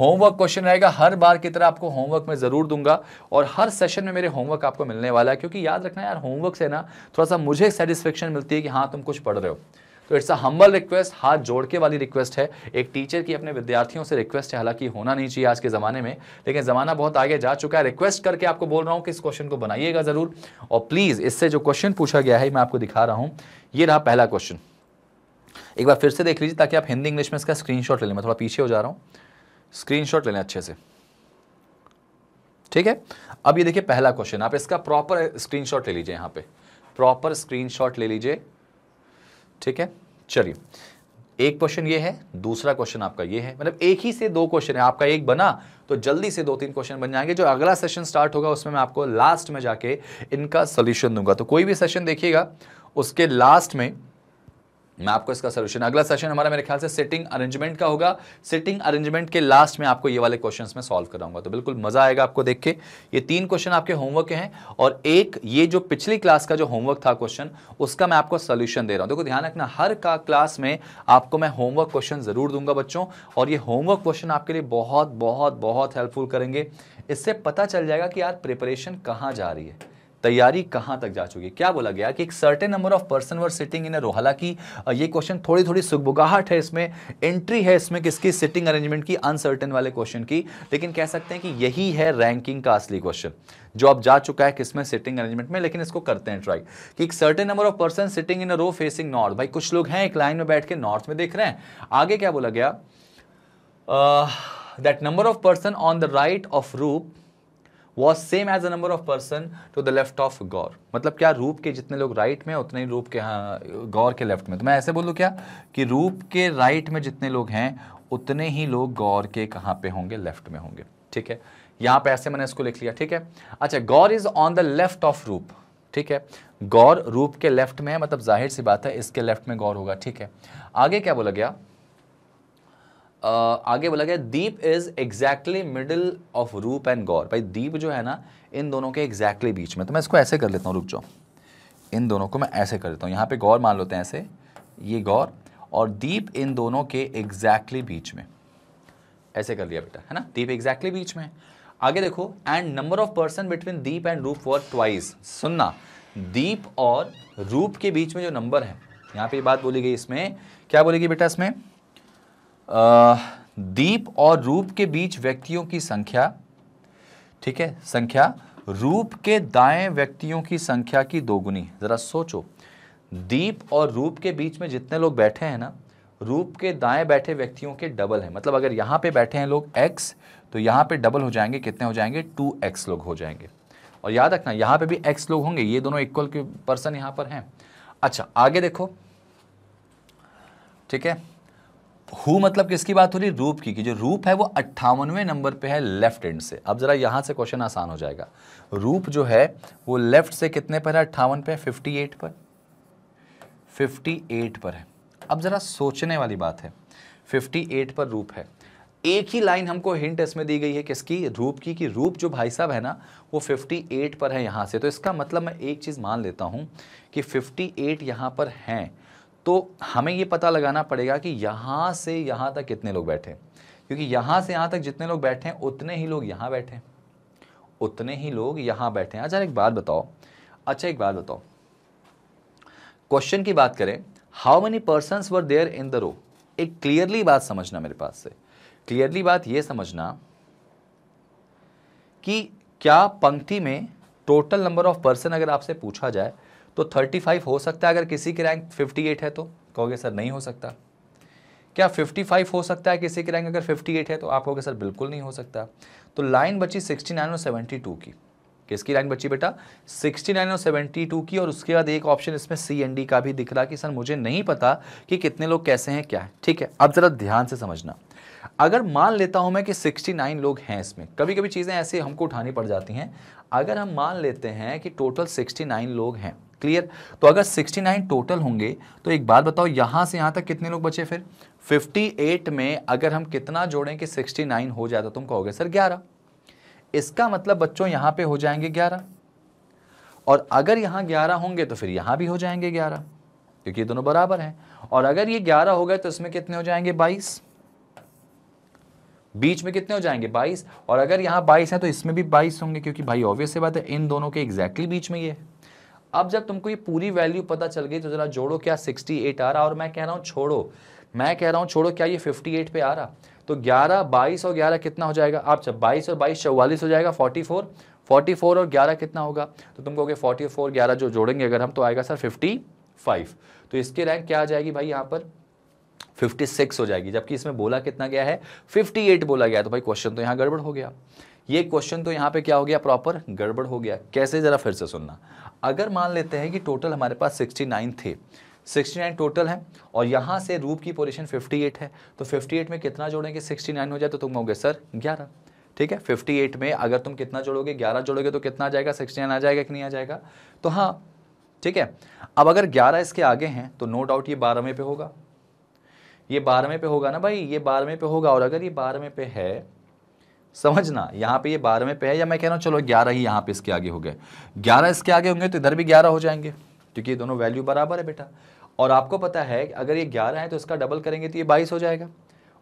होमवर्क क्वेश्चन रहेगा हर बार की तरह आपको होमवर्क में ज़रूर दूंगा और हर सेशन में मेरे होमवर्क आपको मिलने वाला है क्योंकि याद रखना यार होमवर्क से ना थोड़ा सा मुझे सेटिस्फेक्शन मिलती है कि हाँ तुम कुछ पढ़ रहे हो तो इट्स अ हम्बल रिक्वेस्ट हाथ जोड़ के वाली रिक्वेस्ट है एक टीचर की अपने विद्यार्थियों से रिक्वेस्ट है हालांकि होना नहीं चाहिए आज के ज़माने में लेकिन ज़माना बहुत आगे जा चुका है रिक्वेस्ट करके आपको बोल रहा हूँ कि इस क्वेश्चन को बनाइएगा ज़रूर और प्लीज़ इससे जो क्वेश्चन पूछा गया है मैं आपको दिखा रहा हूँ ये रहा पहला क्वेश्चन एक बार फिर से देख लीजिए ताकि आप हिंदी इंग्लिश में इसका स्क्रीनशॉट ले लें मैं थोड़ा पीछे हो जा रहा हूँ स्क्रीनशॉट लेना अच्छे से ठीक है अब ये देखिए पहला क्वेश्चन आप इसका प्रॉपर स्क्रीनशॉट ले लीजिए यहां पे प्रॉपर स्क्रीनशॉट ले लीजिए ठीक है चलिए एक क्वेश्चन ये है दूसरा क्वेश्चन आपका ये है मतलब एक ही से दो क्वेश्चन है आपका एक बना तो जल्दी से दो तीन क्वेश्चन बन जाएंगे जो अगला सेशन स्टार्ट होगा उसमें मैं आपको लास्ट में जाके इनका सोल्यूशन दूंगा तो कोई भी सेशन देखिएगा उसके लास्ट में मैं आपको इसका सोल्यूशन अगला सेशन हमारा मेरे ख्याल से सिटिंग अरेंजमेंट का होगा सिटिंग अरेंजमेंट के लास्ट में आपको ये वाले क्वेश्चंस में सॉल्व कराऊंगा तो बिल्कुल मजा आएगा आपको देख के ये तीन क्वेश्चन आपके होमवर्क हैं और एक ये जो पिछली क्लास का जो होमवर्क था क्वेश्चन उसका मैं आपको सोल्यूशन दे रहा हूँ देखो ध्यान रखना हर का क्लास में आपको मैं होमवर्क क्वेश्चन जरूर दूंगा बच्चों और ये होमवर्क क्वेश्चन आपके लिए बहुत बहुत बहुत हेल्पफुल करेंगे इससे पता चल जाएगा कि यार प्रिपरेशन कहाँ जा रही है तैयारी कहां तक जा चुकी है क्या बोला गया कि एक certain number of person were sitting in रोहला की ये क्वेश्चन थोड़ी थोड़ी सुखबुगाहट है इसमें एंट्री है इसमें किसकी सिटिंग अरेंजमेंट की अनसर्टेन वाले क्वेश्चन की लेकिन कह सकते हैं कि यही है रैंकिंग का असली क्वेश्चन जो अब जा चुका है किसमें सिटिंग अरेंजमेंट में लेकिन इसको करते हैं ट्राई कि एक certain number of person sitting in row facing north भाई कुछ लोग हैं एक लाइन में बैठ के नॉर्थ में देख रहे हैं आगे क्या बोला गया that number of person on the right of Roop was same as a number of person to the left of Gaur मतलब क्या रूप के जितने लोग राइट में उतने ही रूप के हाँ गौर के लेफ्ट में तो मैं ऐसे बोलूँ क्या कि रूप के राइट में जितने लोग हैं उतने ही लोग गौर के कहाँ पे होंगे लेफ्ट में होंगे ठीक है यहाँ पे ऐसे मैंने इसको लिख लिया ठीक है अच्छा Gaur is on the left of Roop ठीक है गौर रूप के लेफ्ट में है मतलब जाहिर सी बात है इसके लेफ्ट में गौर होगा ठीक है आगे क्या बोला गया आगे बोला गया Deep is exactly middle of Roop and Gaur भाई दीप जो है ना इन दोनों के एग्जैक्टली exactly बीच में तो मैं इसको ऐसे कर लेता हूँ रुक जाओ इन दोनों को मैं ऐसे कर लेता हूँ यहाँ पे गौर मान लेते हैं ऐसे ये गौर और दीप इन दोनों के एग्जैक्टली exactly बीच में ऐसे कर लिया बेटा है ना दीप एग्जैक्टली exactly बीच में आगे देखो and number of person between Deep and Roop for twice सुनना दीप और रूप के बीच में जो नंबर है यहाँ पे ये बात बोली गई इसमें क्या बोलेगी बेटा इसमें दीप और रूप के बीच व्यक्तियों की संख्या ठीक है संख्या रूप के दाएं व्यक्तियों की संख्या की दोगुनी ज़रा सोचो दीप और रूप के बीच में जितने लोग बैठे हैं ना रूप के दाएं बैठे व्यक्तियों के डबल है मतलब अगर यहाँ पे बैठे हैं लोग x तो यहाँ पे डबल हो जाएंगे कितने हो जाएंगे टू एक्स लोग हो जाएंगे और याद रखना यहाँ पे भी x लोग होंगे ये दोनों इक्वल के पर्सन यहाँ पर हैं अच्छा आगे देखो ठीक है हु मतलब किसकी बात हो रही रूप की कि जो रूप है वो अट्ठावनवे नंबर पे है लेफ्ट एंड से अब ज़रा यहाँ से क्वेश्चन आसान हो जाएगा रूप जो है वो लेफ्ट से कितने पर है अट्ठावन पे फिफ्टी एट पर फिफ्टी एट पर है अब ज़रा सोचने वाली बात है फिफ्टी एट पर रूप है एक ही लाइन हमको हिंट इसमें दी गई है किसकी रूप की कि रूप जो भाई साहब है ना वो 58 पर है यहाँ से तो इसका मतलब मैं एक चीज़ मान लेता हूँ कि 58 यहाँ पर हैं तो हमें ये पता लगाना पड़ेगा कि यहाँ से यहाँ तक कितने लोग बैठे क्योंकि यहाँ से यहाँ तक जितने लोग बैठे हैं उतने ही लोग यहाँ बैठे हैं उतने ही लोग यहाँ बैठे हैं अच्छा एक बात बताओ अच्छा एक बात बताओ क्वेश्चन की बात करें how many person were there in the row एक क्लियरली बात समझना मेरे पास से क्लियरली बात ये समझना कि क्या पंक्ति में टोटल नंबर ऑफ पर्सन अगर आपसे पूछा जाए तो 35 हो सकता है अगर किसी की रैंक 58 है तो कहोगे सर नहीं हो सकता क्या 55 हो सकता है किसी की रैंक अगर 58 है तो आप कहोगे सर बिल्कुल नहीं हो सकता तो लाइन बची 69 और 72 की किसकी रैंक बची बेटा 69 और 72 की और उसके बाद एक ऑप्शन इसमें सी एन डी का भी दिख रहा कि सर मुझे नहीं पता कि कितने लोग कैसे हैं क्या है ठीक है अब ज़रा ध्यान से समझना अगर मान लेता हूं मैं कि 69 लोग हैं इसमें कभी कभी चीज़ें ऐसे हमको उठानी पड़ जाती हैं अगर हम मान लेते हैं कि टोटल 69 लोग हैं क्लियर तो अगर 69 टोटल होंगे तो एक बात बताओ यहाँ से यहाँ तक कितने लोग बचे फिर 58 में अगर हम कितना जोड़ें कि 69 हो तो तुम कहोगे सर 11 इसका मतलब बच्चों यहाँ पे हो जाएंगे 11 और अगर यहाँ 11 होंगे तो फिर यहाँ भी हो जाएंगे 11 क्योंकि ये दोनों बराबर हैं और अगर ये 11 हो गए तो इसमें कितने हो जाएंगे बाईस बीच में कितने हो जाएंगे 22 और अगर यहाँ 22 है तो इसमें भी 22 होंगे क्योंकि भाई ऑब्वियस बात है इन दोनों के एग्जैक्टली exactly बीच में ये है अब जब तुमको ये पूरी वैल्यू पता चल गई तो जरा जोड़ो क्या 68 आ रहा और मैं कह रहा हूँ छोड़ो मैं कह रहा हूँ छोड़ो क्या ये 58 पे आ रहा तो 11 22 और 11 कितना हो जाएगा आप जब 22 और 22 चौवालीस हो जाएगा 44 44 और 11 कितना होगा तो तुम कहोगे 44 ग्यारह जो जोड़ेंगे अगर हम तो आएगा सर 55 तो इसकी रैंक क्या आ जाएगी भाई यहाँ पर 56 हो जाएगी जबकि इसमें बोला कितना गया है 58 बोला गया तो भाई क्वेश्चन तो यहाँ गड़बड़ हो गया ये क्वेश्चन तो यहाँ पे क्या हो गया प्रॉपर गड़बड़ हो गया कैसे ज़रा फिर से सुनना अगर मान लेते हैं कि टोटल हमारे पास 69 थे 69 टोटल है और यहाँ से रूप की पोजीशन 58 है तो 58 में कितना जोड़ेंगे 69 हो जाए तो तुम कहोगे सर 11 ठीक है 58 में अगर तुम कितना जोड़ोगे 11 जोड़ोगे तो कितना आ जाएगा 69 आ जाएगा कि नहीं आ जाएगा तो हाँ ठीक है अब अगर 11 इसके आगे हैं तो नो डाउट ये बारहवें पे होगा ये बारहवें पे होगा ना भाई ये बारहवें पे होगा और अगर ये बारहवें पे है समझना यहाँ पे ये बारहवें पे है या मैं कह रहा हूँ चलो ग्यारह ही यहाँ पे इसके आगे हो गए ग्यारह इसके आगे होंगे तो इधर भी ग्यारह हो जाएंगे क्योंकि ये दोनों वैल्यू बराबर है बेटा और आपको पता है अगर ये ग्यारह है तो इसका डबल करेंगे तो ये बाईस हो जाएगा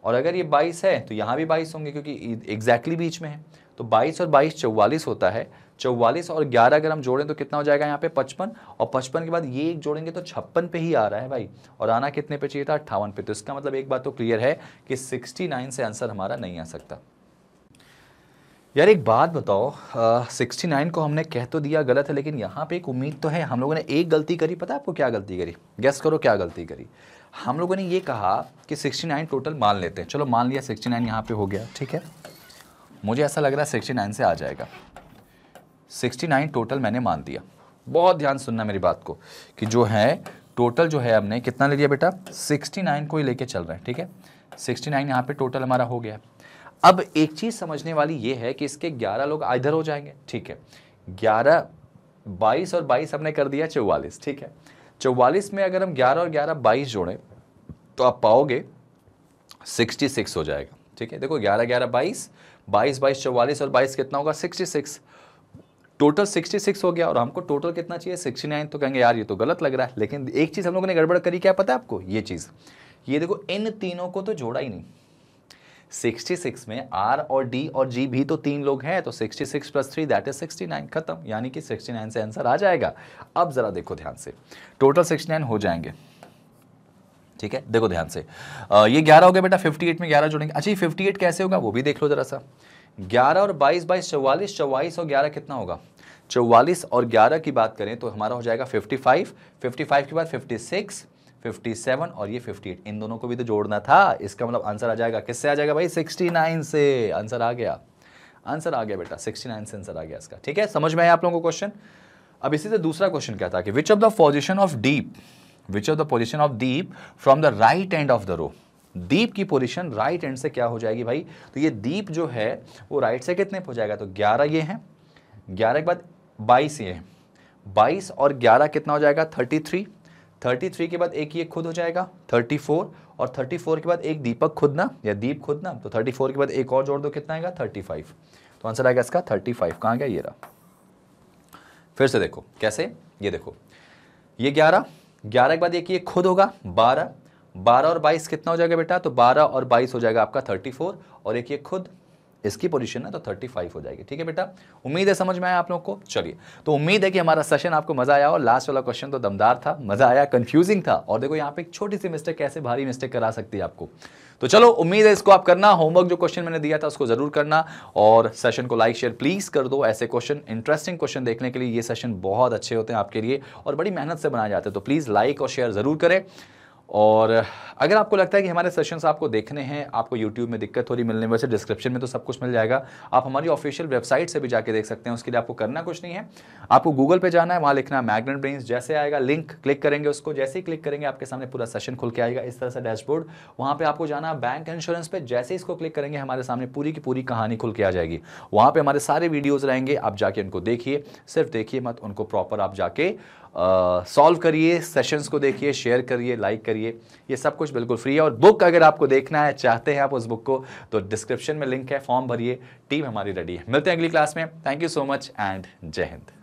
और अगर ये बाईस है तो यहाँ भी बाईस होंगे क्योंकि एग्जैक्टली बीच में है तो बाईस और बाईस चौवालीस होता है चौवालीस और ग्यारह अगर हम जोड़ें तो कितना हो जाएगा यहाँ पे पचपन और पचपन के बाद ये एक जोड़ेंगे तो छप्पन पे ही आ रहा है भाई और आना कितने पे चाहिए था अट्ठावन पे तो इसका मतलब एक बात तो क्लियर है कि सिक्सटी नाइन से आंसर हमारा नहीं आ सकता यार एक बात बताओ सिक्सटी नाइन को हमने कह तो दिया गलत है लेकिन यहाँ पे एक उम्मीद तो है हम लोगों ने एक गलती करी पता है आपको क्या गलती करी गैस करो क्या गलती करी हम लोगों ने ये कहा कि सिक्सटी नाइन टोटल मान लेते हैं चलो मान लिया सिक्सटी नाइन यहाँ पर हो गया ठीक है मुझे ऐसा लग रहा है सिक्सटी नाइन से आ जाएगा सिक्सटी नाइन टोटल मैंने मान दिया बहुत ध्यान सुनना मेरी बात को कि जो है टोटल जो है हमने कितना ले लिया बेटा सिक्सटी नाइन को ही लेके चल रहे हैं ठीक है सिक्सटी नाइन यहाँ पर टोटल हमारा हो गया अब एक चीज़ समझने वाली ये है कि इसके ग्यारह लोग इधर हो जाएंगे ठीक है ग्यारह बाईस और बाईस हमने कर दिया चौवालीस ठीक है चौवालीस में अगर हम ग्यारह और ग्यारह बाईस जोड़ें तो आप पाओगे सिक्सटी सिक्स हो जाएगा ठीक है देखो ग्यारह ग्यारह बाईस बाईस बाईस चौवालीस और बाईस कितना होगा sixty six total sixty six हो गया और हमको टोटल कितना चाहिए सिक्सटी नाइन तो कहेंगे यार ये तो गलत लग रहा है लेकिन एक चीज़ हम लोगों ने गड़बड़ करी क्या पता है आपको ये चीज़ ये देखो इन तीनों को तो जोड़ा ही नहीं 66 में R और D और G भी तो तीन लोग हैं तो 66 six plus three that is 69 खत्म यानी कि 69 से आंसर आ जाएगा अब ज़रा देखो ध्यान से टोटल 69 हो जाएंगे ठीक है देखो ध्यान से आ, ये 11 हो गया बेटा 58 में 11 जोड़ेंगे अच्छा ये 58 कैसे होगा वो भी देख लो जरा सा 11 और 22 बाईस चौवालीस चौवालीस और ग्यारह कितना होगा चौवालीस और ग्यारह की बात करें तो हमारा हो जाएगा फिफ्टी फाइव के बाद फिफ्टी 57 और ये 58 इन दोनों को भी तो जोड़ना था इसका मतलब आंसर आ जाएगा किससे आ जाएगा भाई 69 से आंसर आ गया आंसर आ गया बेटा 69 से आंसर आ गया इसका ठीक है समझ में आया आप लोगों को क्वेश्चन अब इसी से दूसरा क्वेश्चन क्या था कि which of the position of Deep which of the position of Deep from the right end of the row Deep की पोजिशन राइट एंड से क्या हो जाएगी भाई तो ये दीप जो है वो राइट से कितने हो जाएगा तो ग्यारह ये हैं ग्यारह के बाद बाईस ये हैं 22 और 11 कितना हो जाएगा थ्री थर्टी थ्री के बाद एक ये खुद हो जाएगा थर्टी फोर और थर्टी फोर के बाद एक दीपक खुद ना या दीप खुद ना तो थर्टी फोर के बाद एक और जोड़ दो कितना आएगा थर्टी फाइव तो आंसर आएगा इसका थर्टी फाइव कहाँ गया ये रहा फिर से देखो कैसे ये देखो ये ग्यारह ग्यारह के बाद एक ये खुद होगा बारह बारह और बाईस कितना हो जाएगा बेटा तो बारह और बाईस हो जाएगा आपका थर्टी फोर और एक ये खुद इसकी पोजीशन है तो 35 हो जाएगी ठीक है बेटा उम्मीद है समझ में आया आप लोग को चलिए तो उम्मीद है कि हमारा सेशन आपको मजा आया और लास्ट वाला क्वेश्चन तो दमदार था मजा आया कंफ्यूजिंग था और देखो यहाँ पे एक छोटी सी मिस्टेक कैसे भारी मिस्टेक करा सकती है आपको तो चलो उम्मीद है इसको आप करना होमवर्क जो क्वेश्चन मैंने दिया था उसको जरूर करना और सेशन को लाइक शेयर प्लीज कर दो ऐसे क्वेश्चन इंटरेस्टिंग क्वेश्चन देखने के लिए ये सेशन बहुत अच्छे होते हैं आपके लिए और बड़ी मेहनत से बनाए जाते हैं तो प्लीज लाइक और शेयर जरूर करें और अगर आपको लगता है कि हमारे सेशंस आपको देखने हैं आपको यूट्यूब में दिक्कत हो रही मिलने वैसे डिस्क्रिप्शन में तो सब कुछ मिल जाएगा आप हमारी ऑफिशियल वेबसाइट से भी जाके देख सकते हैं उसके लिए आपको करना कुछ नहीं है आपको गूगल पे जाना है वहाँ लिखना है मैग्नेट ब्रेन्स जैसे आएगा लिंक क्लिक करेंगे उसको जैसे ही क्लिक करेंगे आपके सामने पूरा सेशन खुल के आएगा इस तरह से डैशबोर्ड वहाँ पर आपको जाना है बैंक इंश्योरेंस पर जैसे इसको क्लिक करेंगे हमारे सामने पूरी की पूरी कहानी खुल के आ जाएगी वहाँ पर हमारे सारे वीडियोज़ रहेंगे आप जाके उनको देखिए सिर्फ देखिए मत उनको प्रॉपर आप जाके सॉल्व करिए सेशंस को देखिए शेयर करिए लाइक करिए ये सब कुछ बिल्कुल फ्री है और बुक अगर आपको देखना है चाहते हैं आप उस बुक को तो डिस्क्रिप्शन में लिंक है फॉर्म भरिए टीम हमारी रेडी है मिलते हैं अगली क्लास में thank you so much and जय हिंद